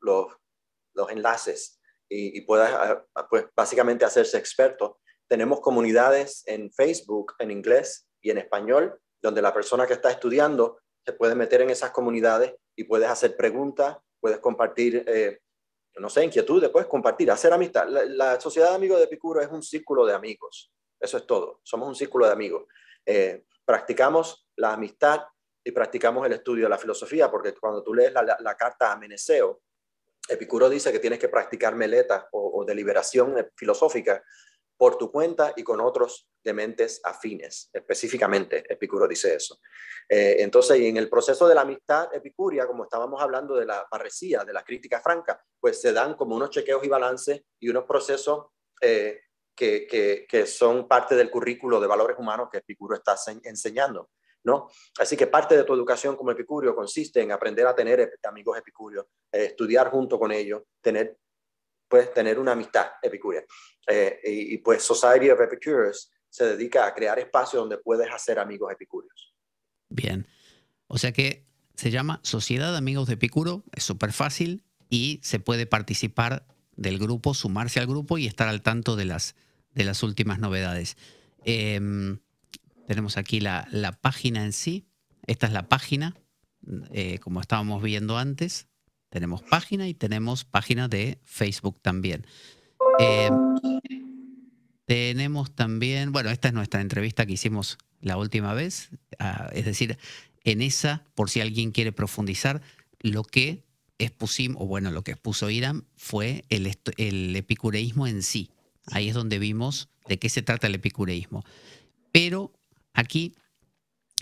los enlaces y, y pueda ah, pues, básicamente hacerse experto. Tenemos comunidades en Facebook en inglés y en español, donde la persona que está estudiando se puede meter en esas comunidades y puedes hacer preguntas, puedes compartir eh, no sé, inquietudes, puedes compartir, hacer amistad. La, sociedad de amigos de Epicuro es un círculo de amigos, eso es todo, somos un círculo de amigos. Eh, practicamos la amistad y practicamos el estudio de la filosofía, porque cuando tú lees la, carta a Meneceo, Epicuro dice que tienes que practicar meletas o deliberación filosófica por tu cuenta y con otros de mentes afines. Específicamente, Epicuro dice eso. Eh, entonces, en el proceso de la amistad epicuria, como estábamos hablando de la parresía, de la crítica franca, pues se dan como unos chequeos y balances y unos procesos eh, que, son parte del currículo de valores humanos que Epicuro está enseñando. ¿no? Así que parte de tu educación como epicurio consiste en aprender a tener amigos epicurios, eh, estudiar junto con ellos, tener puedes tener una amistad epicúrea. Eh, y, pues Society of Epicures se dedica a crear espacios donde puedes hacer amigos epicúreos. Bien. O sea que se llama Sociedad de Amigos de Epicuro, es súper fácil y se puede participar del grupo, sumarse al grupo y estar al tanto de las, de las últimas novedades. Em, tenemos aquí la, página en sí. Esta es la página, eh, como estábamos viendo antes, tenemos página y tenemos página de Facebook también. Eh, tenemos también, bueno, esta es nuestra entrevista que hicimos la última vez, ah, es decir, en esa, por si alguien quiere profundizar, lo que expusimos, o bueno, lo que expuso Irán fue el, el epicureísmo en sí. Ahí es donde vimos de qué se trata el epicureísmo. Pero aquí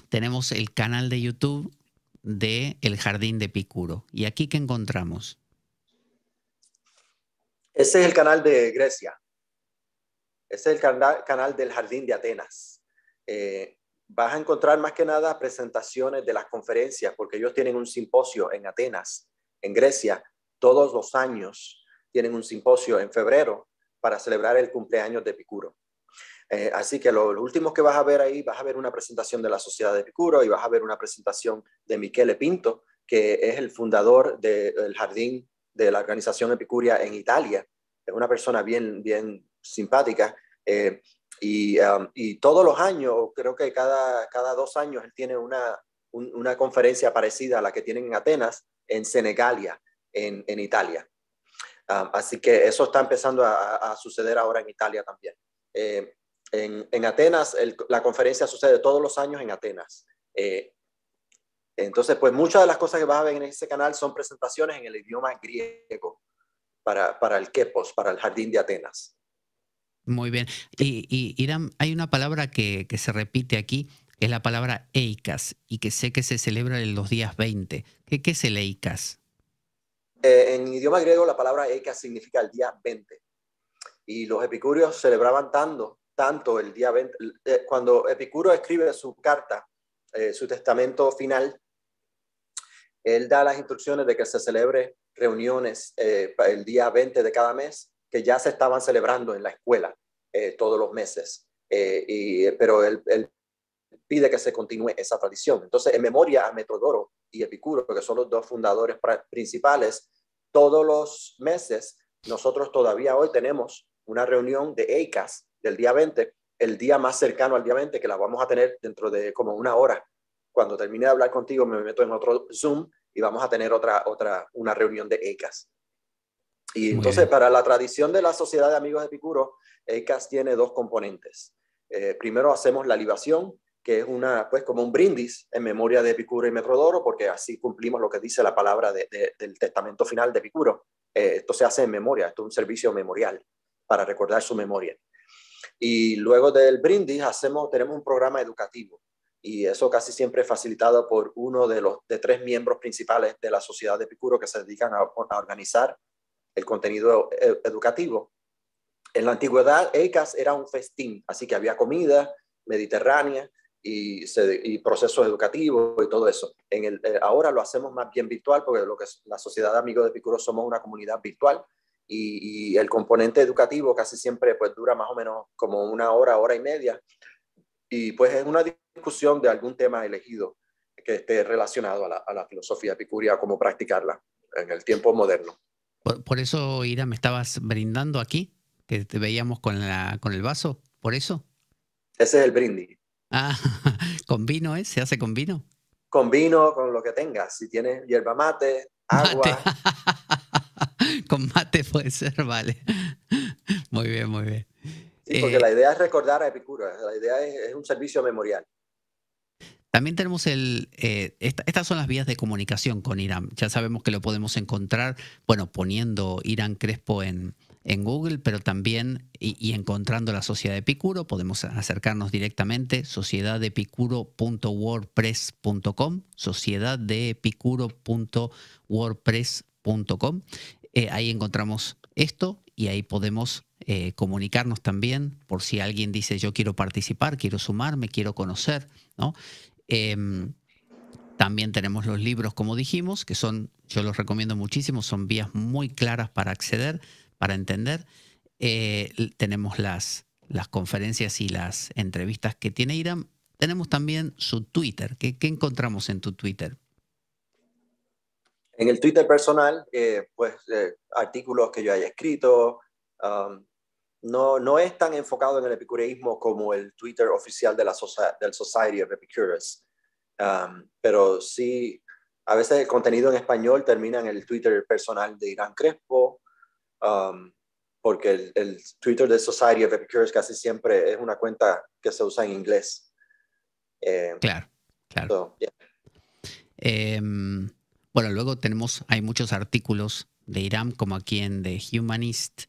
tenemos el canal de YouTube de El Jardín de Picuro. ¿Y aquí qué encontramos? Ese es el canal de Grecia. Ese es el canal, del Jardín de Atenas. Eh, vas a encontrar más que nada presentaciones de las conferencias, porque ellos tienen un simposio en Atenas, en Grecia, todos los años tienen un simposio en febrero para celebrar el cumpleaños de Picuro. Eh, así que los últimos que vas a ver ahí, vas a ver una presentación de la Sociedad de Epicuro y vas a ver una presentación de Michele Pinto, que es el fundador del jardín de la organización Epicuria en Italia. Es una persona bien, bien simpática. Eh, um, y, todos los años, creo que cada, cada dos años, él tiene una, conferencia parecida a la que tienen en Atenas, en Senegalia, en, Italia. Um, así que eso está empezando a, suceder ahora en Italia también. Eh, en, Atenas, la conferencia sucede todos los años en Atenas. Eh, entonces, pues muchas de las cosas que vas a ver en ese canal son presentaciones en el idioma griego para, para el Kepos, para el Jardín de Atenas. Muy bien. Y, Irán, hay una palabra que, se repite aquí, es la palabra Eikas, y que sé que se celebra en los días 20. ¿Qué, es el Eikas? Eh, en idioma griego la palabra Eikas significa el día 20. Y los epicúreos celebraban tanto tanto el día 20, eh, cuando Epicuro escribe su carta, eh, su testamento final, él da las instrucciones de que se celebre reuniones eh, el día 20 de cada mes, que ya se estaban celebrando en la escuela todos los meses, y, pero él, él, pide que se continúe esa tradición. Entonces, en memoria a Metrodoro y Epicuro, que son los dos fundadores principales, todos los meses nosotros todavía hoy tenemos una reunión de EICAS, del día 20, el día más cercano al día 20, que la vamos a tener dentro de como una hora. Cuando termine de hablar contigo, me meto en otro Zoom y vamos a tener otra, otra, una reunión de ECAS. Y entonces, para la tradición de la Sociedad de Amigos de Picuro, ECAS tiene dos componentes. Eh, primero hacemos la libación, que es una, pues como un brindis en memoria de Epicuro y Metrodoro, porque así cumplimos lo que dice la palabra del testamento final de Epicuro. Eh, esto se hace en memoria, esto es un servicio memorial para recordar su memoria. Y luego del brindis hacemos, tenemos un programa educativo y eso casi siempre es facilitado por uno de los de tres miembros principales de la sociedad de Picuro que se dedican a, organizar el contenido e, educativo. En la antigüedad, ECAS era un festín, así que había comida mediterránea y, procesos educativos y todo eso. En el, eh, ahora lo hacemos más bien virtual porque lo que la sociedad de amigos de Picuro somos una comunidad virtual y, el componente educativo casi siempre pues dura más o menos como una hora, hora y media. Y pues es una discusión de algún tema elegido que esté relacionado a la, filosofía epicuria, cómo practicarla en el tiempo moderno. Por, eso, Ira, me estabas brindando aquí, que te veíamos con, el vaso, por eso. Ese es el brindis. Ah, con vino, ¿eh? ¿Se hace con vino? Con vino, con lo que tengas. Si tienes hierba mate, agua, con mate puede ser, vale. Muy bien, muy bien. Sí, porque eh, la idea es recordar a Epicuro, la idea es, un servicio memorial. También tenemos el, eh, estas son las vías de comunicación con Irán. Ya sabemos que lo podemos encontrar, bueno, poniendo Irán Crespo en, en Google, pero también y, encontrando la Sociedad de Epicuro, podemos acercarnos directamente, SociedadEpicuro.wordpress.com. SociedadEpicuro.wordpress.com eh, ahí encontramos esto y ahí podemos eh, comunicarnos también por si alguien dice yo quiero participar, quiero sumarme, quiero conocer, ¿no? Em, también tenemos los libros, como dijimos, que son, yo los recomiendo muchísimo, son vías muy claras para acceder, para entender. Eh, tenemos las, las conferencias y las entrevistas que tiene Iram. Tenemos también su Twitter. qué encontramos en tu Twitter? En el Twitter personal, eh, pues eh, artículos que yo haya escrito, um, no, no es tan enfocado en el epicureísmo como el Twitter oficial de la del Society of Epicures. Um, pero sí, a veces el contenido en español termina en el Twitter personal de Irán Crespo, um, porque el, Twitter de Society of Epicures casi siempre es una cuenta que se usa en inglés. Eh, claro, claro. Em, bueno, luego tenemos, hay muchos artículos de Irán como aquí en The Humanist.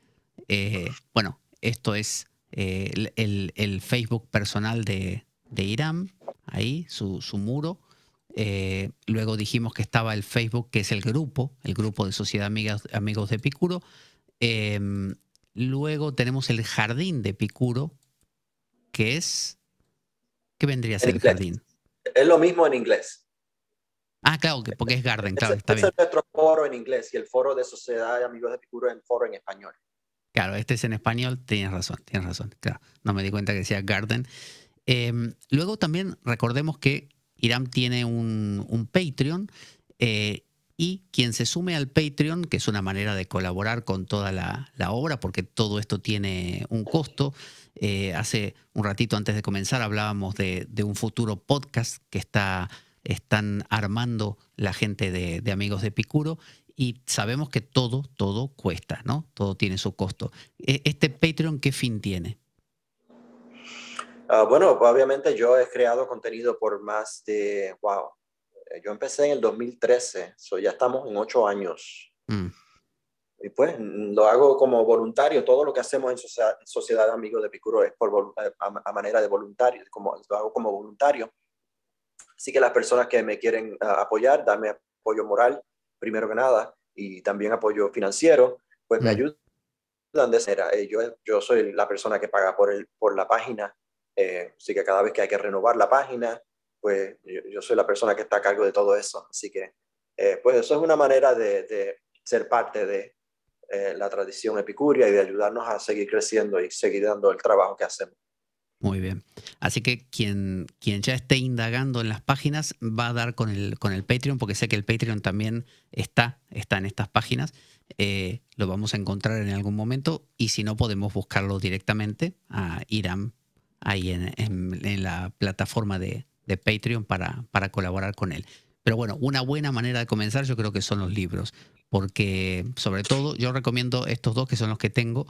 Eh, bueno, esto es eh, el, Facebook personal de, de IRAM, ahí, su, su muro. Eh, luego dijimos que estaba el Facebook, que es el grupo, el grupo de Sociedad Amigas, Amigos de Picuro. Em, luego tenemos el jardín de Picuro, que es... ¿Qué vendría a ser el jardín? Es lo mismo en inglés. Ah, claro, porque es Garden, claro, está es bien. Es nuestro foro en inglés y el foro de Sociedad de Amigos de es en foro en español. Claro, este es en español, tienes razón, tienes razón, claro. No me di cuenta que decía Garden. Em, luego también recordemos que Irán tiene un, Patreon eh, y quien se sume al Patreon, que es una manera de colaborar con toda la, obra, porque todo esto tiene un costo, eh, hace un ratito antes de comenzar hablábamos de, un futuro podcast que está están armando la gente de, Amigos de Picuro y sabemos que todo, todo cuesta, ¿no? Todo tiene su costo. E, ¿Este Patreon qué fin tiene? Ah, bueno, obviamente yo he creado contenido por más de, wow, eh, yo empecé en el 2013, ya estamos en ocho años. Mm. Y pues lo hago como voluntario, todo lo que hacemos en Sociedad, Amigos de Picuro es por, eh, a, a, manera de voluntario, como, lo hago como voluntario. Así que las personas que me quieren ah, apoyar, darme apoyo moral, primero que nada, y también apoyo financiero, pues me mm. ayudan de esa eh, yo, soy la persona que paga por, el, por la página, eh, así que cada vez que hay que renovar la página, pues yo, soy la persona que está a cargo de todo eso. Así que, eh, pues eso es una manera de, ser parte de la tradición epicuria y de ayudarnos a seguir creciendo y seguir dando el trabajo que hacemos. Muy bien. Así que quien, quien ya esté indagando en las páginas va a dar con el, con el Patreon, porque sé que el Patreon también está, está en estas páginas. Eh, lo vamos a encontrar en algún momento y si no podemos buscarlo directamente a Iram ahí en, en, la plataforma de, Patreon para, para colaborar con él. Pero bueno, una buena manera de comenzar yo creo que son los libros, porque sobre todo yo recomiendo estos dos que son los que tengo,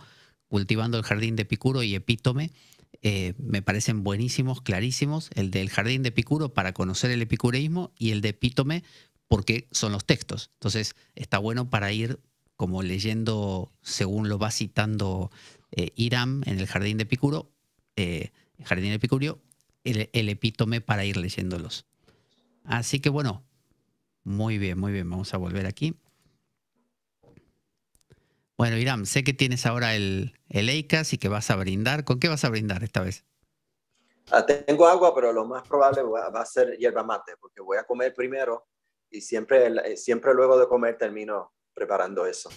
Cultivando el Jardín de Picuro y Epítome, eh, me parecen buenísimos, clarísimos, el del jardín de Epicuro para conocer el epicureísmo y el de Epítome porque son los textos. Entonces está bueno para ir como leyendo según lo va citando eh, Irán en el jardín de Epicuro, eh, el jardín de Epicurio, el epítome para ir leyéndolos. Así que bueno, muy bien, muy bien, vamos a volver aquí. Bueno, Irán, sé que tienes ahora el, el EICAS y que vas a brindar. ¿Con qué vas a brindar esta vez? Ah, tengo agua, pero lo más probable va, a ser hierba mate, porque voy a comer primero y siempre, eh, siempre luego de comer termino preparando eso.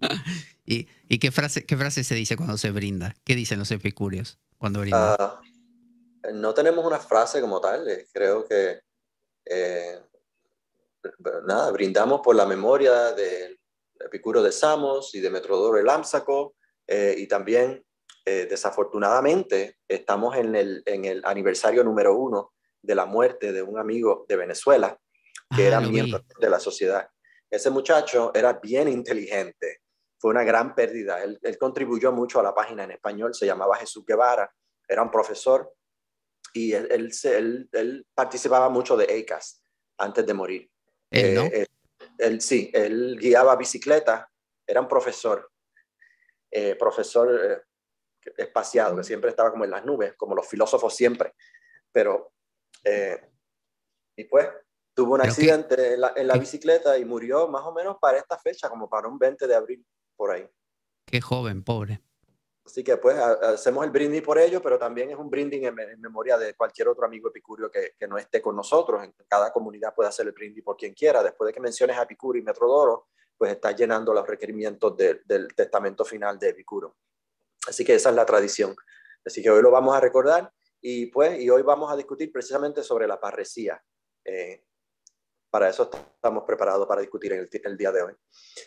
¿Y, qué, frase, qué frase se dice cuando se brinda? ¿Qué dicen los epicúreos cuando brindan? Ah, no tenemos una frase como tal, eh, creo que eh, nada, brindamos por la memoria del Epicuro de Samos y de Metrodoro el eh, y también, eh, desafortunadamente, estamos en el, aniversario número uno de la muerte de un amigo de Venezuela, que ah, era miembro de la sociedad. Ese muchacho era bien inteligente, fue una gran pérdida. Él, contribuyó mucho a la página en español, se llamaba Jesús Guevara, era un profesor y él, él, participaba mucho de ECAS antes de morir. Eh, él sí, él guiaba bicicleta, era un profesor, eh, profesor eh, espaciado, que siempre estaba como en las nubes, como los filósofos siempre. Pero, eh, y pues, tuvo un accidente en, la, bicicleta y murió más o menos para esta fecha, como para un 20 de abril, por ahí. Qué joven, pobre. Así que pues hacemos el brindis por ello, pero también es un brindis en, memoria de cualquier otro amigo epicurio que, no esté con nosotros. En cada comunidad puede hacer el brindis por quien quiera. Después de que menciones a Epicuro y Metrodoro, pues está llenando los requerimientos del testamento final de Epicuro. Así que esa es la tradición. Así que hoy lo vamos a recordar y pues y hoy vamos a discutir precisamente sobre la parresía. Eh, para eso estamos preparados para discutir en el, el día de hoy.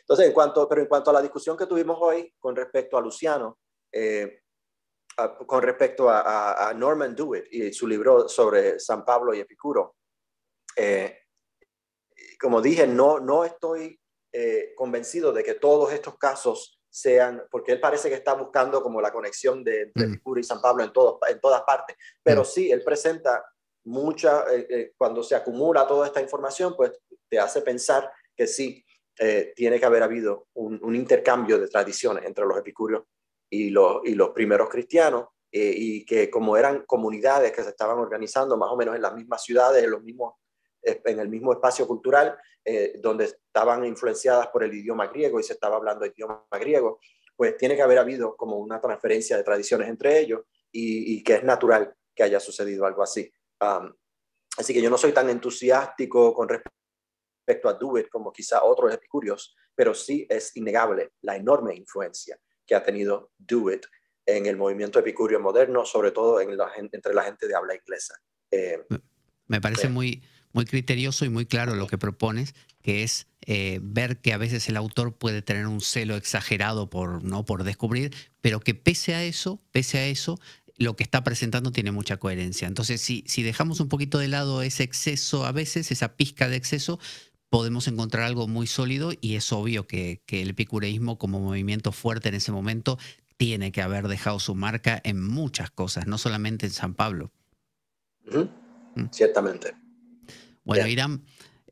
Entonces, en cuanto, pero en cuanto a la discusión que tuvimos hoy con respecto a Luciano, eh, con respecto a, Norman Dewitt y su libro sobre San Pablo y Epicuro. Eh, como dije, no, no estoy eh, convencido de que todos estos casos sean, porque él parece que está buscando como la conexión de, mm. Epicuro y San Pablo en, en todas partes, pero mm. sí, él presenta mucha, cuando se acumula toda esta información, pues te hace pensar que sí, tiene que haber habido un, un, intercambio de tradiciones entre los epicúreos y, los, y los primeros cristianos, eh, y que como eran comunidades que se estaban organizando más o menos en las mismas ciudades, en, los mismos, eh, en el mismo espacio cultural, eh, donde estaban influenciadas por el idioma griego y se estaba hablando el idioma griego, pues tiene que haber habido como una transferencia de tradiciones entre ellos y, que es natural que haya sucedido algo así. así que yo no soy tan entusiástico con respecto a Duet como quizá otros epicúreos, pero sí es innegable la enorme influencia que ha tenido Do It en el movimiento epicurio moderno, sobre todo entre la gente de habla inglesa. Eh, me parece eh. muy, muy criterioso y muy claro lo que propones, que es eh, ver que a veces el autor puede tener un celo exagerado por, ¿no? por descubrir, pero que pese a eso, pese a eso, lo que está presentando tiene mucha coherencia. Entonces, si, si dejamos un poquito de lado ese exceso a veces, esa pizca de exceso, podemos encontrar algo muy sólido y es obvio que, el epicureísmo como movimiento fuerte en ese momento tiene que haber dejado su marca en muchas cosas, no solamente en San Pablo. Mm. Ciertamente. Bueno, Irán,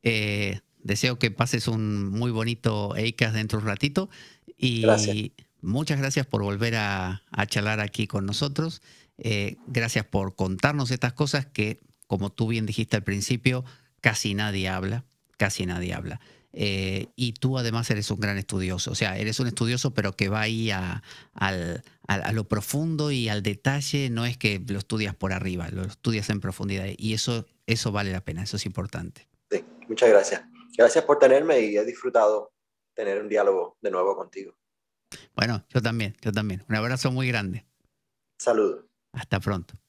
eh, deseo que pases un muy bonito EICAS dentro de un ratito y muchas gracias por volver a, charlar aquí con nosotros. Eh, gracias por contarnos estas cosas que, como tú bien dijiste al principio, casi nadie habla casi nadie habla. Eh, y tú además eres un gran estudioso, o sea, eres un estudioso pero que va ahí a, lo profundo y al detalle, no es que lo estudias por arriba, lo estudias en profundidad y eso, eso vale la pena, eso es importante. Sí, muchas gracias. Gracias por tenerme y he disfrutado tener un diálogo de nuevo contigo. Bueno, yo también, yo también. Un abrazo muy grande. Saludos. Hasta pronto.